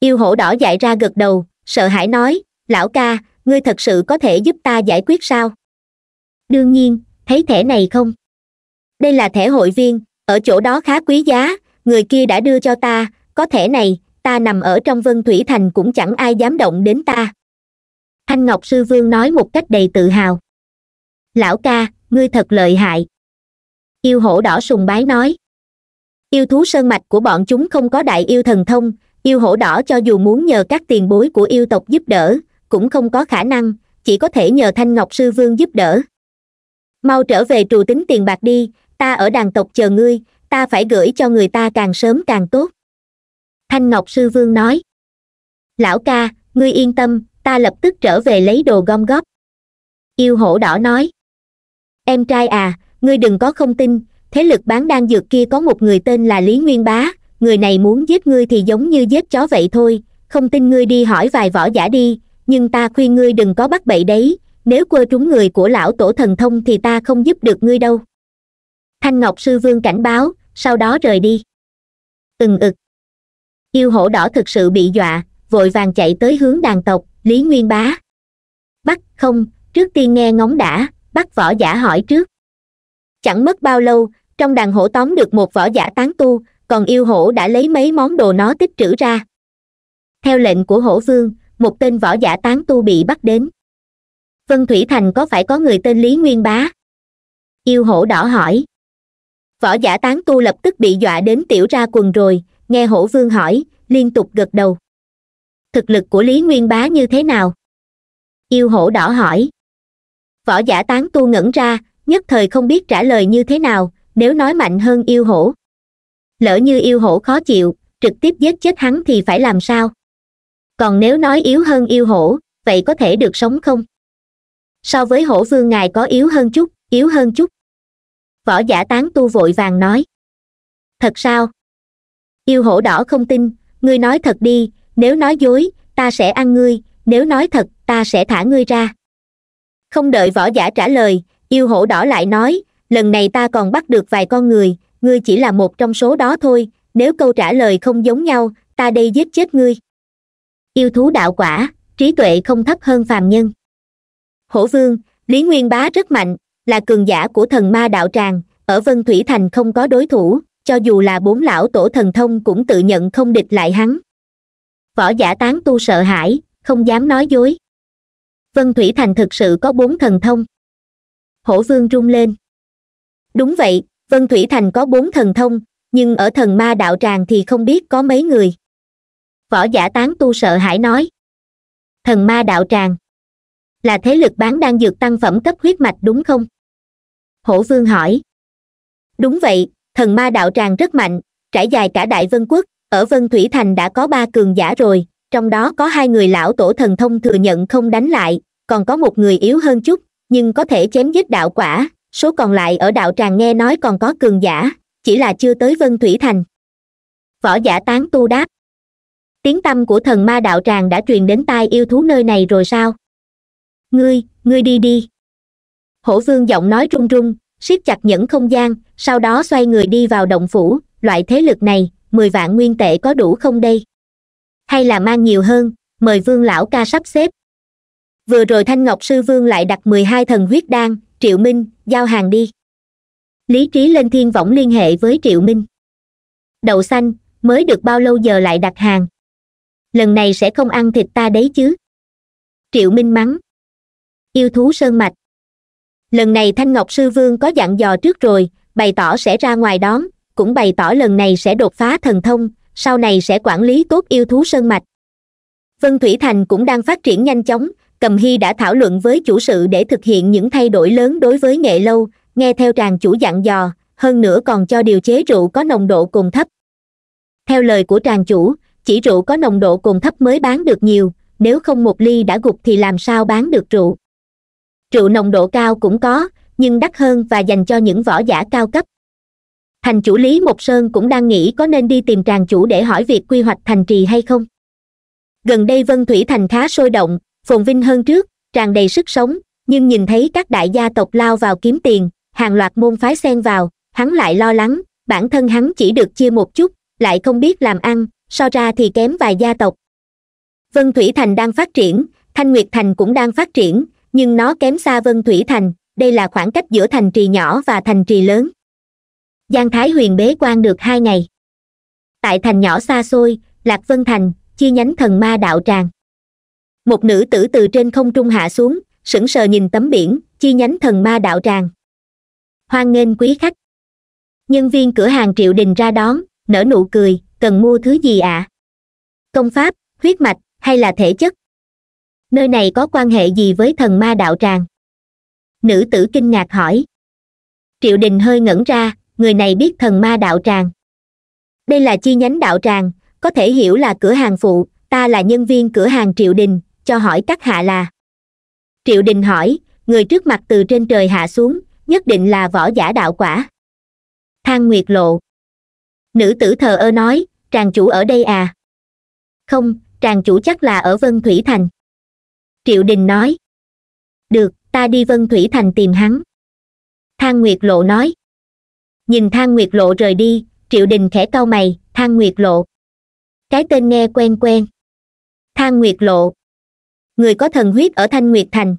yêu hổ đỏ dại ra gật đầu sợ hãi nói lão ca ngươi thật sự có thể giúp ta giải quyết sao đương nhiên thấy thẻ này không đây là thẻ hội viên ở chỗ đó khá quý giá người kia đã đưa cho ta có thẻ này ta nằm ở trong vân thủy thành cũng chẳng ai dám động đến ta thanh ngọc sư vương nói một cách đầy tự hào lão ca ngươi thật lợi hại yêu hổ đỏ sùng bái nói yêu thú sơn mạch của bọn chúng không có đại yêu thần thông yêu hổ đỏ cho dù muốn nhờ các tiền bối của yêu tộc giúp đỡ cũng không có khả năng chỉ có thể nhờ thanh ngọc sư vương giúp đỡ mau trở về trù tính tiền bạc đi ta ở đàn tộc chờ ngươi ta phải gửi cho người ta càng sớm càng tốt thanh ngọc sư vương nói lão ca ngươi yên tâm ta lập tức trở về lấy đồ gom góp yêu hổ đỏ nói em trai à ngươi đừng có không tin thế lực bán đan dược kia có một người tên là lý nguyên bá người này muốn giết ngươi thì giống như giết chó vậy thôi không tin ngươi đi hỏi vài võ giả đi nhưng ta khuyên ngươi đừng có bắt bậy đấy nếu quơ trúng người của lão tổ thần thông thì ta không giúp được ngươi đâu thanh ngọc sư vương cảnh báo sau đó rời đi ừng ực yêu hổ đỏ thực sự bị dọa vội vàng chạy tới hướng đàn tộc lý nguyên bá bắt không trước tiên nghe ngóng đã bắt võ giả hỏi trước chẳng mất bao lâu trong đàn hổ tóm được một võ giả tán tu còn yêu hổ đã lấy mấy món đồ nó tích trữ ra theo lệnh của hổ vương một tên võ giả tán tu bị bắt đến vân thủy thành có phải có người tên lý nguyên bá yêu hổ đỏ hỏi võ giả tán tu lập tức bị dọa đến tiểu ra quần rồi nghe hổ vương hỏi liên tục gật đầu thực lực của lý nguyên bá như thế nào yêu hổ đỏ hỏi võ giả tán tu ngẩn ra nhất thời không biết trả lời như thế nào nếu nói mạnh hơn yêu hổ lỡ như yêu hổ khó chịu trực tiếp giết chết hắn thì phải làm sao còn nếu nói yếu hơn yêu hổ vậy có thể được sống không so với hổ vương ngài có yếu hơn chút yếu hơn chút võ giả tán tu vội vàng nói thật sao yêu hổ đỏ không tin ngươi nói thật đi nếu nói dối ta sẽ ăn ngươi nếu nói thật ta sẽ thả ngươi ra không đợi võ giả trả lời yêu hổ đỏ lại nói lần này ta còn bắt được vài con người ngươi chỉ là một trong số đó thôi nếu câu trả lời không giống nhau ta đây giết chết ngươi yêu thú đạo quả trí tuệ không thấp hơn phàm nhân hổ vương lý nguyên bá rất mạnh là cường giả của thần ma đạo tràng ở vân thủy thành không có đối thủ cho dù là bốn lão tổ thần thông cũng tự nhận không địch lại hắn võ giả tán tu sợ hãi không dám nói dối vân thủy thành thực sự có bốn thần thông hổ vương rung lên đúng vậy vân thủy thành có bốn thần thông nhưng ở thần ma đạo tràng thì không biết có mấy người võ giả tán tu sợ hãi nói thần ma đạo tràng là thế lực bán đang dược tăng phẩm cấp huyết mạch đúng không hổ vương hỏi đúng vậy thần ma đạo tràng rất mạnh trải dài cả đại vân quốc ở vân thủy thành đã có ba cường giả rồi trong đó có hai người lão tổ thần thông thừa nhận không đánh lại còn có một người yếu hơn chút nhưng có thể chém giết đạo quả số còn lại ở đạo tràng nghe nói còn có cường giả chỉ là chưa tới vân thủy thành võ giả tán tu đáp tiếng tâm của thần ma đạo tràng đã truyền đến tai yêu thú nơi này rồi sao ngươi ngươi đi đi hổ vương giọng nói run run siết chặt những không gian sau đó xoay người đi vào động phủ loại thế lực này mười vạn nguyên tệ có đủ không đây hay là mang nhiều hơn mời vương lão ca sắp xếp vừa rồi thanh ngọc sư vương lại đặt mười hai thần huyết đan triệu minh giao hàng đi lý trí lên thiên võng liên hệ với triệu minh đậu xanh mới được bao lâu giờ lại đặt hàng lần này sẽ không ăn thịt ta đấy chứ triệu minh mắng yêu thú sơn mạch lần này thanh ngọc sư vương có dặn dò trước rồi bày tỏ sẽ ra ngoài đón cũng bày tỏ lần này sẽ đột phá thần thông sau này sẽ quản lý tốt yêu thú sơn mạch vân thủy thành cũng đang phát triển nhanh chóng cầm hy đã thảo luận với chủ sự để thực hiện những thay đổi lớn đối với nghệ lâu nghe theo tràng chủ dặn dò hơn nữa còn cho điều chế rượu có nồng độ cồn thấp theo lời của tràng chủ chỉ rượu có nồng độ cồn thấp mới bán được nhiều nếu không một ly đã gục thì làm sao bán được rượu rượu nồng độ cao cũng có nhưng đắt hơn và dành cho những võ giả cao cấp thành chủ lý mộc sơn cũng đang nghĩ có nên đi tìm tràng chủ để hỏi việc quy hoạch thành trì hay không gần đây vân thủy thành khá sôi động phồn vinh hơn trước tràn đầy sức sống nhưng nhìn thấy các đại gia tộc lao vào kiếm tiền hàng loạt môn phái xen vào hắn lại lo lắng bản thân hắn chỉ được chia một chút lại không biết làm ăn so ra thì kém vài gia tộc vân thủy thành đang phát triển thanh nguyệt thành cũng đang phát triển nhưng nó kém xa vân thủy thành đây là khoảng cách giữa thành trì nhỏ và thành trì lớn giang thái huyền bế quan được hai ngày tại thành nhỏ xa xôi lạc vân thành chi nhánh thần ma đạo tràng một nữ tử từ trên không trung hạ xuống sững sờ nhìn tấm biển chi nhánh thần ma đạo tràng hoan nghênh quý khách nhân viên cửa hàng triệu đình ra đón nở nụ cười cần mua thứ gì ạ à? công pháp huyết mạch hay là thể chất nơi này có quan hệ gì với thần ma đạo tràng nữ tử kinh ngạc hỏi triệu đình hơi ngẩn ra người này biết thần ma đạo tràng đây là chi nhánh đạo tràng có thể hiểu là cửa hàng phụ ta là nhân viên cửa hàng triệu đình cho hỏi các hạ là triệu đình hỏi người trước mặt từ trên trời hạ xuống nhất định là võ giả đạo quả thang nguyệt lộ nữ tử thờ ơ nói tràng chủ ở đây à không tràng chủ chắc là ở vân thủy thành triệu đình nói được ta đi vân thủy thành tìm hắn thang nguyệt lộ nói nhìn thang nguyệt lộ rời đi triệu đình khẽ cau mày thang nguyệt lộ cái tên nghe quen quen thang nguyệt lộ người có thần huyết ở thanh nguyệt thành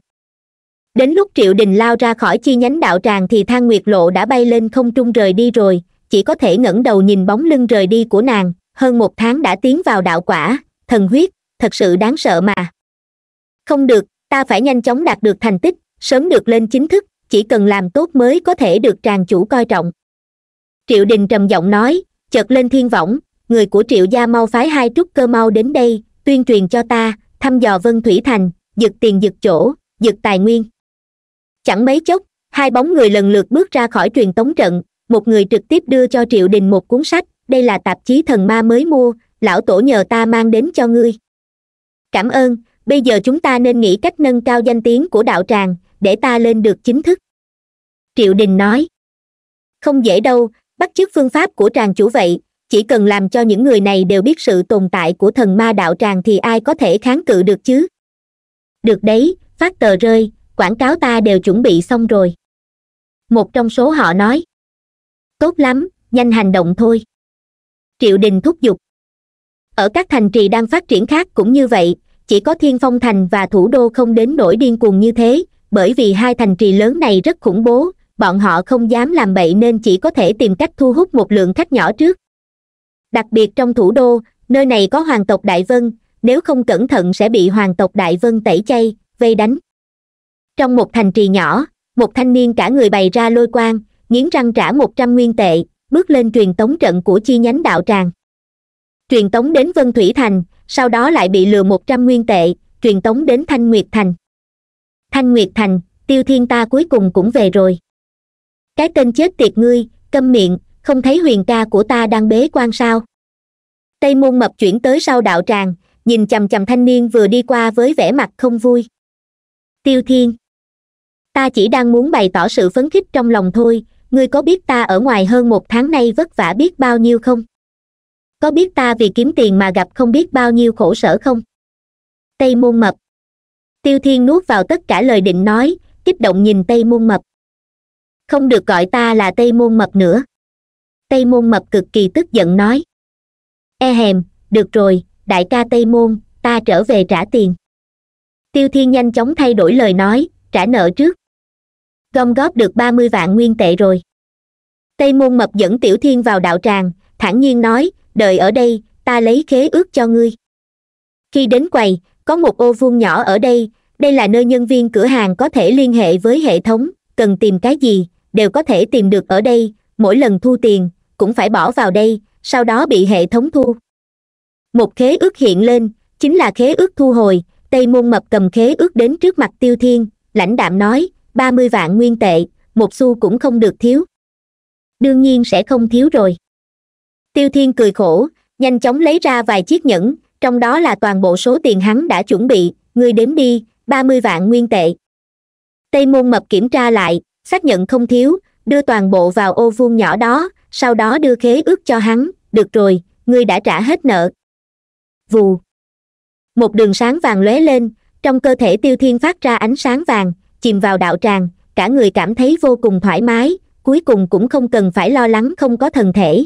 đến lúc triệu đình lao ra khỏi chi nhánh đạo tràng thì thang nguyệt lộ đã bay lên không trung rời đi rồi chỉ có thể ngẩng đầu nhìn bóng lưng rời đi của nàng hơn một tháng đã tiến vào đạo quả thần huyết thật sự đáng sợ mà không được ta phải nhanh chóng đạt được thành tích sớm được lên chính thức chỉ cần làm tốt mới có thể được tràng chủ coi trọng triệu đình trầm giọng nói chợt lên thiên võng người của triệu gia mau phái hai trúc cơ mau đến đây tuyên truyền cho ta thăm dò vân thủy thành giật tiền giật chỗ giật tài nguyên chẳng mấy chốc hai bóng người lần lượt bước ra khỏi truyền tống trận một người trực tiếp đưa cho triệu đình một cuốn sách đây là tạp chí thần ma mới mua lão tổ nhờ ta mang đến cho ngươi cảm ơn bây giờ chúng ta nên nghĩ cách nâng cao danh tiếng của đạo tràng để ta lên được chính thức triệu đình nói không dễ đâu bắt chước phương pháp của tràng chủ vậy chỉ cần làm cho những người này đều biết sự tồn tại của thần ma đạo tràng thì ai có thể kháng cự được chứ được đấy phát tờ rơi quảng cáo ta đều chuẩn bị xong rồi một trong số họ nói tốt lắm nhanh hành động thôi triệu đình thúc giục ở các thành trì đang phát triển khác cũng như vậy chỉ có thiên phong thành và thủ đô không đến nỗi điên cuồng như thế bởi vì hai thành trì lớn này rất khủng bố bọn họ không dám làm bậy nên chỉ có thể tìm cách thu hút một lượng khách nhỏ trước đặc biệt trong thủ đô nơi này có hoàng tộc đại vân nếu không cẩn thận sẽ bị hoàng tộc đại vân tẩy chay vây đánh trong một thành trì nhỏ một thanh niên cả người bày ra lôi quang nghiến răng trả một trăm nguyên tệ bước lên truyền tống trận của chi nhánh đạo tràng truyền tống đến vân thủy thành sau đó lại bị lừa một trăm nguyên tệ truyền tống đến thanh nguyệt thành thanh nguyệt thành tiêu thiên ta cuối cùng cũng về rồi cái tên chết tiệt ngươi câm miệng không thấy huyền ca của ta đang bế quan sao tây môn mập chuyển tới sau đạo tràng nhìn chằm chằm thanh niên vừa đi qua với vẻ mặt không vui tiêu thiên ta chỉ đang muốn bày tỏ sự phấn khích trong lòng thôi ngươi có biết ta ở ngoài hơn một tháng nay vất vả biết bao nhiêu không có biết ta vì kiếm tiền mà gặp không biết bao nhiêu khổ sở không tây môn mập tiêu thiên nuốt vào tất cả lời định nói kích động nhìn tây môn mập không được gọi ta là tây môn mập nữa tây môn mập cực kỳ tức giận nói e hèm được rồi đại ca tây môn ta trở về trả tiền tiêu thiên nhanh chóng thay đổi lời nói trả nợ trước gom góp được ba mươi vạn nguyên tệ rồi tây môn mập dẫn tiểu thiên vào đạo tràng thản nhiên nói đợi ở đây ta lấy khế ước cho ngươi khi đến quầy có một ô vuông nhỏ ở đây đây là nơi nhân viên cửa hàng có thể liên hệ với hệ thống cần tìm cái gì đều có thể tìm được ở đây mỗi lần thu tiền cũng phải bỏ vào đây sau đó bị hệ thống thu một khế ước hiện lên chính là khế ước thu hồi tây môn mập cầm khế ước đến trước mặt tiêu thiên lãnh đạm nói ba mươi vạn nguyên tệ một xu cũng không được thiếu đương nhiên sẽ không thiếu rồi tiêu thiên cười khổ nhanh chóng lấy ra vài chiếc nhẫn trong đó là toàn bộ số tiền hắn đã chuẩn bị ngươi đếm đi ba mươi vạn nguyên tệ tây môn mập kiểm tra lại xác nhận không thiếu đưa toàn bộ vào ô vuông nhỏ đó sau đó đưa khế ước cho hắn được rồi ngươi đã trả hết nợ vù một đường sáng vàng lóe lên trong cơ thể tiêu thiên phát ra ánh sáng vàng chìm vào đạo tràng cả người cảm thấy vô cùng thoải mái cuối cùng cũng không cần phải lo lắng không có thần thể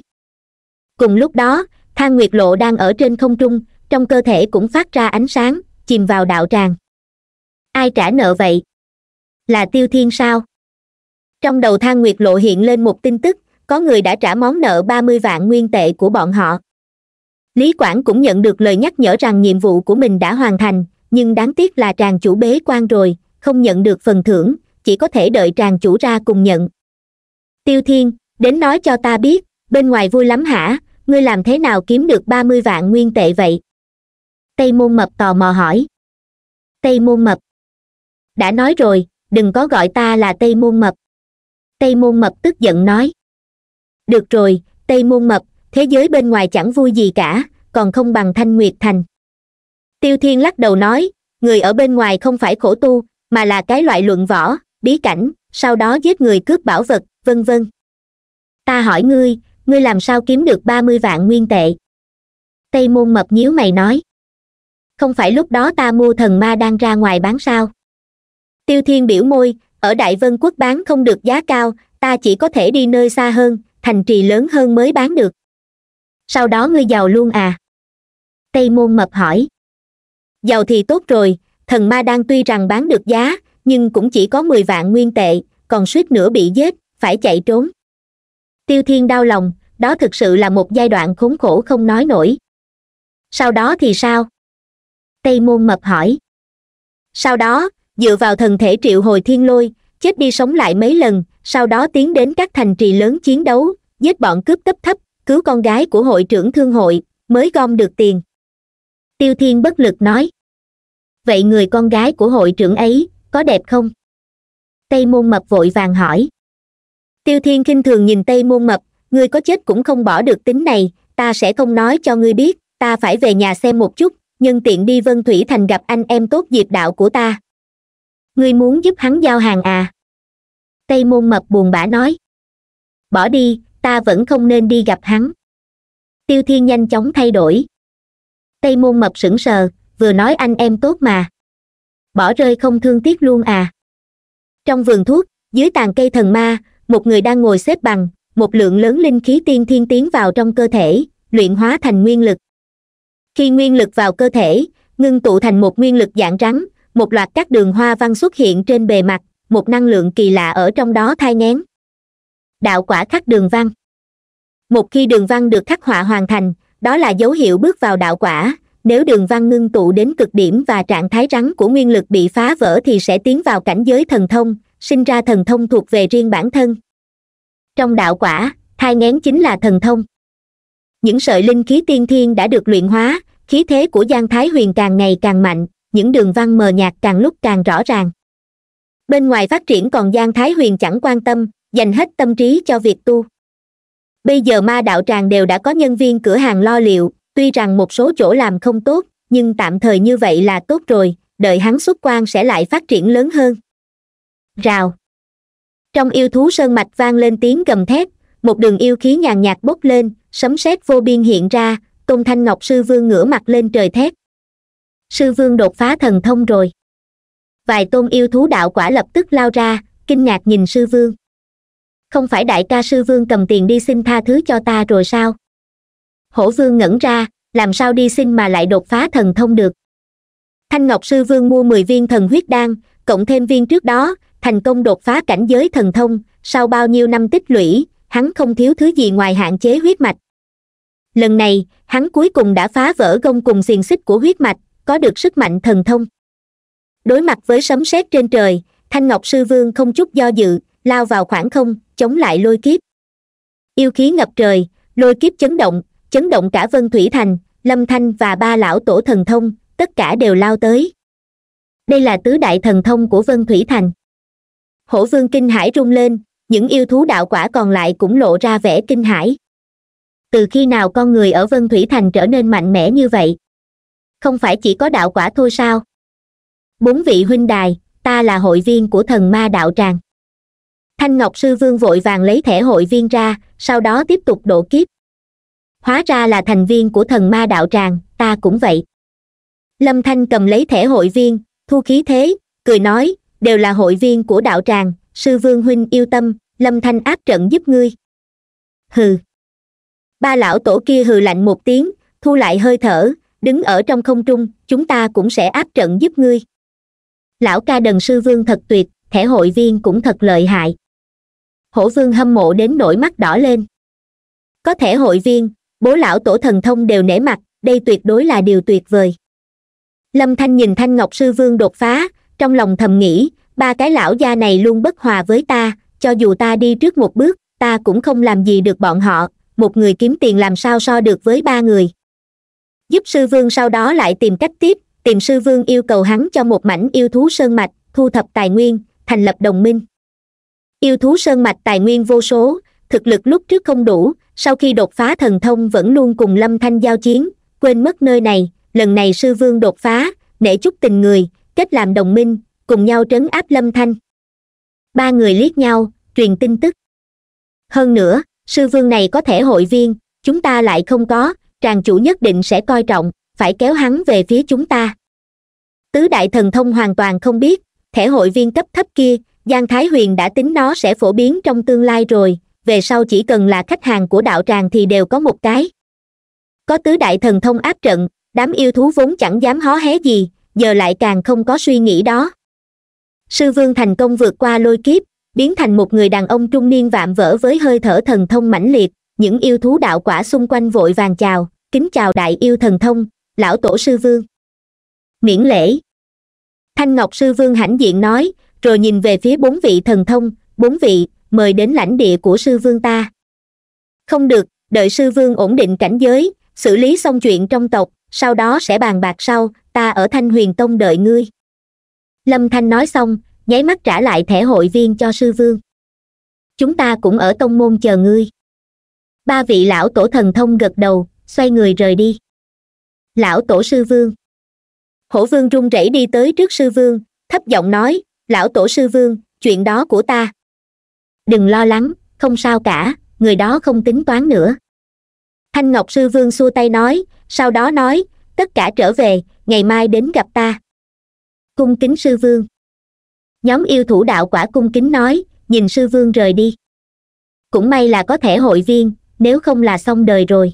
cùng lúc đó thang nguyệt lộ đang ở trên không trung trong cơ thể cũng phát ra ánh sáng chìm vào đạo tràng ai trả nợ vậy là tiêu thiên sao trong đầu thang nguyệt lộ hiện lên một tin tức có người đã trả món nợ ba mươi vạn nguyên tệ của bọn họ lý quảng cũng nhận được lời nhắc nhở rằng nhiệm vụ của mình đã hoàn thành nhưng đáng tiếc là tràng chủ bế quan rồi không nhận được phần thưởng chỉ có thể đợi tràng chủ ra cùng nhận tiêu thiên đến nói cho ta biết bên ngoài vui lắm hả ngươi làm thế nào kiếm được ba mươi vạn nguyên tệ vậy tây môn mập tò mò hỏi tây môn mập đã nói rồi đừng có gọi ta là tây môn mập tây môn mập tức giận nói được rồi tây môn mập thế giới bên ngoài chẳng vui gì cả còn không bằng thanh nguyệt thành tiêu thiên lắc đầu nói người ở bên ngoài không phải khổ tu mà là cái loại luận võ bí cảnh sau đó giết người cướp bảo vật vân vân ta hỏi ngươi ngươi làm sao kiếm được ba mươi vạn nguyên tệ tây môn mập nhíu mày nói không phải lúc đó ta mua thần ma đang ra ngoài bán sao tiêu thiên biểu môi ở đại vân quốc bán không được giá cao ta chỉ có thể đi nơi xa hơn thành trì lớn hơn mới bán được sau đó ngươi giàu luôn à tây môn mập hỏi giàu thì tốt rồi thần ma đang tuy rằng bán được giá nhưng cũng chỉ có mười vạn nguyên tệ còn suýt nữa bị giết phải chạy trốn tiêu thiên đau lòng đó thực sự là một giai đoạn khốn khổ không nói nổi sau đó thì sao tây môn mập hỏi sau đó dựa vào thần thể triệu hồi thiên lôi chết đi sống lại mấy lần sau đó tiến đến các thành trì lớn chiến đấu giết bọn cướp cấp thấp cứu con gái của hội trưởng thương hội mới gom được tiền tiêu thiên bất lực nói vậy người con gái của hội trưởng ấy có đẹp không tây môn mập vội vàng hỏi tiêu thiên k thường nhìn tây môn mập ngươi có chết cũng không bỏ được tính này ta sẽ không nói cho ngươi biết ta phải về nhà xem một chút nhân tiện đi vân thủy thành gặp anh em tốt diệp đạo của ta ngươi muốn giúp hắn giao hàng à tây môn mập buồn bã nói bỏ đi ta vẫn không nên đi gặp hắn tiêu thiên nhanh chóng thay đổi tây môn mập sững sờ vừa nói anh em tốt mà bỏ rơi không thương tiếc luôn à trong vườn thuốc dưới tàn cây thần ma một người đang ngồi xếp bằng một lượng lớn linh khí tiên thiên tiến vào trong cơ thể luyện hóa thành nguyên lực khi nguyên lực vào cơ thể ngưng tụ thành một nguyên lực dạng rắn một loạt các đường hoa văn xuất hiện trên bề mặt một năng lượng kỳ lạ ở trong đó thai ngén đạo quả khắc đường văn một khi đường văn được khắc họa hoàn thành đó là dấu hiệu bước vào đạo quả nếu đường văn ngưng tụ đến cực điểm và trạng thái rắn của nguyên lực bị phá vỡ thì sẽ tiến vào cảnh giới thần thông sinh ra thần thông thuộc về riêng bản thân trong đạo quả thai ngén chính là thần thông những sợi linh khí tiên thiên đã được luyện hóa khí thế của giang thái huyền càng ngày càng mạnh những đường văn mờ nhạt càng lúc càng rõ ràng bên ngoài phát triển còn giang thái huyền chẳng quan tâm dành hết tâm trí cho việc tu bây giờ ma đạo tràng đều đã có nhân viên cửa hàng lo liệu tuy rằng một số chỗ làm không tốt nhưng tạm thời như vậy là tốt rồi đợi hắn xuất quan sẽ lại phát triển lớn hơn rào trong yêu thú sơn mạch vang lên tiếng gầm thét một đường yêu khí nhàn nhạt bốc lên sấm sét vô biên hiện ra tôn thanh ngọc sư vương ngửa mặt lên trời thét sư vương đột phá thần thông rồi vài tôn yêu thú đạo quả lập tức lao ra kinh ngạc nhìn sư vương không phải đại ca sư vương cầm tiền đi xin tha thứ cho ta rồi sao hổ vương ngẩn ra làm sao đi xin mà lại đột phá thần thông được thanh ngọc sư vương mua mười viên thần huyết đan cộng thêm viên trước đó thành công đột phá cảnh giới thần thông sau bao nhiêu năm tích lũy hắn không thiếu thứ gì ngoài hạn chế huyết mạch lần này hắn cuối cùng đã phá vỡ gông cùng xiềng xích của huyết mạch có được sức mạnh thần thông đối mặt với sấm sét trên trời thanh ngọc sư vương không chút do dự lao vào khoảng không chống lại lôi kiếp yêu khí ngập trời lôi kiếp chấn động chấn động cả vân thủy thành lâm thanh và ba lão tổ thần thông tất cả đều lao tới đây là tứ đại thần thông của vân thủy thành hổ vương kinh hãi rung lên những yêu thú đạo quả còn lại cũng lộ ra vẻ kinh hãi từ khi nào con người ở vân thủy thành trở nên mạnh mẽ như vậy không phải chỉ có đạo quả thôi sao bốn vị huynh đài ta là hội viên của thần ma đạo tràng thanh ngọc sư vương vội vàng lấy thẻ hội viên ra sau đó tiếp tục độ kiếp hóa ra là thành viên của thần ma đạo tràng ta cũng vậy lâm thanh cầm lấy thẻ hội viên thu khí thế cười nói đều là hội viên của đạo tràng sư vương huynh yêu tâm lâm thanh áp trận giúp ngươi hừ ba lão tổ kia hừ lạnh một tiếng thu lại hơi thở đứng ở trong không trung chúng ta cũng sẽ áp trận giúp ngươi lão ca đần sư vương thật tuyệt thẻ hội viên cũng thật lợi hại hổ vương hâm mộ đến nỗi mắt đỏ lên có thẻ hội viên bố lão tổ thần thông đều nể mặt đây tuyệt đối là điều tuyệt vời lâm thanh nhìn thanh ngọc sư vương đột phá trong lòng thầm nghĩ ba cái lão gia này luôn bất hòa với ta cho dù ta đi trước một bước ta cũng không làm gì được bọn họ một người kiếm tiền làm sao so được với ba người giúp sư vương sau đó lại tìm cách tiếp tìm sư vương yêu cầu hắn cho một mảnh yêu thú sơn mạch thu thập tài nguyên thành lập đồng minh yêu thú sơn mạch tài nguyên vô số thực lực lúc trước không đủ sau khi đột phá thần thông vẫn luôn cùng lâm thanh giao chiến quên mất nơi này lần này sư vương đột phá nể chút tình người kết làm đồng minh cùng nhau trấn áp lâm thanh ba người liếc nhau truyền tin tức hơn nữa sư vương này có thể hội viên chúng ta lại không có tràng chủ nhất định sẽ coi trọng phải kéo hắn về phía chúng ta tứ đại thần thông hoàn toàn không biết thể hội viên cấp thấp kia giang thái huyền đã tính nó sẽ phổ biến trong tương lai rồi về sau chỉ cần là khách hàng của đạo tràng thì đều có một cái có tứ đại thần thông áp trận đám yêu thú vốn chẳng dám hó hé gì giờ lại càng không có suy nghĩ đó sư vương thành công vượt qua lôi kiếp biến thành một người đàn ông trung niên vạm vỡ với hơi thở thần thông mãnh liệt những yêu thú đạo quả xung quanh vội vàng chào kính chào đại yêu thần thông lão tổ sư vương miễn lễ thanh ngọc sư vương hãnh diện nói rồi nhìn về phía bốn vị thần thông bốn vị mời đến lãnh địa của sư vương ta không được đợi sư vương ổn định cảnh giới xử lý xong chuyện trong tộc sau đó sẽ bàn bạc sau ta ở thanh huyền tông đợi ngươi lâm thanh nói xong nháy mắt trả lại thẻ hội viên cho sư vương chúng ta cũng ở tông môn chờ ngươi ba vị lão tổ thần thông gật đầu xoay người rời đi lão tổ sư vương hổ vương run rẩy đi tới trước sư vương thấp giọng nói lão tổ sư vương chuyện đó của ta đừng lo lắng không sao cả người đó không tính toán nữa thanh ngọc sư vương xua tay nói sau đó nói tất cả trở về ngày mai đến gặp ta cung kính sư vương nhóm yêu thủ đạo quả cung kính nói nhìn sư vương rời đi cũng may là có thể hội viên nếu không là xong đời rồi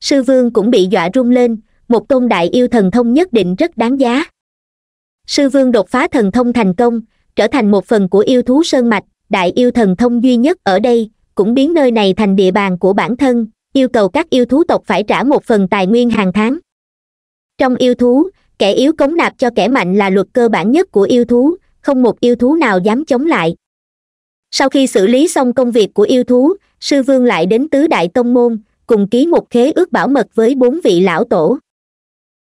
sư vương cũng bị dọa rung lên một tôn đại yêu thần thông nhất định rất đáng giá sư vương đột phá thần thông thành công trở thành một phần của yêu thú sơn mạch đại yêu thần thông duy nhất ở đây cũng biến nơi này thành địa bàn của bản thân yêu cầu các yêu thú tộc phải trả một phần tài nguyên hàng tháng trong yêu thú kẻ yếu cống nạp cho kẻ mạnh là luật cơ bản nhất của yêu thú không một yêu thú nào dám chống lại sau khi xử lý xong công việc của yêu thú sư vương lại đến tứ đại tông môn cùng ký một khế ước bảo mật với bốn vị lão tổ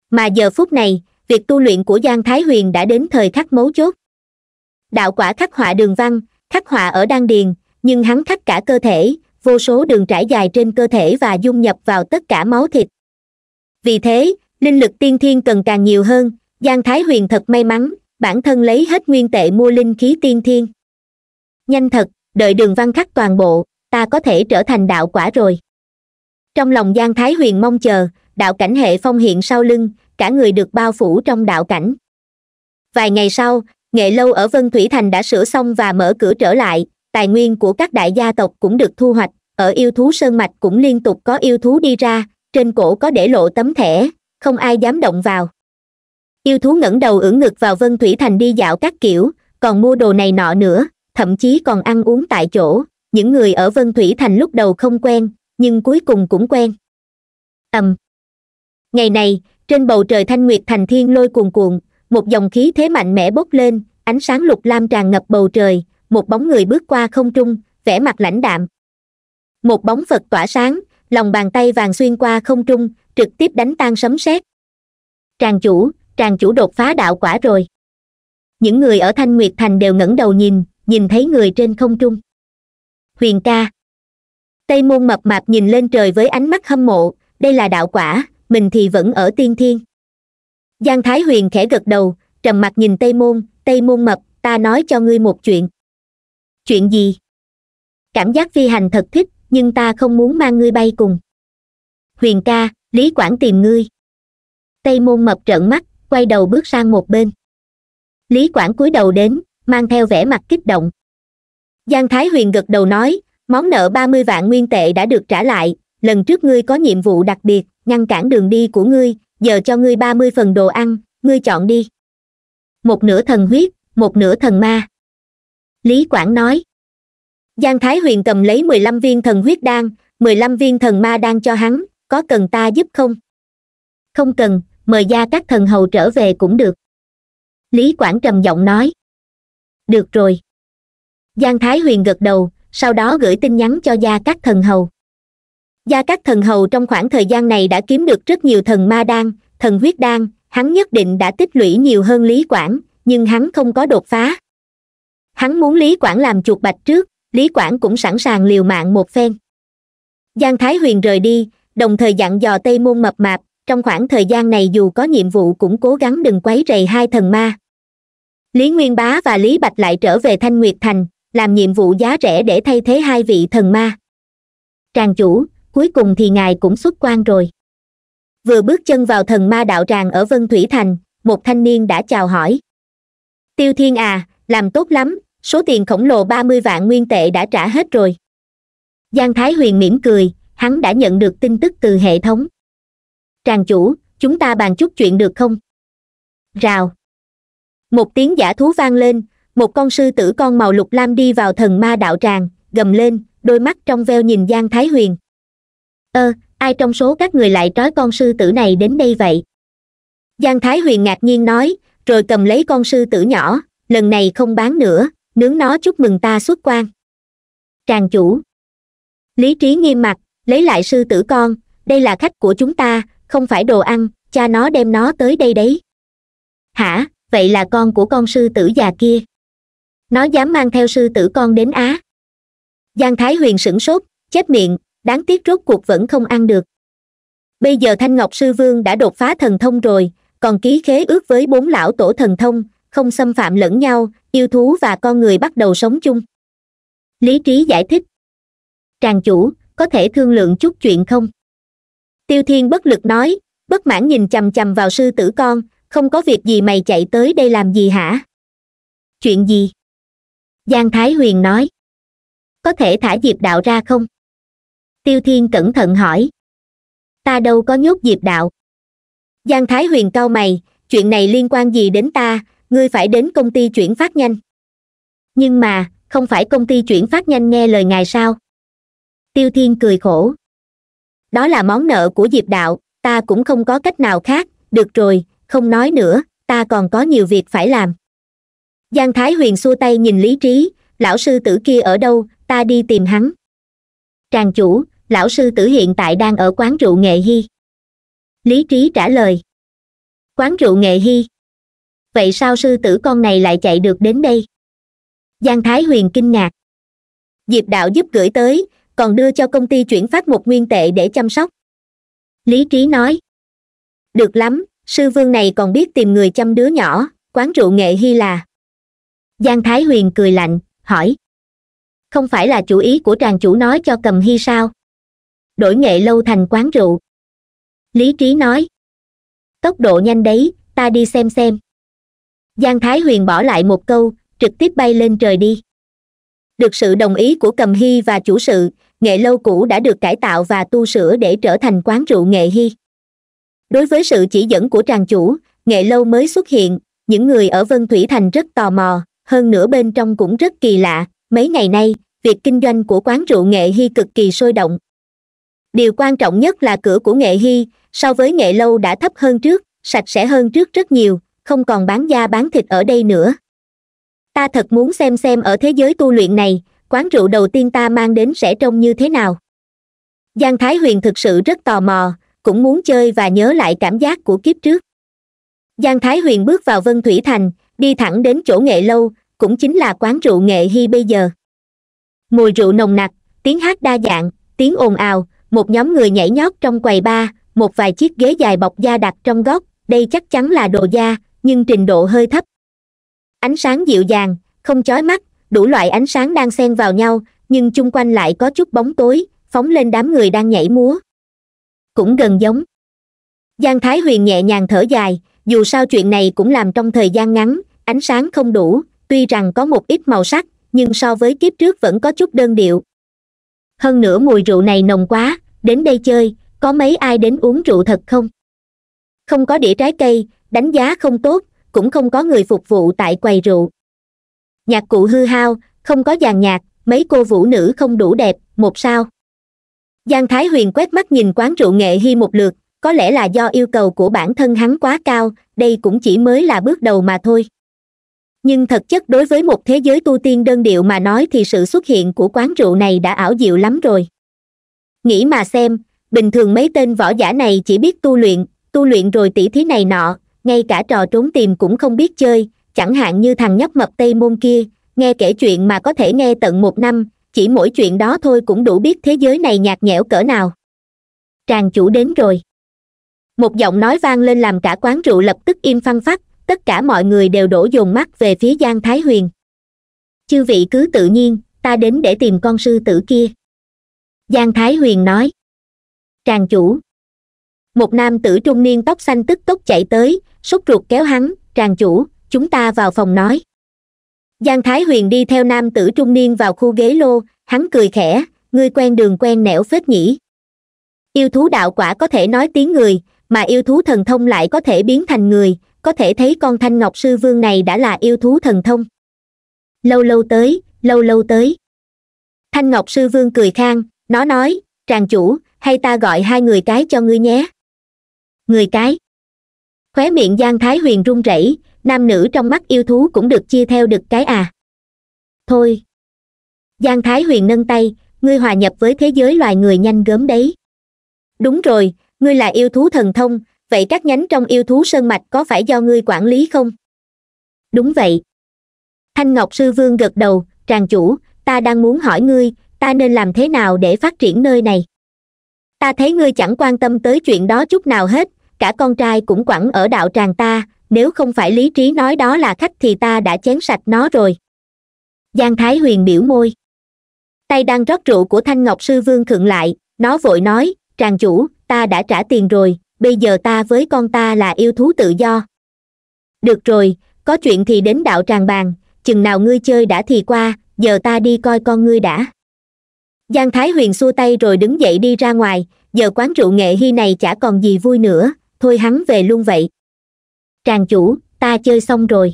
mà giờ phút này việc tu luyện của giang thái huyền đã đến thời khắc mấu chốt đạo quả khắc họa đường văn khắc họa ở đan điền nhưng hắn khắc cả cơ thể vô số đường trải dài trên cơ thể và dung nhập vào tất cả máu thịt vì thế linh lực tiên thiên cần càng nhiều hơn giang thái huyền thật may mắn bản thân lấy hết nguyên tệ mua linh khí tiên thiên nhanh thật đợi đường văn khắc toàn bộ ta có thể trở thành đạo quả rồi trong lòng giang thái huyền mong chờ đạo cảnh hệ phong hiện sau lưng cả người được bao phủ trong đạo cảnh vài ngày sau nghệ lâu ở vân thủy thành đã sửa xong và mở cửa trở lại tài nguyên của các đại gia tộc cũng được thu hoạch ở yêu thú sơn mạch cũng liên tục có yêu thú đi ra trên cổ có để lộ tấm thẻ không ai dám động vào yêu thú ngẩng đầu ưỡn ngực vào vân thủy thành đi dạo các kiểu còn mua đồ này nọ nữa thậm chí còn ăn uống tại chỗ những người ở vân thủy thành lúc đầu không quen nhưng cuối cùng cũng quen ầm ngày này trên bầu trời thanh nguyệt thành thiên lôi cuồn cuộn một dòng khí thế mạnh mẽ bốc lên ánh sáng lục lam tràn ngập bầu trời một bóng người bước qua không trung vẻ mặt lãnh đạm một bóng phật tỏa sáng lòng bàn tay vàng xuyên qua không trung trực tiếp đánh tan sấm sét tràng chủ tràng chủ đột phá đạo quả rồi những người ở thanh nguyệt thành đều ngẩng đầu nhìn nhìn thấy người trên không trung huyền ca tây môn mập mạp nhìn lên trời với ánh mắt hâm mộ đây là đạo quả mình thì vẫn ở tiên thiên giang thái huyền khẽ gật đầu trầm mặt nhìn tây môn tây môn mập ta nói cho ngươi một chuyện chuyện gì cảm giác phi hành thật thích nhưng ta không muốn mang ngươi bay cùng huyền ca lý quảng tìm ngươi tây môn mập trợn mắt quay đầu bước sang một bên lý quảng cúi đầu đến mang theo vẻ mặt kích động giang thái huyền gật đầu nói món nợ ba mươi vạn nguyên tệ đã được trả lại lần trước ngươi có nhiệm vụ đặc biệt ngăn cản đường đi của ngươi giờ cho ngươi ba mươi phần đồ ăn ngươi chọn đi một nửa thần huyết một nửa thần ma lý quảng nói giang thái huyền cầm lấy mười lăm viên thần huyết đan mười lăm viên thần ma đan cho hắn có cần ta giúp không không cần mời gia các thần hầu trở về cũng được lý Quản trầm giọng nói được rồi giang thái huyền gật đầu sau đó gửi tin nhắn cho gia các thần hầu gia các thần hầu trong khoảng thời gian này đã kiếm được rất nhiều thần ma đan thần huyết đan hắn nhất định đã tích lũy nhiều hơn lý Quản, nhưng hắn không có đột phá hắn muốn lý Quản làm chuột bạch trước lý Quản cũng sẵn sàng liều mạng một phen giang thái huyền rời đi đồng thời dặn dò tây môn mập mạp trong khoảng thời gian này dù có nhiệm vụ cũng cố gắng đừng quấy rầy hai thần ma lý nguyên bá và lý bạch lại trở về thanh nguyệt thành làm nhiệm vụ giá rẻ để thay thế hai vị thần ma tràng chủ cuối cùng thì ngài cũng xuất quan rồi vừa bước chân vào thần ma đạo tràng ở vân thủy thành một thanh niên đã chào hỏi tiêu thiên à làm tốt lắm số tiền khổng lồ ba mươi vạn nguyên tệ đã trả hết rồi giang thái huyền mỉm cười hắn đã nhận được tin tức từ hệ thống tràng chủ chúng ta bàn chút chuyện được không rào một tiếng giả thú vang lên một con sư tử con màu lục lam đi vào thần ma đạo tràng gầm lên đôi mắt trong veo nhìn giang thái huyền ơ ờ, ai trong số các người lại trói con sư tử này đến đây vậy giang thái huyền ngạc nhiên nói rồi cầm lấy con sư tử nhỏ lần này không bán nữa nướng nó chúc mừng ta xuất quan tràng chủ lý trí nghiêm mặt lấy lại sư tử con đây là khách của chúng ta không phải đồ ăn cha nó đem nó tới đây đấy hả vậy là con của con sư tử già kia nó dám mang theo sư tử con đến á giang thái huyền sửng sốt chép miệng đáng tiếc rốt cuộc vẫn không ăn được bây giờ thanh ngọc sư vương đã đột phá thần thông rồi còn ký khế ước với bốn lão tổ thần thông không xâm phạm lẫn nhau yêu thú và con người bắt đầu sống chung lý trí giải thích tràng chủ có thể thương lượng chút chuyện không tiêu thiên bất lực nói bất mãn nhìn chằm chằm vào sư tử con không có việc gì mày chạy tới đây làm gì hả chuyện gì giang thái huyền nói có thể thả diệp đạo ra không tiêu thiên cẩn thận hỏi ta đâu có nhốt diệp đạo giang thái huyền cau mày chuyện này liên quan gì đến ta ngươi phải đến công ty chuyển phát nhanh nhưng mà không phải công ty chuyển phát nhanh nghe lời ngài sao tiêu thiên cười khổ đó là món nợ của diệp đạo ta cũng không có cách nào khác được rồi không nói nữa ta còn có nhiều việc phải làm giang thái huyền xua tay nhìn lý trí lão sư tử kia ở đâu ta đi tìm hắn tràng chủ lão sư tử hiện tại đang ở quán rượu nghệ hy lý trí trả lời quán rượu nghệ hy vậy sao sư tử con này lại chạy được đến đây giang thái huyền kinh ngạc diệp đạo giúp gửi tới còn đưa cho công ty chuyển phát một nguyên tệ để chăm sóc lý trí nói được lắm sư vương này còn biết tìm người chăm đứa nhỏ quán rượu nghệ hy là giang thái huyền cười lạnh hỏi không phải là chủ ý của tràng chủ nói cho cầm hy sao đổi nghệ lâu thành quán rượu lý trí nói tốc độ nhanh đấy ta đi xem xem giang thái huyền bỏ lại một câu trực tiếp bay lên trời đi được sự đồng ý của cầm hy và chủ sự nghệ lâu cũ đã được cải tạo và tu sửa để trở thành quán rượu nghệ hy đối với sự chỉ dẫn của tràng chủ nghệ lâu mới xuất hiện những người ở vân thủy thành rất tò mò hơn nữa bên trong cũng rất kỳ lạ mấy ngày nay việc kinh doanh của quán rượu nghệ hy cực kỳ sôi động điều quan trọng nhất là cửa của nghệ hy so với nghệ lâu đã thấp hơn trước sạch sẽ hơn trước rất nhiều không còn bán da bán thịt ở đây nữa ta thật muốn xem xem ở thế giới tu luyện này quán rượu đầu tiên ta mang đến sẽ trông như thế nào giang thái huyền thực sự rất tò mò cũng muốn chơi và nhớ lại cảm giác của kiếp trước giang thái huyền bước vào vân thủy thành đi thẳng đến chỗ nghệ lâu cũng chính là quán rượu nghệ hy bây giờ mùi rượu nồng nặc tiếng hát đa dạng tiếng ồn ào một nhóm người nhảy nhót trong quầy ba một vài chiếc ghế dài bọc da đặt trong góc đây chắc chắn là đồ da nhưng trình độ hơi thấp ánh sáng dịu dàng không chói mắt đủ loại ánh sáng đang xen vào nhau nhưng chung quanh lại có chút bóng tối phóng lên đám người đang nhảy múa cũng gần giống giang thái huyền nhẹ nhàng thở dài dù sao chuyện này cũng làm trong thời gian ngắn ánh sáng không đủ tuy rằng có một ít màu sắc nhưng so với kiếp trước vẫn có chút đơn điệu hơn nữa mùi rượu này nồng quá đến đây chơi có mấy ai đến uống rượu thật không không có đĩa trái cây đánh giá không tốt cũng không có người phục vụ tại quầy rượu nhạc cụ hư hao không có dàn nhạc mấy cô vũ nữ không đủ đẹp một sao giang thái huyền quét mắt nhìn quán rượu nghệ hy một lượt có lẽ là do yêu cầu của bản thân hắn quá cao đây cũng chỉ mới là bước đầu mà thôi nhưng thật chất đối với một thế giới tu tiên đơn điệu mà nói thì sự xuất hiện của quán rượu này đã ảo diệu lắm rồi nghĩ mà xem bình thường mấy tên võ giả này chỉ biết tu luyện tu luyện rồi tỉ thí này nọ ngay cả trò trốn tìm cũng không biết chơi chẳng hạn như thằng nhóc mập tây môn kia nghe kể chuyện mà có thể nghe tận một năm chỉ mỗi chuyện đó thôi cũng đủ biết thế giới này nhạt nhẽo cỡ nào tràng chủ đến rồi một giọng nói vang lên làm cả quán rượu lập tức im phăng phắc tất cả mọi người đều đổ dồn mắt về phía giang thái huyền chư vị cứ tự nhiên ta đến để tìm con sư tử kia giang thái huyền nói tràng chủ một nam tử trung niên tóc xanh tức tốc chạy tới sốt ruột kéo hắn tràng chủ chúng ta vào phòng nói giang thái huyền đi theo nam tử trung niên vào khu ghế lô hắn cười khẽ ngươi quen đường quen nẻo phết nhỉ yêu thú đạo quả có thể nói tiếng người mà yêu thú thần thông lại có thể biến thành người có thể thấy con thanh ngọc sư vương này đã là yêu thú thần thông lâu lâu tới lâu lâu tới thanh ngọc sư vương cười khang nó nói tràng chủ hay ta gọi hai người cái cho ngươi nhé người cái khóe miệng giang thái huyền run rẩy nam nữ trong mắt yêu thú cũng được chia theo được cái à thôi giang thái huyền nâng tay ngươi hòa nhập với thế giới loài người nhanh gớm đấy đúng rồi ngươi là yêu thú thần thông vậy các nhánh trong yêu thú sơn mạch có phải do ngươi quản lý không đúng vậy thanh ngọc sư vương gật đầu tràng chủ ta đang muốn hỏi ngươi ta nên làm thế nào để phát triển nơi này ta thấy ngươi chẳng quan tâm tới chuyện đó chút nào hết cả con trai cũng quẳng ở đạo tràng ta nếu không phải lý trí nói đó là khách thì ta đã chén sạch nó rồi giang thái huyền biểu môi tay đang rót rượu của thanh ngọc sư vương khựng lại nó vội nói tràng chủ ta đã trả tiền rồi bây giờ ta với con ta là yêu thú tự do được rồi có chuyện thì đến đạo tràng bàn chừng nào ngươi chơi đã thì qua giờ ta đi coi con ngươi đã giang thái huyền xua tay rồi đứng dậy đi ra ngoài giờ quán rượu nghệ hy này chả còn gì vui nữa thôi hắn về luôn vậy tràng chủ ta chơi xong rồi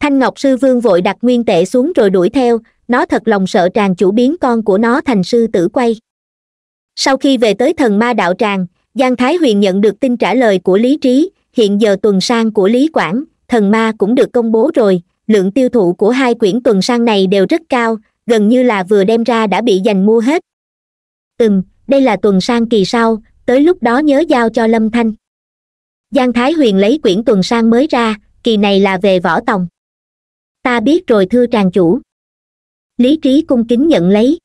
thanh ngọc sư vương vội đặt nguyên tệ xuống rồi đuổi theo nó thật lòng sợ tràng chủ biến con của nó thành sư tử quay sau khi về tới thần ma đạo tràng giang thái huyền nhận được tin trả lời của lý trí hiện giờ tuần sang của lý quảng thần ma cũng được công bố rồi lượng tiêu thụ của hai quyển tuần sang này đều rất cao gần như là vừa đem ra đã bị giành mua hết ừm đây là tuần sang kỳ sau tới lúc đó nhớ giao cho lâm thanh giang thái huyền lấy quyển tuần sang mới ra kỳ này là về võ tòng ta biết rồi thưa tràng chủ lý trí cung kính nhận lấy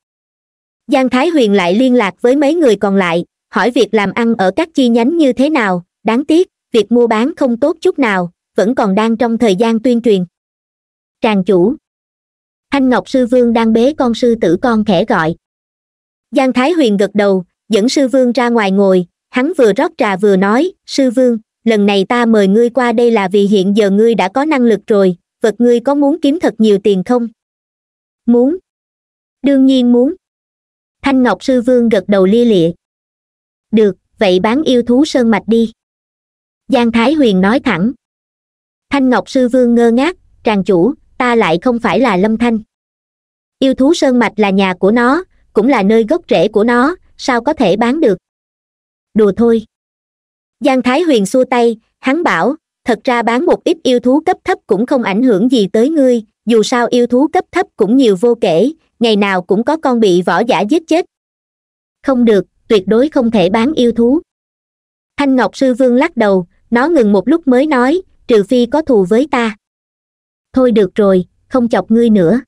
giang thái huyền lại liên lạc với mấy người còn lại hỏi việc làm ăn ở các chi nhánh như thế nào đáng tiếc việc mua bán không tốt chút nào vẫn còn đang trong thời gian tuyên truyền tràng chủ thanh ngọc sư vương đang bế con sư tử con khẽ gọi giang thái huyền gật đầu dẫn sư vương ra ngoài ngồi hắn vừa rót trà vừa nói sư vương lần này ta mời ngươi qua đây là vì hiện giờ ngươi đã có năng lực rồi vật ngươi có muốn kiếm thật nhiều tiền không muốn đương nhiên muốn thanh ngọc sư vương gật đầu lia lịa được vậy bán yêu thú sơn mạch đi giang thái huyền nói thẳng thanh ngọc sư vương ngơ ngác tràng chủ ta lại không phải là lâm thanh yêu thú sơn mạch là nhà của nó cũng là nơi gốc rễ của nó sao có thể bán được đùa thôi giang thái huyền xua tay hắn bảo thật ra bán một ít yêu thú cấp thấp cũng không ảnh hưởng gì tới ngươi dù sao yêu thú cấp thấp cũng nhiều vô kể ngày nào cũng có con bị võ giả giết chết không được tuyệt đối không thể bán yêu thú thanh ngọc sư vương lắc đầu nó ngừng một lúc mới nói trừ phi có thù với ta thôi được rồi không chọc ngươi nữa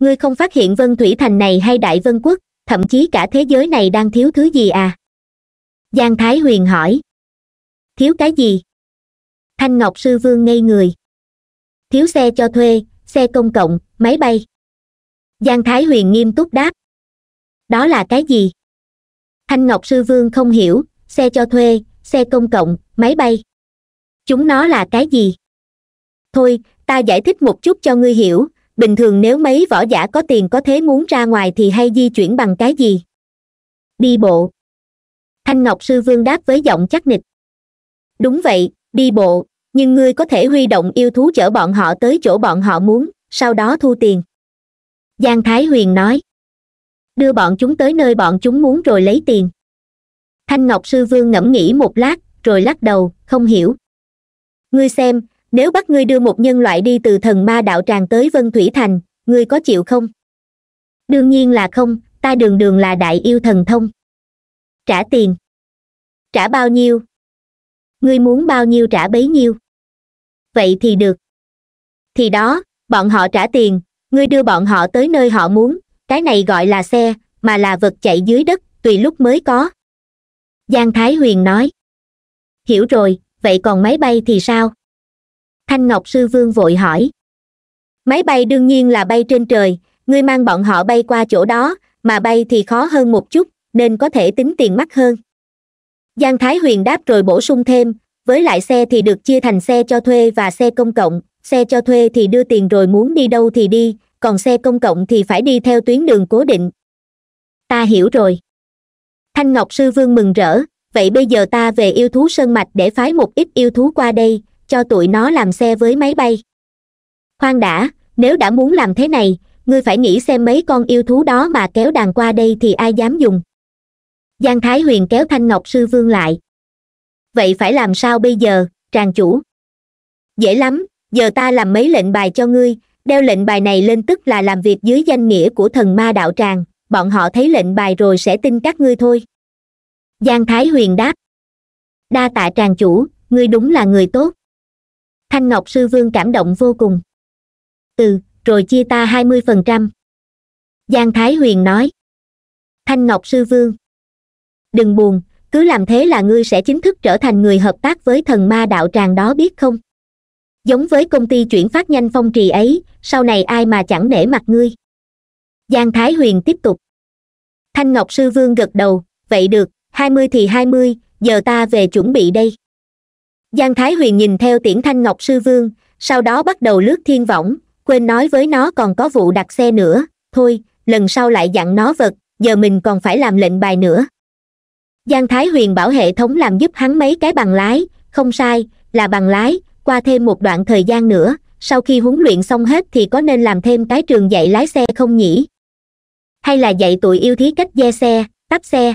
ngươi không phát hiện vân thủy thành này hay đại vân quốc thậm chí cả thế giới này đang thiếu thứ gì à giang thái huyền hỏi thiếu cái gì thanh ngọc sư vương ngây người thiếu xe cho thuê xe công cộng máy bay giang thái huyền nghiêm túc đáp đó là cái gì thanh ngọc sư vương không hiểu xe cho thuê xe công cộng máy bay chúng nó là cái gì thôi ta giải thích một chút cho ngươi hiểu bình thường nếu mấy võ giả có tiền có thế muốn ra ngoài thì hay di chuyển bằng cái gì đi bộ thanh ngọc sư vương đáp với giọng chắc nịch đúng vậy đi bộ nhưng ngươi có thể huy động yêu thú chở bọn họ tới chỗ bọn họ muốn sau đó thu tiền giang thái huyền nói đưa bọn chúng tới nơi bọn chúng muốn rồi lấy tiền thanh ngọc sư vương ngẫm nghĩ một lát rồi lắc đầu không hiểu ngươi xem nếu bắt ngươi đưa một nhân loại đi từ thần ma đạo tràng tới vân thủy thành ngươi có chịu không đương nhiên là không ta đường đường là đại yêu thần thông trả tiền trả bao nhiêu ngươi muốn bao nhiêu trả bấy nhiêu vậy thì được thì đó bọn họ trả tiền ngươi đưa bọn họ tới nơi họ muốn cái này gọi là xe mà là vật chạy dưới đất tùy lúc mới có giang thái huyền nói hiểu rồi vậy còn máy bay thì sao thanh ngọc sư vương vội hỏi máy bay đương nhiên là bay trên trời ngươi mang bọn họ bay qua chỗ đó mà bay thì khó hơn một chút nên có thể tính tiền mắc hơn giang thái huyền đáp rồi bổ sung thêm với lại xe thì được chia thành xe cho thuê và xe công cộng xe cho thuê thì đưa tiền rồi muốn đi đâu thì đi còn xe công cộng thì phải đi theo tuyến đường cố định ta hiểu rồi thanh ngọc sư vương mừng rỡ vậy bây giờ ta về yêu thú sơn mạch để phái một ít yêu thú qua đây cho tụi nó làm xe với máy bay khoan đã nếu đã muốn làm thế này ngươi phải nghĩ xem mấy con yêu thú đó mà kéo đàn qua đây thì ai dám dùng giang thái huyền kéo thanh ngọc sư vương lại vậy phải làm sao bây giờ tràng chủ dễ lắm giờ ta làm mấy lệnh bài cho ngươi đeo lệnh bài này lên tức là làm việc dưới danh nghĩa của thần ma đạo tràng bọn họ thấy lệnh bài rồi sẽ tin các ngươi thôi giang thái huyền đáp đa tạ tràng chủ ngươi đúng là người tốt thanh ngọc sư vương cảm động vô cùng ừ rồi chia ta hai mươi phần trăm giang thái huyền nói thanh ngọc sư vương đừng buồn cứ làm thế là ngươi sẽ chính thức trở thành người hợp tác với thần ma đạo tràng đó biết không giống với công ty chuyển phát nhanh phong trì ấy sau này ai mà chẳng nể mặt ngươi giang thái huyền tiếp tục thanh ngọc sư vương gật đầu vậy được hai mươi thì hai mươi giờ ta về chuẩn bị đây giang thái huyền nhìn theo tiễn thanh ngọc sư vương sau đó bắt đầu lướt thiên võng quên nói với nó còn có vụ đặt xe nữa thôi lần sau lại dặn nó vật giờ mình còn phải làm lệnh bài nữa giang thái huyền bảo hệ thống làm giúp hắn mấy cái bằng lái không sai là bằng lái qua thêm một đoạn thời gian nữa sau khi huấn luyện xong hết thì có nên làm thêm cái trường dạy lái xe không nhỉ hay là dạy tụi yêu thí cách ve xe tắp xe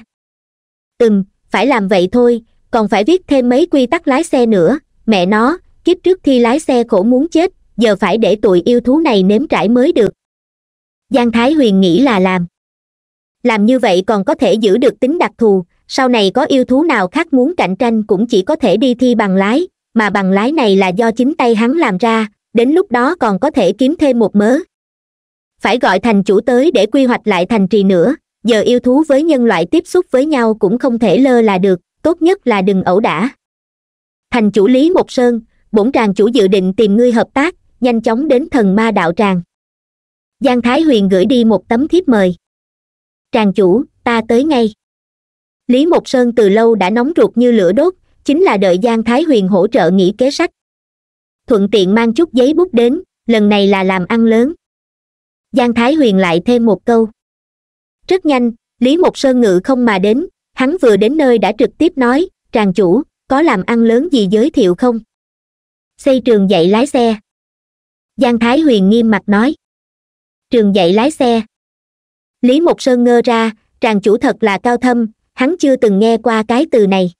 ừm phải làm vậy thôi còn phải viết thêm mấy quy tắc lái xe nữa mẹ nó kiếp trước thi lái xe khổ muốn chết giờ phải để tụi yêu thú này nếm trải mới được giang thái huyền nghĩ là làm làm như vậy còn có thể giữ được tính đặc thù sau này có yêu thú nào khác muốn cạnh tranh cũng chỉ có thể đi thi bằng lái mà bằng lái này là do chính tay hắn làm ra đến lúc đó còn có thể kiếm thêm một mớ phải gọi thành chủ tới để quy hoạch lại thành trì nữa giờ yêu thú với nhân loại tiếp xúc với nhau cũng không thể lơ là được tốt nhất là đừng ẩu đả thành chủ lý mộc sơn bổn tràng chủ dự định tìm ngươi hợp tác nhanh chóng đến thần ma đạo tràng giang thái huyền gửi đi một tấm thiếp mời tràng chủ ta tới ngay lý mộc sơn từ lâu đã nóng ruột như lửa đốt chính là đợi giang thái huyền hỗ trợ nghĩ kế sách thuận tiện mang chút giấy bút đến lần này là làm ăn lớn giang thái huyền lại thêm một câu rất nhanh lý mộc sơn ngự không mà đến hắn vừa đến nơi đã trực tiếp nói tràng chủ có làm ăn lớn gì giới thiệu không xây trường dạy lái xe giang thái huyền nghiêm mặt nói trường dạy lái xe lý mộc sơn ngơ ra tràng chủ thật là cao thâm hắn chưa từng nghe qua cái từ này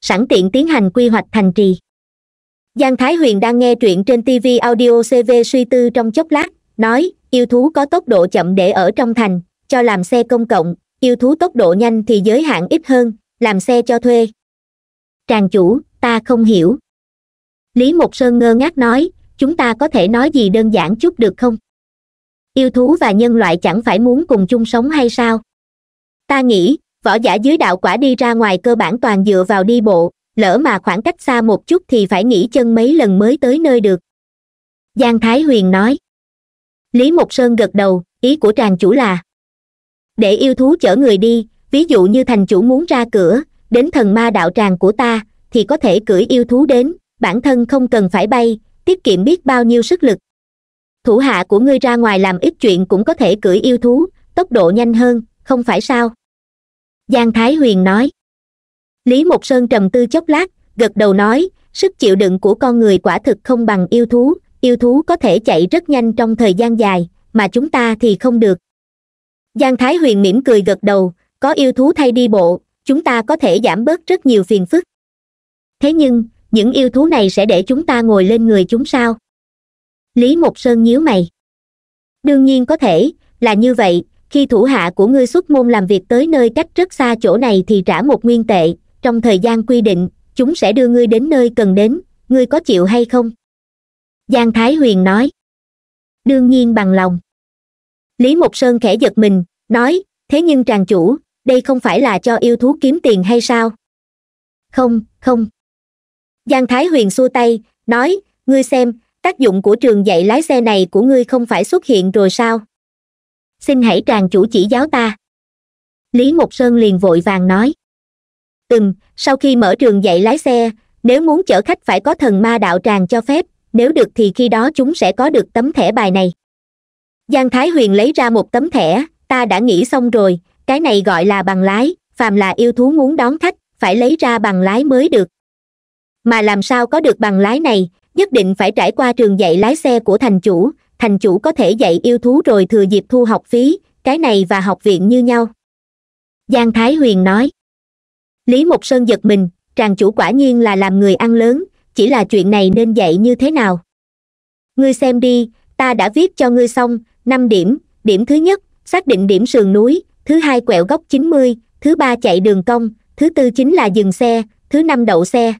sẵn tiện tiến hành quy hoạch thành trì giang thái huyền đang nghe truyện trên tv audio cv suy tư trong chốc lát nói yêu thú có tốc độ chậm để ở trong thành cho làm xe công cộng yêu thú tốc độ nhanh thì giới hạn ít hơn làm xe cho thuê tràng chủ ta không hiểu lý mộc sơn ngơ ngác nói chúng ta có thể nói gì đơn giản chút được không yêu thú và nhân loại chẳng phải muốn cùng chung sống hay sao ta nghĩ võ giả dưới đạo quả đi ra ngoài cơ bản toàn dựa vào đi bộ lỡ mà khoảng cách xa một chút thì phải nghỉ chân mấy lần mới tới nơi được giang thái huyền nói lý mộc sơn gật đầu ý của tràng chủ là để yêu thú chở người đi ví dụ như thành chủ muốn ra cửa đến thần ma đạo tràng của ta thì có thể cưỡi yêu thú đến bản thân không cần phải bay tiết kiệm biết bao nhiêu sức lực thủ hạ của ngươi ra ngoài làm ít chuyện cũng có thể cưỡi yêu thú tốc độ nhanh hơn không phải sao giang thái huyền nói lý mộc sơn trầm tư chốc lát gật đầu nói sức chịu đựng của con người quả thực không bằng yêu thú yêu thú có thể chạy rất nhanh trong thời gian dài mà chúng ta thì không được giang thái huyền mỉm cười gật đầu có yêu thú thay đi bộ chúng ta có thể giảm bớt rất nhiều phiền phức thế nhưng những yêu thú này sẽ để chúng ta ngồi lên người chúng sao lý mộc sơn nhíu mày đương nhiên có thể là như vậy khi thủ hạ của ngươi xuất môn làm việc tới nơi cách rất xa chỗ này thì trả một nguyên tệ trong thời gian quy định chúng sẽ đưa ngươi đến nơi cần đến ngươi có chịu hay không giang thái huyền nói đương nhiên bằng lòng lý mộc sơn khẽ giật mình nói thế nhưng tràng chủ đây không phải là cho yêu thú kiếm tiền hay sao không không giang thái huyền xua tay nói ngươi xem tác dụng của trường dạy lái xe này của ngươi không phải xuất hiện rồi sao xin hãy tràng chủ chỉ giáo ta lý mộc sơn liền vội vàng nói từng sau khi mở trường dạy lái xe nếu muốn chở khách phải có thần ma đạo tràng cho phép nếu được thì khi đó chúng sẽ có được tấm thẻ bài này giang thái huyền lấy ra một tấm thẻ ta đã nghĩ xong rồi cái này gọi là bằng lái phàm là yêu thú muốn đón khách phải lấy ra bằng lái mới được mà làm sao có được bằng lái này nhất định phải trải qua trường dạy lái xe của thành chủ thành chủ có thể dạy yêu thú rồi thừa dịp thu học phí cái này và học viện như nhau giang thái huyền nói lý mộc sơn giật mình tràng chủ quả nhiên là làm người ăn lớn chỉ là chuyện này nên dạy như thế nào ngươi xem đi ta đã viết cho ngươi xong năm điểm điểm thứ nhất xác định điểm sườn núi thứ hai quẹo góc chín mươi thứ ba chạy đường cong thứ tư chính là dừng xe thứ năm đậu xe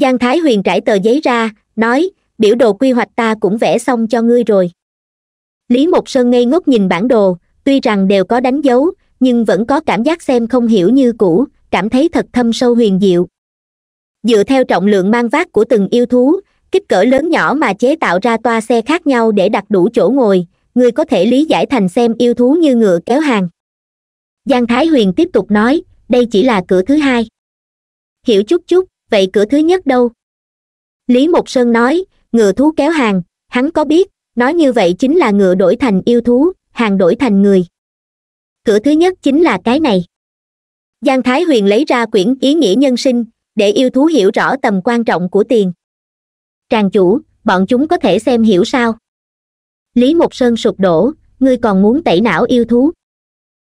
giang thái huyền trải tờ giấy ra nói biểu đồ quy hoạch ta cũng vẽ xong cho ngươi rồi lý mộc sơn ngây ngốc nhìn bản đồ tuy rằng đều có đánh dấu nhưng vẫn có cảm giác xem không hiểu như cũ cảm thấy thật thâm sâu huyền diệu dựa theo trọng lượng mang vác của từng yêu thú kích cỡ lớn nhỏ mà chế tạo ra toa xe khác nhau để đặt đủ chỗ ngồi ngươi có thể lý giải thành xem yêu thú như ngựa kéo hàng giang thái huyền tiếp tục nói đây chỉ là cửa thứ hai hiểu chút chút vậy cửa thứ nhất đâu lý mộc sơn nói ngựa thú kéo hàng hắn có biết nói như vậy chính là ngựa đổi thành yêu thú hàng đổi thành người cửa thứ nhất chính là cái này giang thái huyền lấy ra quyển ý nghĩa nhân sinh để yêu thú hiểu rõ tầm quan trọng của tiền tràng chủ bọn chúng có thể xem hiểu sao lý mộc sơn sụp đổ ngươi còn muốn tẩy não yêu thú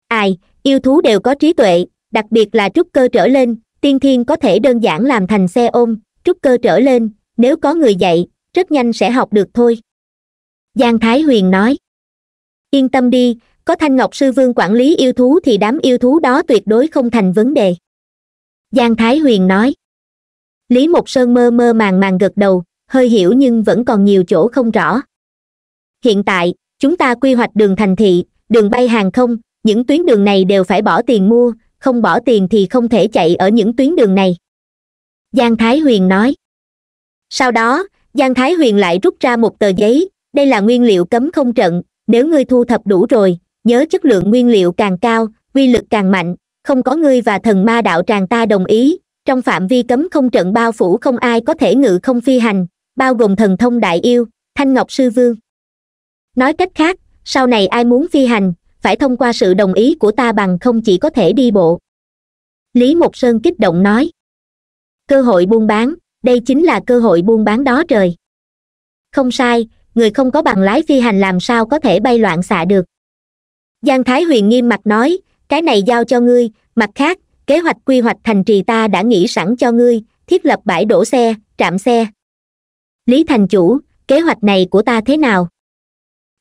ai yêu thú đều có trí tuệ đặc biệt là trúc cơ trở lên tiên thiên có thể đơn giản làm thành xe ôm trúc cơ trở lên nếu có người dạy rất nhanh sẽ học được thôi giang thái huyền nói yên tâm đi có thanh ngọc sư vương quản lý yêu thú thì đám yêu thú đó tuyệt đối không thành vấn đề giang thái huyền nói lý mộc sơn mơ mơ màng màng gật đầu hơi hiểu nhưng vẫn còn nhiều chỗ không rõ hiện tại chúng ta quy hoạch đường thành thị đường bay hàng không những tuyến đường này đều phải bỏ tiền mua không bỏ tiền thì không thể chạy ở những tuyến đường này giang thái huyền nói sau đó giang thái huyền lại rút ra một tờ giấy đây là nguyên liệu cấm không trận nếu ngươi thu thập đủ rồi nhớ chất lượng nguyên liệu càng cao quy lực càng mạnh không có ngươi và thần ma đạo tràng ta đồng ý trong phạm vi cấm không trận bao phủ không ai có thể ngự không phi hành bao gồm thần thông đại yêu thanh ngọc sư vương nói cách khác sau này ai muốn phi hành phải thông qua sự đồng ý của ta bằng không chỉ có thể đi bộ lý mộc sơn kích động nói cơ hội buôn bán đây chính là cơ hội buôn bán đó trời không sai người không có bằng lái phi hành làm sao có thể bay loạn xạ được giang thái huyền nghiêm mặt nói cái này giao cho ngươi mặt khác kế hoạch quy hoạch thành trì ta đã nghĩ sẵn cho ngươi thiết lập bãi đổ xe trạm xe lý thành chủ kế hoạch này của ta thế nào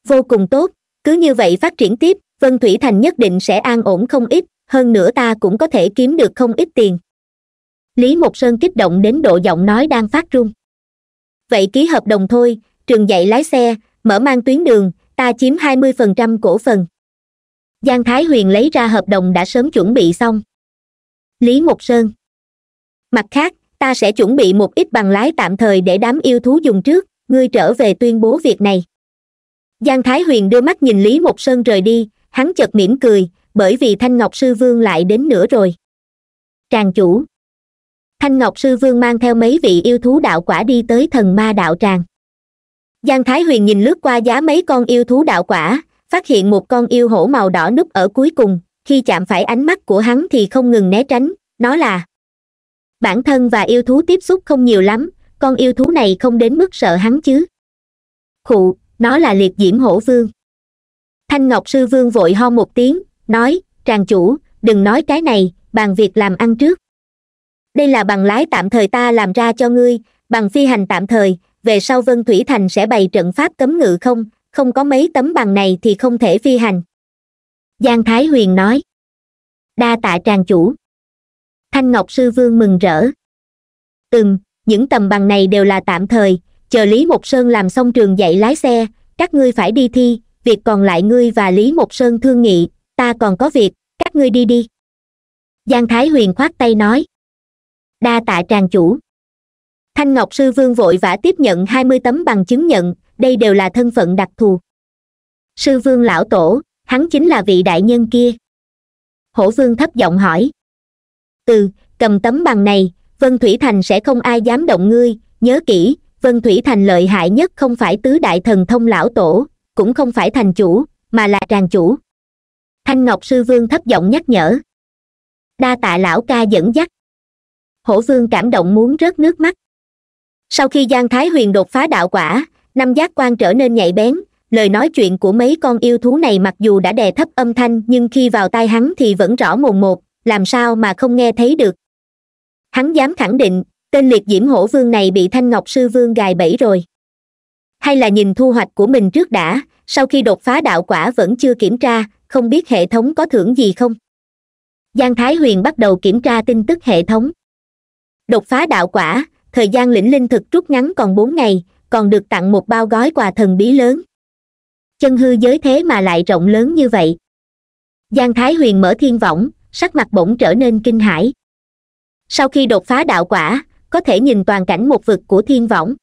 vô cùng tốt cứ như vậy phát triển tiếp vân thủy thành nhất định sẽ an ổn không ít hơn nữa ta cũng có thể kiếm được không ít tiền lý mộc sơn kích động đến độ giọng nói đang phát run vậy ký hợp đồng thôi trường dạy lái xe mở mang tuyến đường ta chiếm hai mươi phần trăm cổ phần giang thái huyền lấy ra hợp đồng đã sớm chuẩn bị xong lý mộc sơn mặt khác ta sẽ chuẩn bị một ít bằng lái tạm thời để đám yêu thú dùng trước ngươi trở về tuyên bố việc này giang thái huyền đưa mắt nhìn lý mộc sơn rời đi hắn chợt mỉm cười bởi vì thanh ngọc sư vương lại đến nữa rồi tràng chủ thanh ngọc sư vương mang theo mấy vị yêu thú đạo quả đi tới thần ma đạo tràng giang thái huyền nhìn lướt qua giá mấy con yêu thú đạo quả phát hiện một con yêu hổ màu đỏ núp ở cuối cùng khi chạm phải ánh mắt của hắn thì không ngừng né tránh nó là bản thân và yêu thú tiếp xúc không nhiều lắm con yêu thú này không đến mức sợ hắn chứ khụ nó là liệt diễm hổ vương thanh ngọc sư vương vội ho một tiếng nói tràng chủ đừng nói cái này bàn việc làm ăn trước đây là bằng lái tạm thời ta làm ra cho ngươi bằng phi hành tạm thời về sau vân thủy thành sẽ bày trận pháp cấm ngự không không có mấy tấm bằng này thì không thể phi hành giang thái huyền nói đa tạ tràng chủ thanh ngọc sư vương mừng rỡ ừm những tầm bằng này đều là tạm thời chờ lý mộc sơn làm xong trường dạy lái xe các ngươi phải đi thi việc còn lại ngươi và lý mộc sơn thương nghị ta còn có việc các ngươi đi đi giang thái huyền khoát tay nói đa tạ tràng chủ thanh ngọc sư vương vội vã tiếp nhận hai mươi tấm bằng chứng nhận đây đều là thân phận đặc thù sư vương lão tổ hắn chính là vị đại nhân kia hổ vương thấp giọng hỏi ừ, cầm tấm bằng này vân thủy thành sẽ không ai dám động ngươi nhớ kỹ vân thủy thành lợi hại nhất không phải tứ đại thần thông lão tổ cũng không phải thành chủ mà là tràng chủ thanh ngọc sư vương thấp giọng nhắc nhở đa tạ lão ca dẫn dắt hổ vương cảm động muốn rớt nước mắt sau khi giang thái huyền đột phá đạo quả năm giác quan trở nên nhạy bén lời nói chuyện của mấy con yêu thú này mặc dù đã đè thấp âm thanh nhưng khi vào tai hắn thì vẫn rõ mồn một làm sao mà không nghe thấy được hắn dám khẳng định tên liệt diễm hổ vương này bị thanh ngọc sư vương gài bẫy rồi hay là nhìn thu hoạch của mình trước đã sau khi đột phá đạo quả vẫn chưa kiểm tra không biết hệ thống có thưởng gì không giang thái huyền bắt đầu kiểm tra tin tức hệ thống đột phá đạo quả thời gian lĩnh linh thực rút ngắn còn bốn ngày còn được tặng một bao gói quà thần bí lớn chân hư giới thế mà lại rộng lớn như vậy giang thái huyền mở thiên võng sắc mặt bỗng trở nên kinh hãi sau khi đột phá đạo quả có thể nhìn toàn cảnh một vực của thiên võng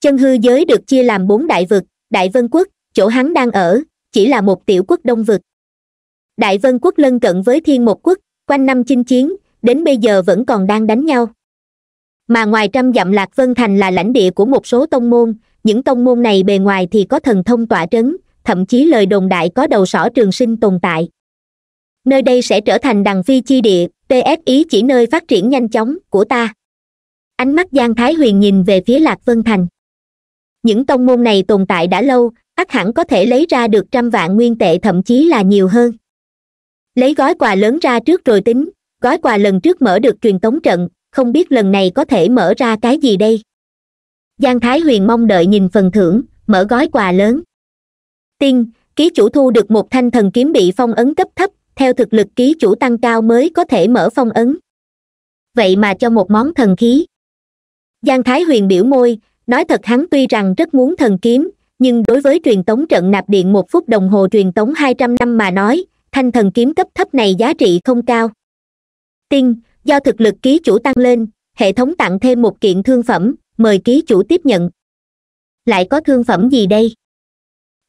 chân hư giới được chia làm bốn đại vực đại vân quốc chỗ hắn đang ở chỉ là một tiểu quốc đông vực đại vân quốc lân cận với thiên một quốc quanh năm chinh chiến đến bây giờ vẫn còn đang đánh nhau mà ngoài trăm dặm lạc vân thành là lãnh địa của một số tông môn những tông môn này bề ngoài thì có thần thông tỏa trấn thậm chí lời đồn đại có đầu sỏ trường sinh tồn tại nơi đây sẽ trở thành đằng phi chi địa TS ý chỉ nơi phát triển nhanh chóng của ta ánh mắt giang thái huyền nhìn về phía lạc vân thành những tông môn này tồn tại đã lâu ắt hẳn có thể lấy ra được trăm vạn nguyên tệ thậm chí là nhiều hơn lấy gói quà lớn ra trước rồi tính gói quà lần trước mở được truyền tống trận không biết lần này có thể mở ra cái gì đây giang thái huyền mong đợi nhìn phần thưởng mở gói quà lớn tiên ký chủ thu được một thanh thần kiếm bị phong ấn cấp thấp theo thực lực ký chủ tăng cao mới có thể mở phong ấn vậy mà cho một món thần khí giang thái huyền biểu môi nói thật hắn tuy rằng rất muốn thần kiếm nhưng đối với truyền tống trận nạp điện một phút đồng hồ truyền tống hai trăm năm mà nói thanh thần kiếm cấp thấp này giá trị không cao marketing do thực lực ký chủ tăng lên hệ thống tặng thêm một kiện thương phẩm mời ký chủ tiếp nhận lại có thương phẩm gì đây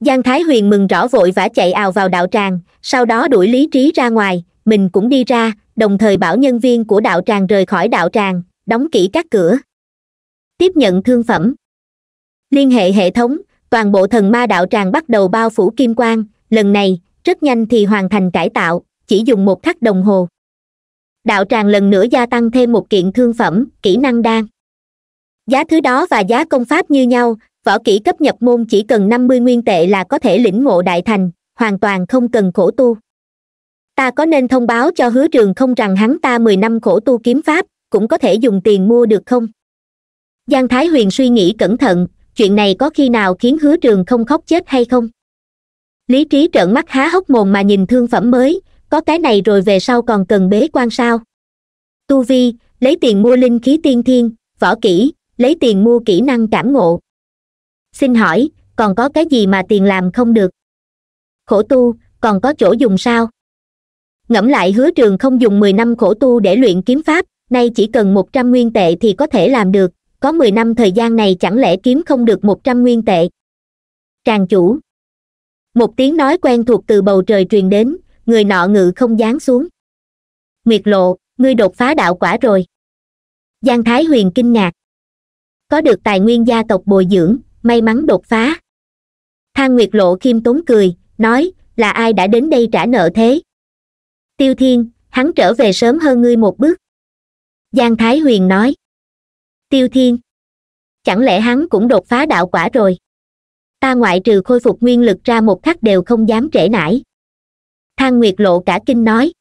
giang thái huyền mừng rõ vội vã chạy ào vào đạo tràng sau đó đuổi lý trí ra ngoài mình cũng đi ra đồng thời bảo nhân viên của đạo tràng rời khỏi đạo tràng đóng kỹ các cửa tiếp nhận thương phẩm liên hệ hệ thống toàn bộ thần ma đạo tràng bắt đầu bao phủ kim quang lần này rất nhanh thì hoàn thành cải tạo chỉ dùng một khắc đồng hồ đạo tràng lần nữa gia tăng thêm một kiện thương phẩm kỹ năng đan giá thứ đó và giá công pháp như nhau võ kỹ cấp nhập môn chỉ cần năm mươi nguyên tệ là có thể lĩnh ngộ đại thành hoàn toàn không cần khổ tu ta có nên thông báo cho hứa trường không rằng hắn ta mười năm khổ tu kiếm pháp cũng có thể dùng tiền mua được không giang thái huyền suy nghĩ cẩn thận chuyện này có khi nào khiến hứa trường không khóc chết hay không lý trí trợn mắt há hốc mồm mà nhìn thương phẩm mới có cái này rồi về sau còn cần bế quan sao tu vi lấy tiền mua linh khí tiên thiên võ kỹ lấy tiền mua kỹ năng cảm ngộ xin hỏi còn có cái gì mà tiền làm không được khổ tu còn có chỗ dùng sao ngẫm lại hứa trường không dùng mười năm khổ tu để luyện kiếm pháp nay chỉ cần một trăm nguyên tệ thì có thể làm được có mười năm thời gian này chẳng lẽ kiếm không được một trăm nguyên tệ tràng chủ một tiếng nói quen thuộc từ bầu trời truyền đến người nọ ngự không dán xuống nguyệt lộ ngươi đột phá đạo quả rồi giang thái huyền kinh ngạc có được tài nguyên gia tộc bồi dưỡng may mắn đột phá thang nguyệt lộ khiêm tốn cười nói là ai đã đến đây trả nợ thế tiêu thiên hắn trở về sớm hơn ngươi một bước giang thái huyền nói tiêu thiên chẳng lẽ hắn cũng đột phá đạo quả rồi ta ngoại trừ khôi phục nguyên lực ra một khắc đều không dám trễ nải thang nguyệt lộ cả kinh nói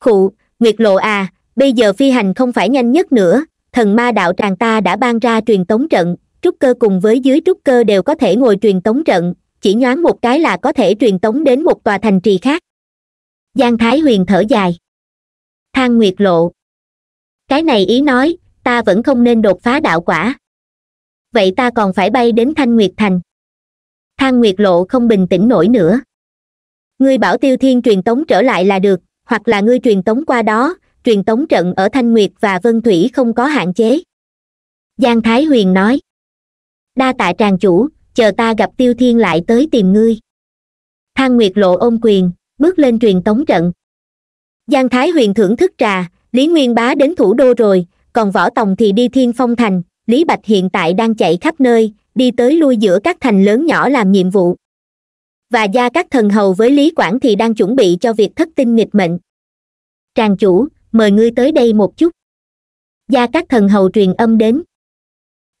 khụ nguyệt lộ à bây giờ phi hành không phải nhanh nhất nữa thần ma đạo tràng ta đã ban ra truyền tống trận trúc cơ cùng với dưới trúc cơ đều có thể ngồi truyền tống trận chỉ nhoáng một cái là có thể truyền tống đến một tòa thành trì khác giang thái huyền thở dài thang nguyệt lộ cái này ý nói ta vẫn không nên đột phá đạo quả vậy ta còn phải bay đến thanh nguyệt thành thang nguyệt lộ không bình tĩnh nổi nữa ngươi bảo tiêu thiên truyền tống trở lại là được hoặc là ngươi truyền tống qua đó truyền tống trận ở thanh nguyệt và vân thủy không có hạn chế giang thái huyền nói đa tạ tràng chủ chờ ta gặp tiêu thiên lại tới tìm ngươi Thanh nguyệt lộ ôm quyền bước lên truyền tống trận giang thái huyền thưởng thức trà lý nguyên bá đến thủ đô rồi còn võ tòng thì đi thiên phong thành lý bạch hiện tại đang chạy khắp nơi đi tới lui giữa các thành lớn nhỏ làm nhiệm vụ và gia các thần hầu với lý quản thì đang chuẩn bị cho việc thất tinh nghịch mệnh tràng chủ mời ngươi tới đây một chút gia các thần hầu truyền âm đến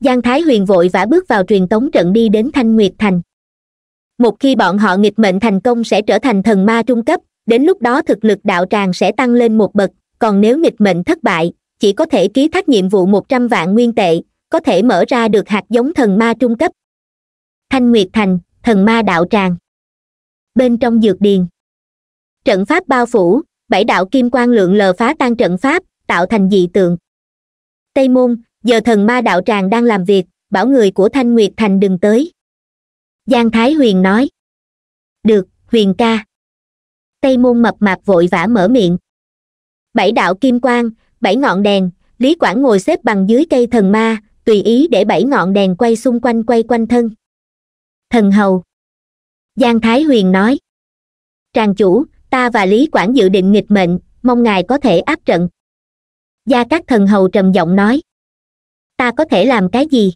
giang thái huyền vội vã bước vào truyền tống trận đi đến thanh nguyệt thành một khi bọn họ nghịch mệnh thành công sẽ trở thành thần ma trung cấp đến lúc đó thực lực đạo tràng sẽ tăng lên một bậc còn nếu nghịch mệnh thất bại chỉ có thể ký thác nhiệm vụ một trăm vạn nguyên tệ có thể mở ra được hạt giống thần ma trung cấp thanh nguyệt thành thần ma đạo tràng bên trong dược điền trận pháp bao phủ bảy đạo kim quang lượng lờ phá tan trận pháp tạo thành dị tượng tây môn giờ thần ma đạo tràng đang làm việc bảo người của thanh nguyệt thành đừng tới giang thái huyền nói được huyền ca tây môn mập mạp vội vã mở miệng bảy đạo kim quang bảy ngọn đèn lý quảng ngồi xếp bằng dưới cây thần ma tùy ý để bảy ngọn đèn quay xung quanh quay quanh thân thần hầu giang thái huyền nói tràng chủ ta và lý quảng dự định nghịch mệnh mong ngài có thể áp trận gia các thần hầu trầm giọng nói ta có thể làm cái gì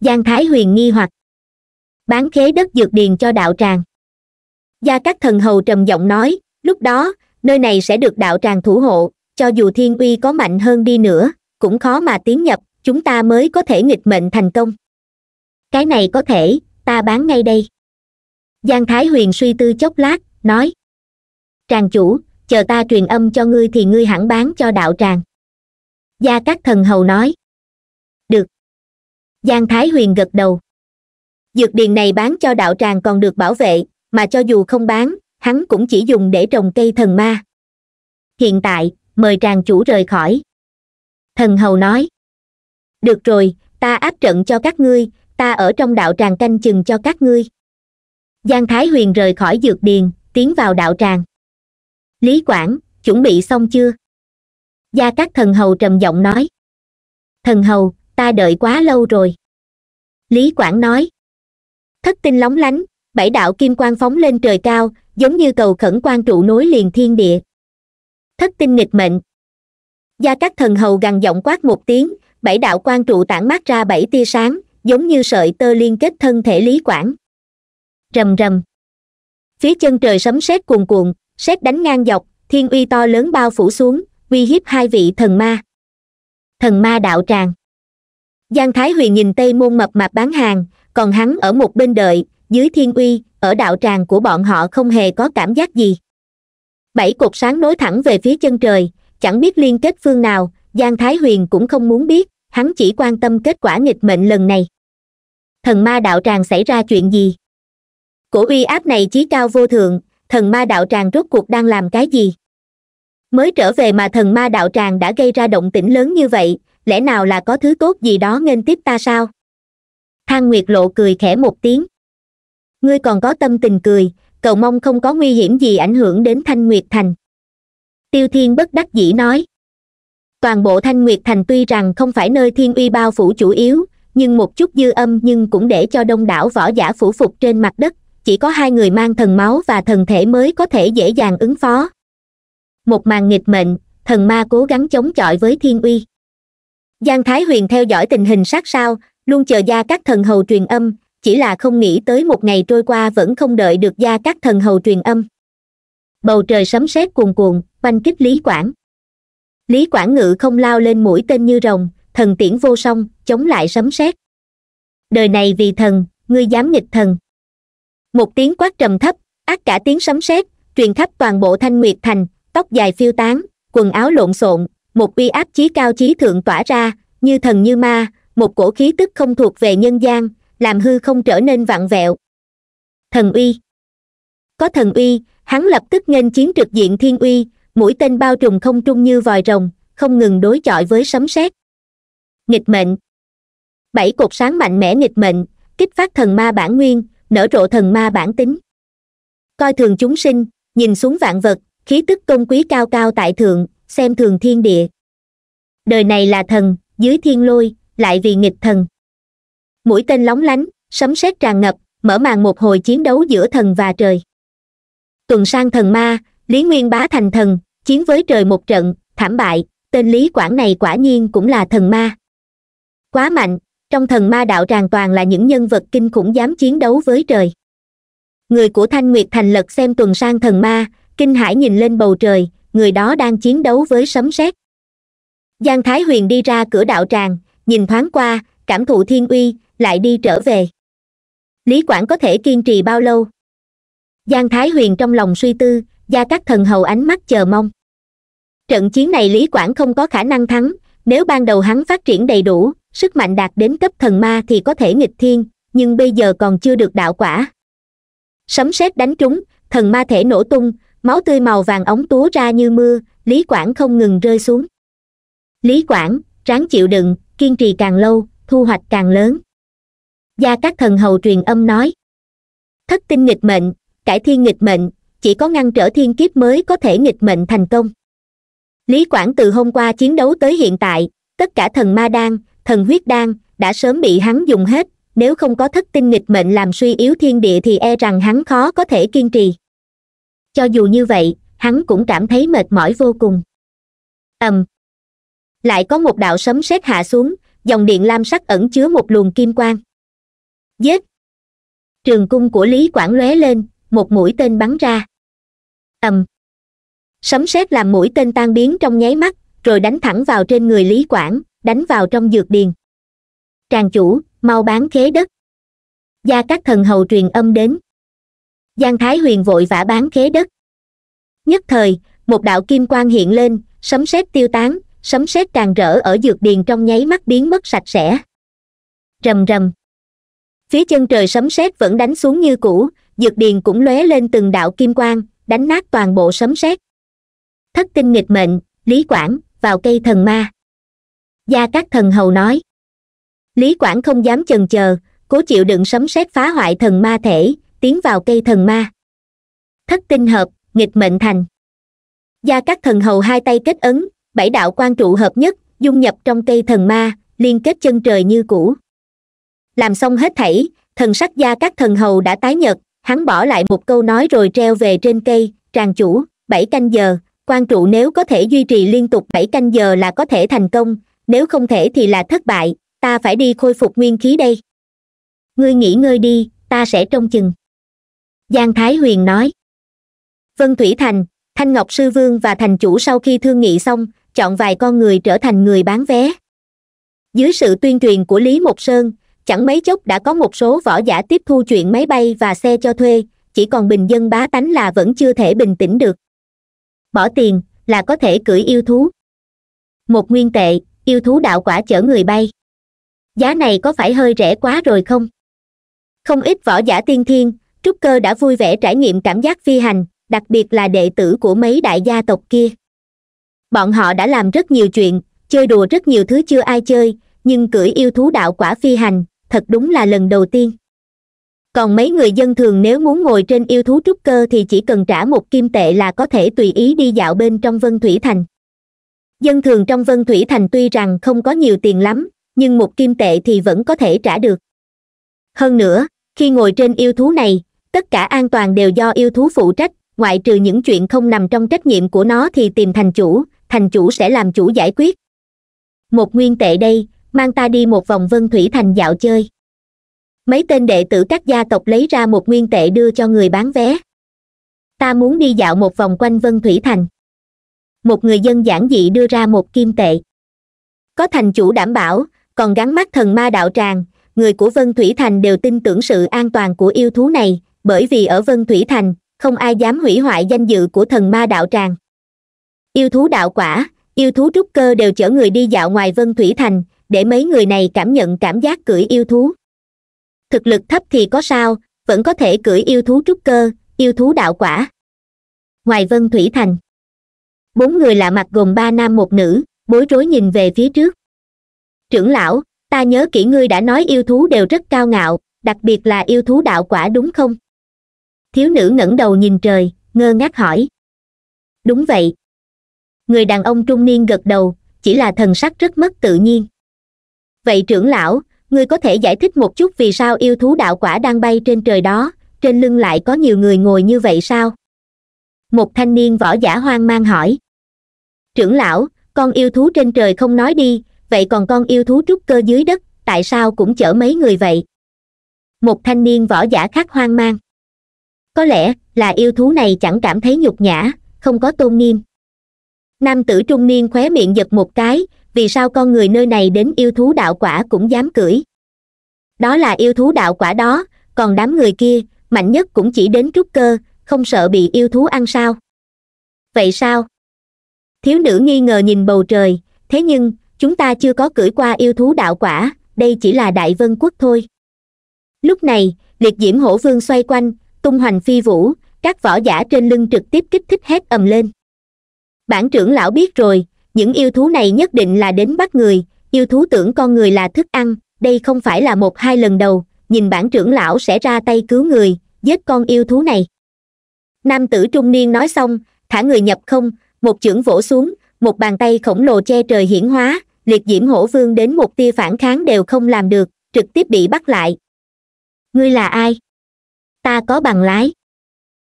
giang thái huyền nghi hoặc bán khế đất dược điền cho đạo tràng gia các thần hầu trầm giọng nói lúc đó nơi này sẽ được đạo tràng thủ hộ cho dù thiên uy có mạnh hơn đi nữa cũng khó mà tiến nhập chúng ta mới có thể nghịch mệnh thành công cái này có thể ta bán ngay đây giang thái huyền suy tư chốc lát nói tràng chủ chờ ta truyền âm cho ngươi thì ngươi hẳn bán cho đạo tràng gia các thần hầu nói được giang thái huyền gật đầu dược điền này bán cho đạo tràng còn được bảo vệ mà cho dù không bán hắn cũng chỉ dùng để trồng cây thần ma hiện tại mời tràng chủ rời khỏi thần hầu nói được rồi ta áp trận cho các ngươi ta ở trong đạo tràng canh chừng cho các ngươi giang thái huyền rời khỏi dược điền tiến vào đạo tràng lý quảng chuẩn bị xong chưa gia các thần hầu trầm giọng nói thần hầu ta đợi quá lâu rồi lý quảng nói thất tinh lóng lánh bảy đạo kim quang phóng lên trời cao giống như cầu khẩn quan trụ nối liền thiên địa thất tinh nghịch mệnh gia các thần hầu gằn giọng quát một tiếng bảy đạo quan trụ tản mát ra bảy tia sáng giống như sợi tơ liên kết thân thể lý quảng rầm rầm phía chân trời sấm sét cuồn cuộn sét đánh ngang dọc thiên uy to lớn bao phủ xuống uy hiếp hai vị thần ma thần ma đạo tràng giang thái huyền nhìn tây môn mập mạp bán hàng còn hắn ở một bên đợi dưới thiên uy ở đạo tràng của bọn họ không hề có cảm giác gì bảy cột sáng nối thẳng về phía chân trời chẳng biết liên kết phương nào giang thái huyền cũng không muốn biết hắn chỉ quan tâm kết quả nghịch mệnh lần này thần ma đạo tràng xảy ra chuyện gì cổ uy áp này chí cao vô thượng thần ma đạo tràng rốt cuộc đang làm cái gì mới trở về mà thần ma đạo tràng đã gây ra động tĩnh lớn như vậy lẽ nào là có thứ tốt gì đó nghênh tiếp ta sao thang nguyệt lộ cười khẽ một tiếng ngươi còn có tâm tình cười cầu mong không có nguy hiểm gì ảnh hưởng đến thanh nguyệt thành tiêu thiên bất đắc dĩ nói toàn bộ thanh nguyệt thành tuy rằng không phải nơi thiên uy bao phủ chủ yếu nhưng một chút dư âm nhưng cũng để cho đông đảo võ giả phủ phục trên mặt đất chỉ có hai người mang thần máu và thần thể mới có thể dễ dàng ứng phó một màn nghịch mệnh thần ma cố gắng chống chọi với thiên uy giang thái huyền theo dõi tình hình sát sao luôn chờ gia các thần hầu truyền âm chỉ là không nghĩ tới một ngày trôi qua vẫn không đợi được gia các thần hầu truyền âm bầu trời sấm sét cuồn cuộn oanh kích lý quảng lý quảng ngự không lao lên mũi tên như rồng thần tiễn vô song chống lại sấm sét đời này vì thần ngươi dám nghịch thần một tiếng quát trầm thấp ác cả tiếng sấm sét truyền khắp toàn bộ thanh nguyệt thành tóc dài phiêu tán quần áo lộn xộn một uy áp chí cao chí thượng tỏa ra như thần như ma một cổ khí tức không thuộc về nhân gian làm hư không trở nên vặn vẹo thần uy có thần uy hắn lập tức nghênh chiến trực diện thiên uy mũi tên bao trùm không trung như vòi rồng không ngừng đối chọi với sấm sét nghịch mệnh bảy cột sáng mạnh mẽ nghịch mệnh kích phát thần ma bản nguyên nở rộ thần ma bản tính coi thường chúng sinh nhìn xuống vạn vật khí tức tôn quý cao cao tại thượng xem thường thiên địa đời này là thần dưới thiên lôi lại vì nghịch thần mũi tên lóng lánh sấm sét tràn ngập mở màn một hồi chiến đấu giữa thần và trời tuần sang thần ma lý nguyên bá thành thần chiến với trời một trận thảm bại tên lý quảng này quả nhiên cũng là thần ma quá mạnh trong thần ma đạo tràn toàn là những nhân vật kinh khủng dám chiến đấu với trời người của thanh nguyệt thành lật xem tuần sang thần ma kinh hải nhìn lên bầu trời người đó đang chiến đấu với sấm sét giang thái huyền đi ra cửa đạo tràng nhìn thoáng qua cảm thụ thiên uy lại đi trở về lý quảng có thể kiên trì bao lâu giang thái huyền trong lòng suy tư gia các thần hầu ánh mắt chờ mong trận chiến này lý quảng không có khả năng thắng nếu ban đầu hắn phát triển đầy đủ sức mạnh đạt đến cấp thần ma thì có thể nghịch thiên nhưng bây giờ còn chưa được đạo quả sấm sét đánh trúng thần ma thể nổ tung máu tươi màu vàng ống túa ra như mưa lý quảng không ngừng rơi xuống lý quảng ráng chịu đựng kiên trì càng lâu thu hoạch càng lớn gia các thần hầu truyền âm nói thất tinh nghịch mệnh cải thiên nghịch mệnh chỉ có ngăn trở thiên kiếp mới có thể nghịch mệnh thành công lý quảng từ hôm qua chiến đấu tới hiện tại tất cả thần ma đang thần huyết đan đã sớm bị hắn dùng hết nếu không có thất tinh nghịch mệnh làm suy yếu thiên địa thì e rằng hắn khó có thể kiên trì cho dù như vậy hắn cũng cảm thấy mệt mỏi vô cùng ầm um, lại có một đạo sấm sét hạ xuống dòng điện lam sắc ẩn chứa một luồng kim quang giết trường cung của lý Quản lóe lên một mũi tên bắn ra ầm um, sấm sét làm mũi tên tan biến trong nháy mắt rồi đánh thẳng vào trên người lý Quản đánh vào trong dược điền tràng chủ mau bán khế đất gia các thần hầu truyền âm đến giang thái huyền vội vã bán khế đất nhất thời một đạo kim quang hiện lên sấm sét tiêu tán sấm sét tràn rỡ ở dược điền trong nháy mắt biến mất sạch sẽ rầm rầm phía chân trời sấm sét vẫn đánh xuống như cũ dược điền cũng lóe lên từng đạo kim quang đánh nát toàn bộ sấm sét thất tinh nghịch mệnh lý quản vào cây thần ma gia các thần hầu nói lý quản không dám chần chờ cố chịu đựng sấm sét phá hoại thần ma thể tiến vào cây thần ma thất tinh hợp nghịch mệnh thành gia các thần hầu hai tay kết ấn bảy đạo quan trụ hợp nhất dung nhập trong cây thần ma liên kết chân trời như cũ làm xong hết thảy thần sắc gia các thần hầu đã tái nhật hắn bỏ lại một câu nói rồi treo về trên cây tràng chủ bảy canh giờ quan trụ nếu có thể duy trì liên tục bảy canh giờ là có thể thành công nếu không thể thì là thất bại ta phải đi khôi phục nguyên khí đây ngươi nghỉ ngơi đi ta sẽ trông chừng giang thái huyền nói vân thủy thành thanh ngọc sư vương và thành chủ sau khi thương nghị xong chọn vài con người trở thành người bán vé dưới sự tuyên truyền của lý mộc sơn chẳng mấy chốc đã có một số võ giả tiếp thu chuyện máy bay và xe cho thuê chỉ còn bình dân bá tánh là vẫn chưa thể bình tĩnh được bỏ tiền là có thể cưỡi yêu thú một nguyên tệ yêu thú đạo quả chở người bay giá này có phải hơi rẻ quá rồi không không ít võ giả tiên thiên trúc cơ đã vui vẻ trải nghiệm cảm giác phi hành đặc biệt là đệ tử của mấy đại gia tộc kia bọn họ đã làm rất nhiều chuyện chơi đùa rất nhiều thứ chưa ai chơi nhưng cưỡi yêu thú đạo quả phi hành thật đúng là lần đầu tiên còn mấy người dân thường nếu muốn ngồi trên yêu thú trúc cơ thì chỉ cần trả một kim tệ là có thể tùy ý đi dạo bên trong vân thủy thành dân thường trong vân thủy thành tuy rằng không có nhiều tiền lắm nhưng một kim tệ thì vẫn có thể trả được hơn nữa khi ngồi trên yêu thú này tất cả an toàn đều do yêu thú phụ trách ngoại trừ những chuyện không nằm trong trách nhiệm của nó thì tìm thành chủ thành chủ sẽ làm chủ giải quyết một nguyên tệ đây mang ta đi một vòng vân thủy thành dạo chơi mấy tên đệ tử các gia tộc lấy ra một nguyên tệ đưa cho người bán vé ta muốn đi dạo một vòng quanh vân thủy thành một người dân giản dị đưa ra một kim tệ có thành chủ đảm bảo còn gắn mắt thần ma đạo tràng người của vân thủy thành đều tin tưởng sự an toàn của yêu thú này bởi vì ở vân thủy thành không ai dám hủy hoại danh dự của thần ma đạo tràng yêu thú đạo quả yêu thú trúc cơ đều chở người đi dạo ngoài vân thủy thành để mấy người này cảm nhận cảm giác cưỡi yêu thú thực lực thấp thì có sao vẫn có thể cưỡi yêu thú trúc cơ yêu thú đạo quả ngoài vân thủy thành bốn người lạ mặt gồm ba nam một nữ bối rối nhìn về phía trước trưởng lão ta nhớ kỹ ngươi đã nói yêu thú đều rất cao ngạo đặc biệt là yêu thú đạo quả đúng không thiếu nữ ngẩng đầu nhìn trời ngơ ngác hỏi đúng vậy người đàn ông trung niên gật đầu chỉ là thần sắc rất mất tự nhiên vậy trưởng lão ngươi có thể giải thích một chút vì sao yêu thú đạo quả đang bay trên trời đó trên lưng lại có nhiều người ngồi như vậy sao một thanh niên võ giả hoang mang hỏi trưởng lão con yêu thú trên trời không nói đi vậy còn con yêu thú trúc cơ dưới đất tại sao cũng chở mấy người vậy một thanh niên võ giả khác hoang mang có lẽ là yêu thú này chẳng cảm thấy nhục nhã không có tôn nghiêm nam tử trung niên khóe miệng giật một cái vì sao con người nơi này đến yêu thú đạo quả cũng dám cưỡi đó là yêu thú đạo quả đó còn đám người kia mạnh nhất cũng chỉ đến trúc cơ không sợ bị yêu thú ăn sao vậy sao thiếu nữ nghi ngờ nhìn bầu trời thế nhưng chúng ta chưa có cưỡi qua yêu thú đạo quả đây chỉ là đại vân quốc thôi lúc này liệt diễm hổ vương xoay quanh tung hoành phi vũ các võ giả trên lưng trực tiếp kích thích hét ầm lên bản trưởng lão biết rồi những yêu thú này nhất định là đến bắt người yêu thú tưởng con người là thức ăn đây không phải là một hai lần đầu nhìn bản trưởng lão sẽ ra tay cứu người giết con yêu thú này nam tử trung niên nói xong thả người nhập không một chưởng vỗ xuống một bàn tay khổng lồ che trời hiển hóa liệt diễm hổ vương đến một tia phản kháng đều không làm được trực tiếp bị bắt lại ngươi là ai ta có bằng lái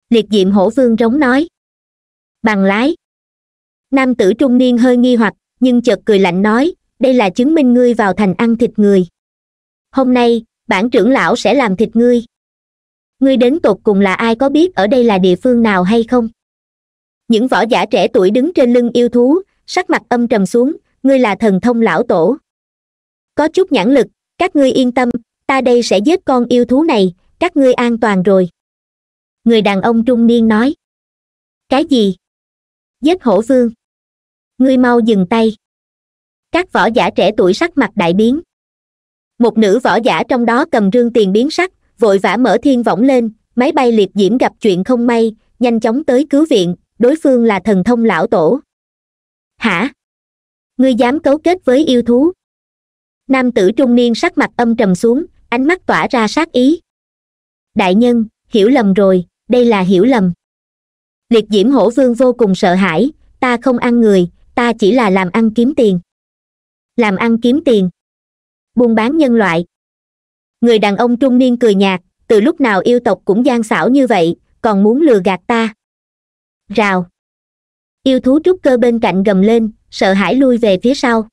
liệt diệm hổ vương rống nói bằng lái nam tử trung niên hơi nghi hoặc nhưng chợt cười lạnh nói đây là chứng minh ngươi vào thành ăn thịt người hôm nay bản trưởng lão sẽ làm thịt ngươi ngươi đến tột cùng là ai có biết ở đây là địa phương nào hay không những võ giả trẻ tuổi đứng trên lưng yêu thú sắc mặt âm trầm xuống ngươi là thần thông lão tổ có chút nhãn lực các ngươi yên tâm ta đây sẽ giết con yêu thú này các ngươi an toàn rồi người đàn ông trung niên nói cái gì giết hổ vương ngươi mau dừng tay các võ giả trẻ tuổi sắc mặt đại biến một nữ võ giả trong đó cầm rương tiền biến sắc vội vã mở thiên võng lên máy bay liệt diễm gặp chuyện không may nhanh chóng tới cứu viện đối phương là thần thông lão tổ hả ngươi dám cấu kết với yêu thú nam tử trung niên sắc mặt âm trầm xuống ánh mắt tỏa ra sát ý đại nhân hiểu lầm rồi đây là hiểu lầm liệt diễm hổ vương vô cùng sợ hãi ta không ăn người ta chỉ là làm ăn kiếm tiền làm ăn kiếm tiền buôn bán nhân loại người đàn ông trung niên cười nhạt từ lúc nào yêu tộc cũng gian xảo như vậy còn muốn lừa gạt ta rào yêu thú trúc cơ bên cạnh gầm lên sợ hãi lui về phía sau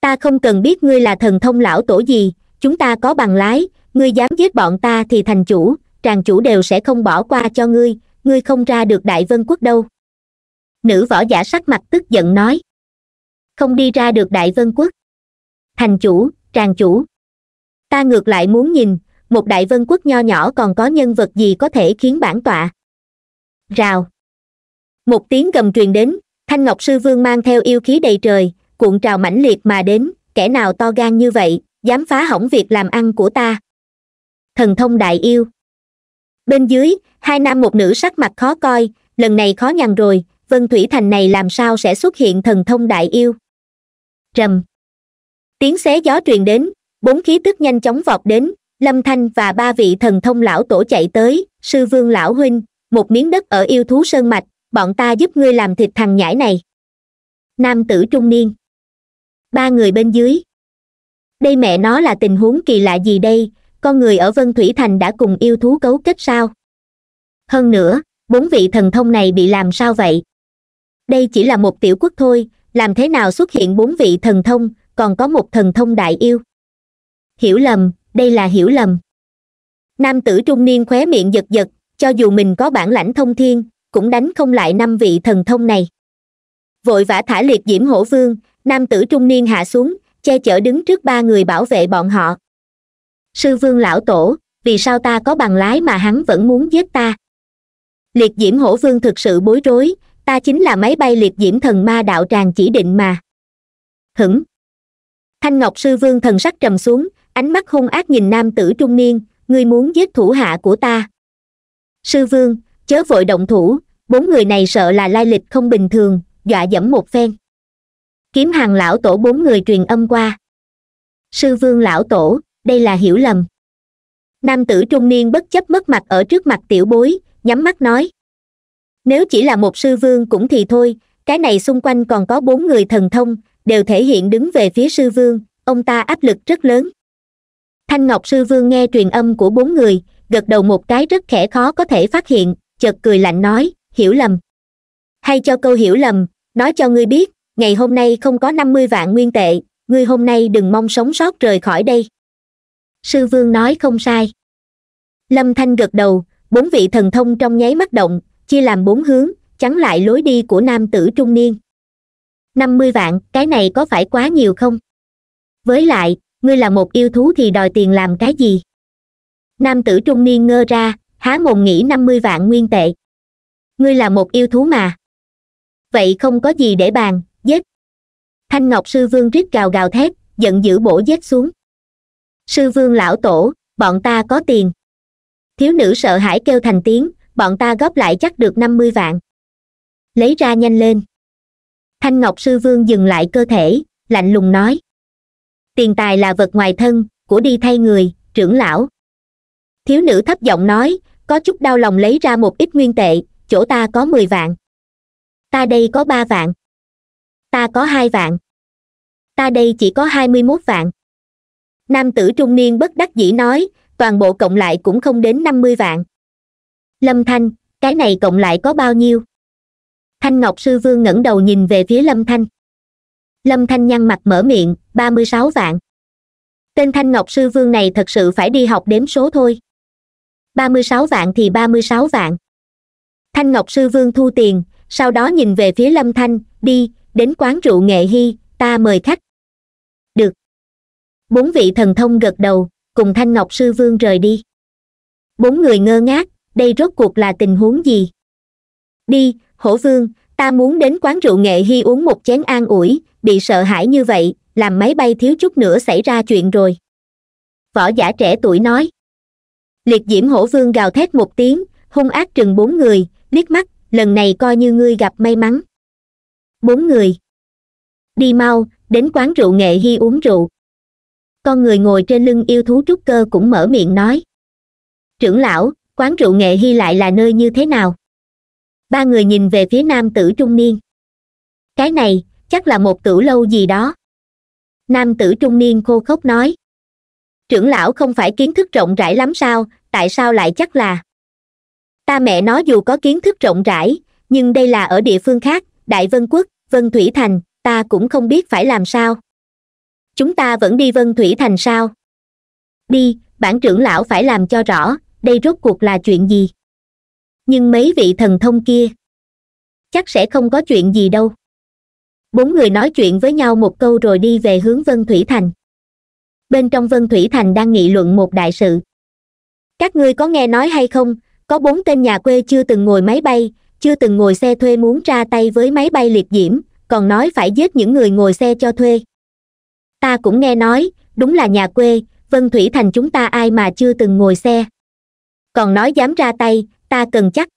ta không cần biết ngươi là thần thông lão tổ gì chúng ta có bằng lái ngươi dám giết bọn ta thì thành chủ tràng chủ đều sẽ không bỏ qua cho ngươi ngươi không ra được đại vân quốc đâu nữ võ giả sắc mặt tức giận nói không đi ra được đại vân quốc thành chủ tràng chủ ta ngược lại muốn nhìn một đại vân quốc nho nhỏ còn có nhân vật gì có thể khiến bản tọa rào một tiếng gầm truyền đến thanh ngọc sư vương mang theo yêu khí đầy trời cuộn trào mãnh liệt mà đến kẻ nào to gan như vậy dám phá hỏng việc làm ăn của ta thần thông đại yêu bên dưới hai nam một nữ sắc mặt khó coi lần này khó nhằn rồi vân thủy thành này làm sao sẽ xuất hiện thần thông đại yêu trầm tiếng xé gió truyền đến bốn khí tức nhanh chóng vọt đến lâm thanh và ba vị thần thông lão tổ chạy tới sư vương lão huynh một miếng đất ở yêu thú sơn mạch bọn ta giúp ngươi làm thịt thằng nhãi này nam tử trung niên ba người bên dưới đây mẹ nó là tình huống kỳ lạ gì đây con người ở vân thủy thành đã cùng yêu thú cấu kết sao hơn nữa bốn vị thần thông này bị làm sao vậy đây chỉ là một tiểu quốc thôi làm thế nào xuất hiện bốn vị thần thông còn có một thần thông đại yêu hiểu lầm đây là hiểu lầm nam tử trung niên khóe miệng giật giật cho dù mình có bản lãnh thông thiên cũng đánh không lại năm vị thần thông này vội vã thả liệt diễm hổ vương nam tử trung niên hạ xuống che chở đứng trước ba người bảo vệ bọn họ sư vương lão tổ vì sao ta có bằng lái mà hắn vẫn muốn giết ta liệt diễm hổ vương thực sự bối rối ta chính là máy bay liệt diễm thần ma đạo tràng chỉ định mà hửng thanh ngọc sư vương thần sắc trầm xuống ánh mắt hung ác nhìn nam tử trung niên ngươi muốn giết thủ hạ của ta sư vương chớ vội động thủ bốn người này sợ là lai lịch không bình thường dọa dẫm một phen kiếm hàng lão tổ bốn người truyền âm qua sư vương lão tổ đây là hiểu lầm nam tử trung niên bất chấp mất mặt ở trước mặt tiểu bối nhắm mắt nói nếu chỉ là một sư vương cũng thì thôi cái này xung quanh còn có bốn người thần thông đều thể hiện đứng về phía sư vương ông ta áp lực rất lớn thanh ngọc sư vương nghe truyền âm của bốn người gật đầu một cái rất khẽ khó có thể phát hiện chợt cười lạnh nói hiểu lầm hay cho câu hiểu lầm nói cho ngươi biết ngày hôm nay không có năm mươi vạn nguyên tệ ngươi hôm nay đừng mong sống sót rời khỏi đây sư vương nói không sai lâm thanh gật đầu bốn vị thần thông trong nháy mắt động chia làm bốn hướng chắn lại lối đi của nam tử trung niên năm mươi vạn cái này có phải quá nhiều không với lại ngươi là một yêu thú thì đòi tiền làm cái gì nam tử trung niên ngơ ra há mồm nghĩ năm mươi vạn nguyên tệ ngươi là một yêu thú mà vậy không có gì để bàn giết thanh ngọc sư vương rít gào gào thét giận dữ bổ giết xuống sư vương lão tổ bọn ta có tiền thiếu nữ sợ hãi kêu thành tiếng bọn ta góp lại chắc được năm mươi vạn lấy ra nhanh lên thanh ngọc sư vương dừng lại cơ thể lạnh lùng nói tiền tài là vật ngoài thân của đi thay người trưởng lão thiếu nữ thấp giọng nói có chút đau lòng lấy ra một ít nguyên tệ chỗ ta có mười vạn ta đây có ba vạn ta có hai vạn ta đây chỉ có hai mươi mốt vạn nam tử trung niên bất đắc dĩ nói toàn bộ cộng lại cũng không đến năm mươi vạn lâm thanh cái này cộng lại có bao nhiêu thanh ngọc sư vương ngẩng đầu nhìn về phía lâm thanh lâm thanh nhăn mặt mở miệng ba mươi sáu vạn tên thanh ngọc sư vương này thật sự phải đi học đếm số thôi ba mươi sáu vạn thì ba mươi sáu vạn thanh ngọc sư vương thu tiền sau đó nhìn về phía lâm thanh đi đến quán rượu nghệ hy ta mời khách được bốn vị thần thông gật đầu cùng thanh ngọc sư vương rời đi bốn người ngơ ngác đây rốt cuộc là tình huống gì đi hổ vương ta muốn đến quán rượu nghệ hy uống một chén an ủi bị sợ hãi như vậy làm máy bay thiếu chút nữa xảy ra chuyện rồi võ giả trẻ tuổi nói liệt diễm hổ vương gào thét một tiếng hung ác trừng bốn người liếc mắt lần này coi như ngươi gặp may mắn bốn người đi mau đến quán rượu nghệ hy uống rượu con người ngồi trên lưng yêu thú trúc cơ cũng mở miệng nói trưởng lão quán rượu nghệ hy lại là nơi như thế nào ba người nhìn về phía nam tử trung niên cái này chắc là một tử lâu gì đó nam tử trung niên khô khốc nói trưởng lão không phải kiến thức rộng rãi lắm sao tại sao lại chắc là ta mẹ nó dù có kiến thức rộng rãi nhưng đây là ở địa phương khác đại vân quốc vân thủy thành ta cũng không biết phải làm sao chúng ta vẫn đi vân thủy thành sao đi bản trưởng lão phải làm cho rõ đây rốt cuộc là chuyện gì nhưng mấy vị thần thông kia chắc sẽ không có chuyện gì đâu bốn người nói chuyện với nhau một câu rồi đi về hướng vân thủy thành bên trong vân thủy thành đang nghị luận một đại sự các ngươi có nghe nói hay không có bốn tên nhà quê chưa từng ngồi máy bay chưa từng ngồi xe thuê muốn ra tay với máy bay liệt diễm còn nói phải giết những người ngồi xe cho thuê ta cũng nghe nói đúng là nhà quê vân thủy thành chúng ta ai mà chưa từng ngồi xe còn nói dám ra tay ta cần chắc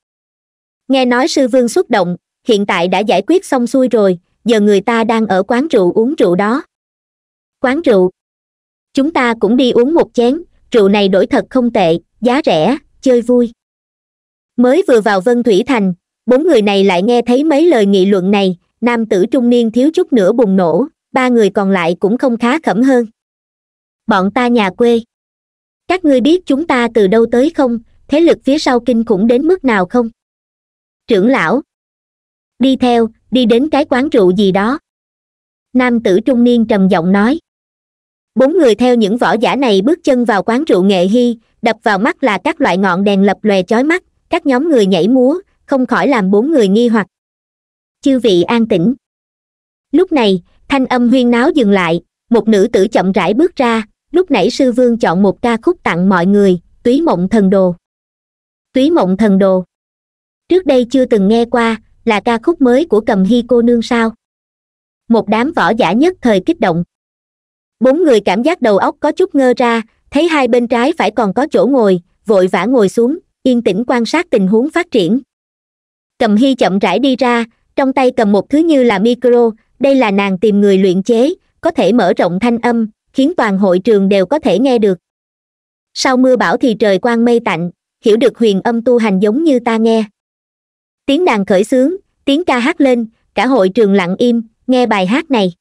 nghe nói sư vương xúc động hiện tại đã giải quyết xong xuôi rồi giờ người ta đang ở quán rượu uống rượu đó quán rượu chúng ta cũng đi uống một chén rượu này đổi thật không tệ giá rẻ chơi vui mới vừa vào vân thủy thành bốn người này lại nghe thấy mấy lời nghị luận này nam tử trung niên thiếu chút nữa bùng nổ ba người còn lại cũng không khá khẩm hơn bọn ta nhà quê các ngươi biết chúng ta từ đâu tới không thế lực phía sau kinh khủng đến mức nào không trưởng lão đi theo đi đến cái quán rượu gì đó nam tử trung niên trầm giọng nói bốn người theo những võ giả này bước chân vào quán rượu nghệ hy đập vào mắt là các loại ngọn đèn lập lòe chói mắt các nhóm người nhảy múa không khỏi làm bốn người nghi hoặc chư vị an tĩnh lúc này thanh âm huyên náo dừng lại một nữ tử chậm rãi bước ra lúc nãy sư vương chọn một ca khúc tặng mọi người túy mộng thần đồ túy mộng thần đồ trước đây chưa từng nghe qua là ca khúc mới của cầm hy cô nương sao một đám võ giả nhất thời kích động bốn người cảm giác đầu óc có chút ngơ ra thấy hai bên trái phải còn có chỗ ngồi vội vã ngồi xuống yên tĩnh quan sát tình huống phát triển cầm hy chậm rãi đi ra trong tay cầm một thứ như là micro đây là nàng tìm người luyện chế có thể mở rộng thanh âm khiến toàn hội trường đều có thể nghe được sau mưa bão thì trời quang mây tạnh hiểu được huyền âm tu hành giống như ta nghe tiếng đàn khởi sướng, tiếng ca hát lên cả hội trường lặng im nghe bài hát này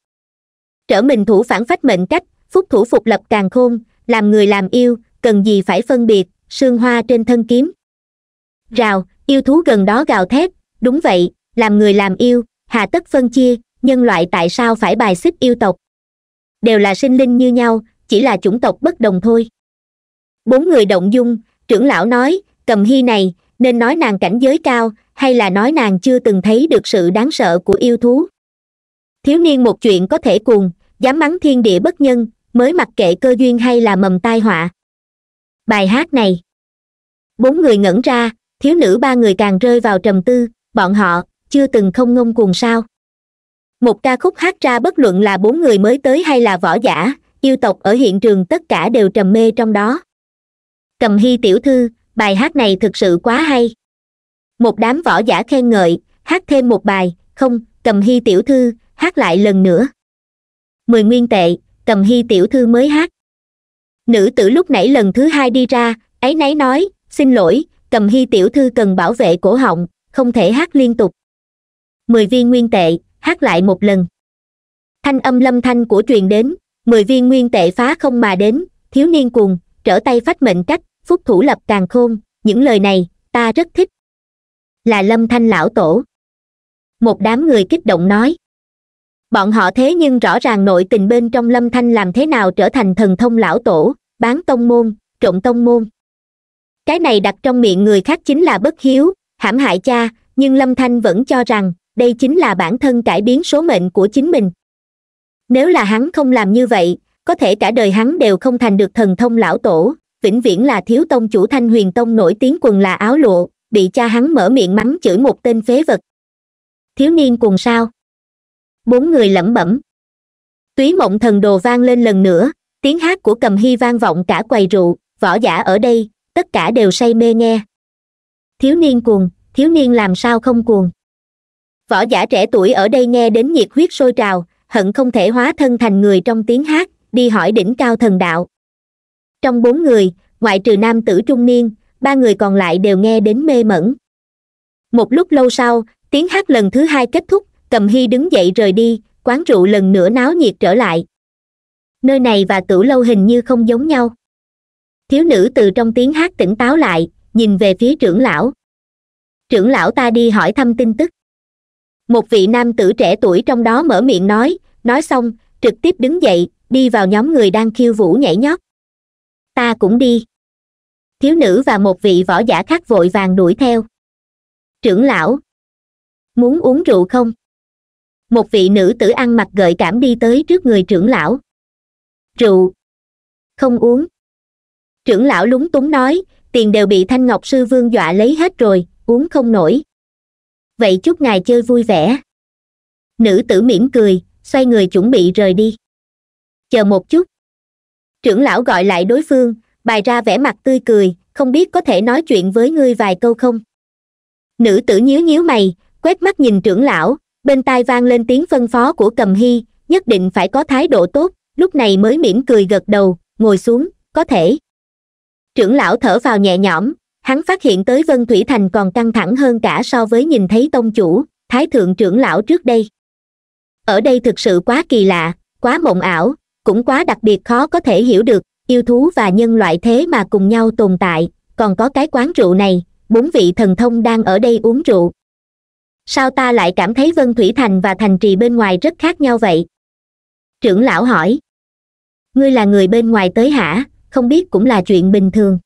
trở mình thủ phản phách mệnh cách phúc thủ phục lập càng khôn làm người làm yêu cần gì phải phân biệt sương hoa trên thân kiếm rào yêu thú gần đó gào thét đúng vậy làm người làm yêu hà tất phân chia nhân loại tại sao phải bài xích yêu tộc đều là sinh linh như nhau chỉ là chủng tộc bất đồng thôi bốn người động dung trưởng lão nói cầm hy này nên nói nàng cảnh giới cao hay là nói nàng chưa từng thấy được sự đáng sợ của yêu thú thiếu niên một chuyện có thể cuồng dám mắng thiên địa bất nhân mới mặc kệ cơ duyên hay là mầm tai họa bài hát này bốn người ngẩn ra thiếu nữ ba người càng rơi vào trầm tư bọn họ chưa từng không ngông cuồng sao một ca khúc hát ra bất luận là bốn người mới tới hay là võ giả yêu tộc ở hiện trường tất cả đều trầm mê trong đó cầm hy tiểu thư bài hát này thực sự quá hay một đám võ giả khen ngợi hát thêm một bài không cầm hy tiểu thư hát lại lần nữa mười nguyên tệ cầm hy tiểu thư mới hát nữ tử lúc nãy lần thứ hai đi ra ấy náy nói xin lỗi cầm hy tiểu thư cần bảo vệ cổ họng không thể hát liên tục mười viên nguyên tệ hát lại một lần thanh âm lâm thanh của truyền đến mười viên nguyên tệ phá không mà đến thiếu niên cuồng trở tay phách mệnh cách phúc thủ lập càng khôn những lời này ta rất thích là lâm thanh lão tổ một đám người kích động nói bọn họ thế nhưng rõ ràng nội tình bên trong lâm thanh làm thế nào trở thành thần thông lão tổ bán tông môn trộm tông môn cái này đặt trong miệng người khác chính là bất hiếu hãm hại cha nhưng lâm thanh vẫn cho rằng đây chính là bản thân cải biến số mệnh của chính mình nếu là hắn không làm như vậy có thể cả đời hắn đều không thành được thần thông lão tổ vĩnh viễn là thiếu tông chủ thanh huyền tông nổi tiếng quần là áo lụa bị cha hắn mở miệng mắng chửi một tên phế vật thiếu niên cùng sao bốn người lẩm bẩm túy mộng thần đồ vang lên lần nữa tiếng hát của cầm hy vang vọng cả quầy rượu võ giả ở đây tất cả đều say mê nghe thiếu niên cuồng thiếu niên làm sao không cuồng võ giả trẻ tuổi ở đây nghe đến nhiệt huyết sôi trào hận không thể hóa thân thành người trong tiếng hát đi hỏi đỉnh cao thần đạo trong bốn người ngoại trừ nam tử trung niên ba người còn lại đều nghe đến mê mẩn một lúc lâu sau tiếng hát lần thứ hai kết thúc cầm hy đứng dậy rời đi quán rượu lần nữa náo nhiệt trở lại nơi này và tửu lâu hình như không giống nhau thiếu nữ từ trong tiếng hát tỉnh táo lại nhìn về phía trưởng lão trưởng lão ta đi hỏi thăm tin tức một vị nam tử trẻ tuổi trong đó mở miệng nói nói xong trực tiếp đứng dậy đi vào nhóm người đang khiêu vũ nhảy nhót ta cũng đi thiếu nữ và một vị võ giả khác vội vàng đuổi theo trưởng lão muốn uống rượu không một vị nữ tử ăn mặc gợi cảm đi tới trước người trưởng lão rượu không uống trưởng lão lúng túng nói tiền đều bị thanh ngọc sư vương dọa lấy hết rồi uống không nổi vậy chúc ngài chơi vui vẻ nữ tử mỉm cười xoay người chuẩn bị rời đi chờ một chút trưởng lão gọi lại đối phương bày ra vẻ mặt tươi cười không biết có thể nói chuyện với ngươi vài câu không nữ tử nhíu nhíu mày quét mắt nhìn trưởng lão bên tai vang lên tiếng phân phó của cầm hy nhất định phải có thái độ tốt lúc này mới mỉm cười gật đầu ngồi xuống có thể trưởng lão thở vào nhẹ nhõm hắn phát hiện tới vân thủy thành còn căng thẳng hơn cả so với nhìn thấy tông chủ thái thượng trưởng lão trước đây ở đây thực sự quá kỳ lạ quá mộng ảo cũng quá đặc biệt khó có thể hiểu được yêu thú và nhân loại thế mà cùng nhau tồn tại còn có cái quán rượu này bốn vị thần thông đang ở đây uống rượu sao ta lại cảm thấy vân thủy thành và thành trì bên ngoài rất khác nhau vậy trưởng lão hỏi ngươi là người bên ngoài tới hả không biết cũng là chuyện bình thường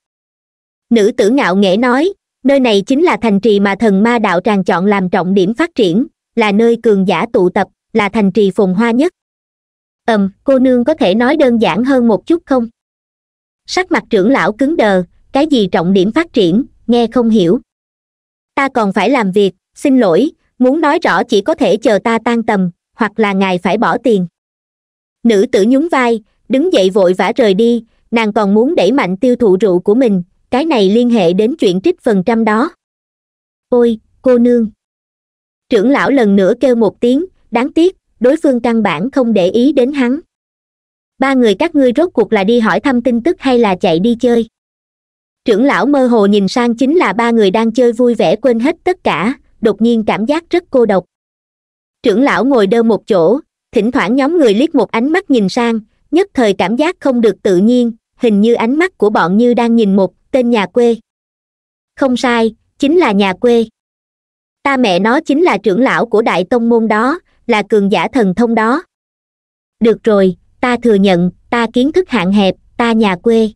nữ tử ngạo nghễ nói nơi này chính là thành trì mà thần ma đạo tràng chọn làm trọng điểm phát triển là nơi cường giả tụ tập là thành trì phồn hoa nhất ầm cô nương có thể nói đơn giản hơn một chút không sắc mặt trưởng lão cứng đờ cái gì trọng điểm phát triển nghe không hiểu ta còn phải làm việc xin lỗi muốn nói rõ chỉ có thể chờ ta tan tầm hoặc là ngài phải bỏ tiền nữ tử nhún vai đứng dậy vội vã rời đi nàng còn muốn đẩy mạnh tiêu thụ rượu của mình cái này liên hệ đến chuyện trích phần trăm đó ôi cô nương trưởng lão lần nữa kêu một tiếng đáng tiếc đối phương căn bản không để ý đến hắn ba người các ngươi rốt cuộc là đi hỏi thăm tin tức hay là chạy đi chơi trưởng lão mơ hồ nhìn sang chính là ba người đang chơi vui vẻ quên hết tất cả đột nhiên cảm giác rất cô độc trưởng lão ngồi đơ một chỗ thỉnh thoảng nhóm người liếc một ánh mắt nhìn sang nhất thời cảm giác không được tự nhiên hình như ánh mắt của bọn như đang nhìn một tên nhà quê không sai chính là nhà quê ta mẹ nó chính là trưởng lão của đại tông môn đó là cường giả thần thông đó được rồi ta thừa nhận ta kiến thức hạn hẹp ta nhà quê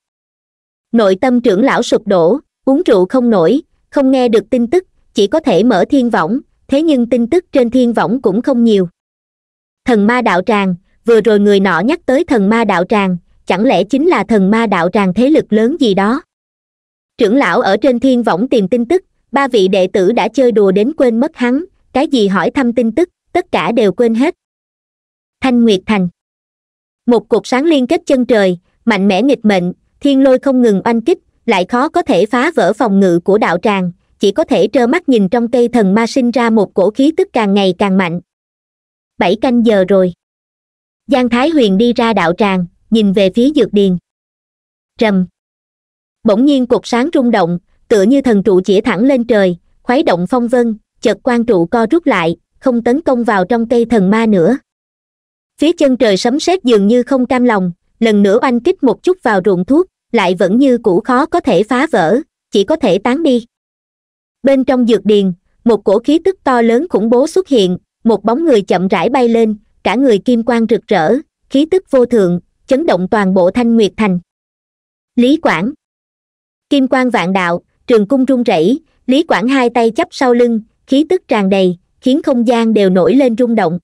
nội tâm trưởng lão sụp đổ uống rượu không nổi không nghe được tin tức chỉ có thể mở thiên võng thế nhưng tin tức trên thiên võng cũng không nhiều thần ma đạo tràng vừa rồi người nọ nhắc tới thần ma đạo tràng chẳng lẽ chính là thần ma đạo tràng thế lực lớn gì đó trưởng lão ở trên thiên võng tìm tin tức ba vị đệ tử đã chơi đùa đến quên mất hắn cái gì hỏi thăm tin tức tất cả đều quên hết thanh nguyệt thành một cột sáng liên kết chân trời mạnh mẽ nghịch mệnh thiên lôi không ngừng oanh kích lại khó có thể phá vỡ phòng ngự của đạo tràng chỉ có thể trơ mắt nhìn trong cây thần ma sinh ra một cổ khí tức càng ngày càng mạnh bảy canh giờ rồi giang thái huyền đi ra đạo tràng nhìn về phía dược điền trầm bỗng nhiên cột sáng rung động tựa như thần trụ chĩa thẳng lên trời khuấy động phong vân chợt quan trụ co rút lại không tấn công vào trong cây thần ma nữa phía chân trời sấm sét dường như không cam lòng lần nữa oanh kích một chút vào ruộng thuốc lại vẫn như cũ khó có thể phá vỡ chỉ có thể tán đi bên trong dược điền một cổ khí tức to lớn khủng bố xuất hiện một bóng người chậm rãi bay lên cả người kim quang rực rỡ khí tức vô thượng chấn động toàn bộ thanh nguyệt thành lý quảng kim quang vạn đạo trường cung rung rẩy lý quảng hai tay chắp sau lưng khí tức tràn đầy khiến không gian đều nổi lên rung động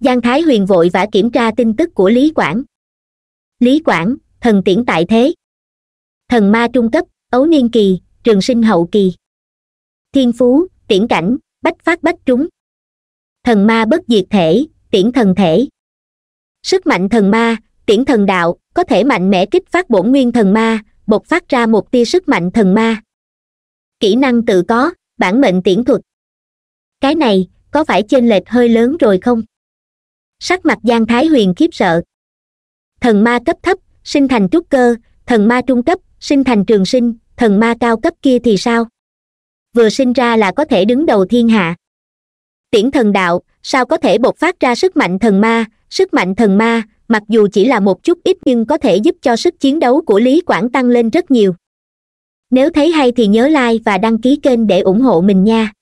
giang thái huyền vội vã kiểm tra tin tức của lý quảng lý quảng thần tiễn tại thế thần ma trung cấp ấu niên kỳ trường sinh hậu kỳ thiên phú tiễn cảnh bách phát bách trúng thần ma bất diệt thể tiễn thần thể sức mạnh thần ma tiễn thần đạo có thể mạnh mẽ kích phát bổn nguyên thần ma bộc phát ra một tia sức mạnh thần ma kỹ năng tự có bản mệnh tiễn thuật cái này có phải chênh lệch hơi lớn rồi không sắc mặt giang thái huyền khiếp sợ thần ma cấp thấp sinh thành trúc cơ thần ma trung cấp sinh thành trường sinh thần ma cao cấp kia thì sao vừa sinh ra là có thể đứng đầu thiên hạ tiễn thần đạo sao có thể bộc phát ra sức mạnh thần ma sức mạnh thần ma mặc dù chỉ là một chút ít nhưng có thể giúp cho sức chiến đấu của lý quảng tăng lên rất nhiều nếu thấy hay thì nhớ like và đăng ký kênh để ủng hộ mình nha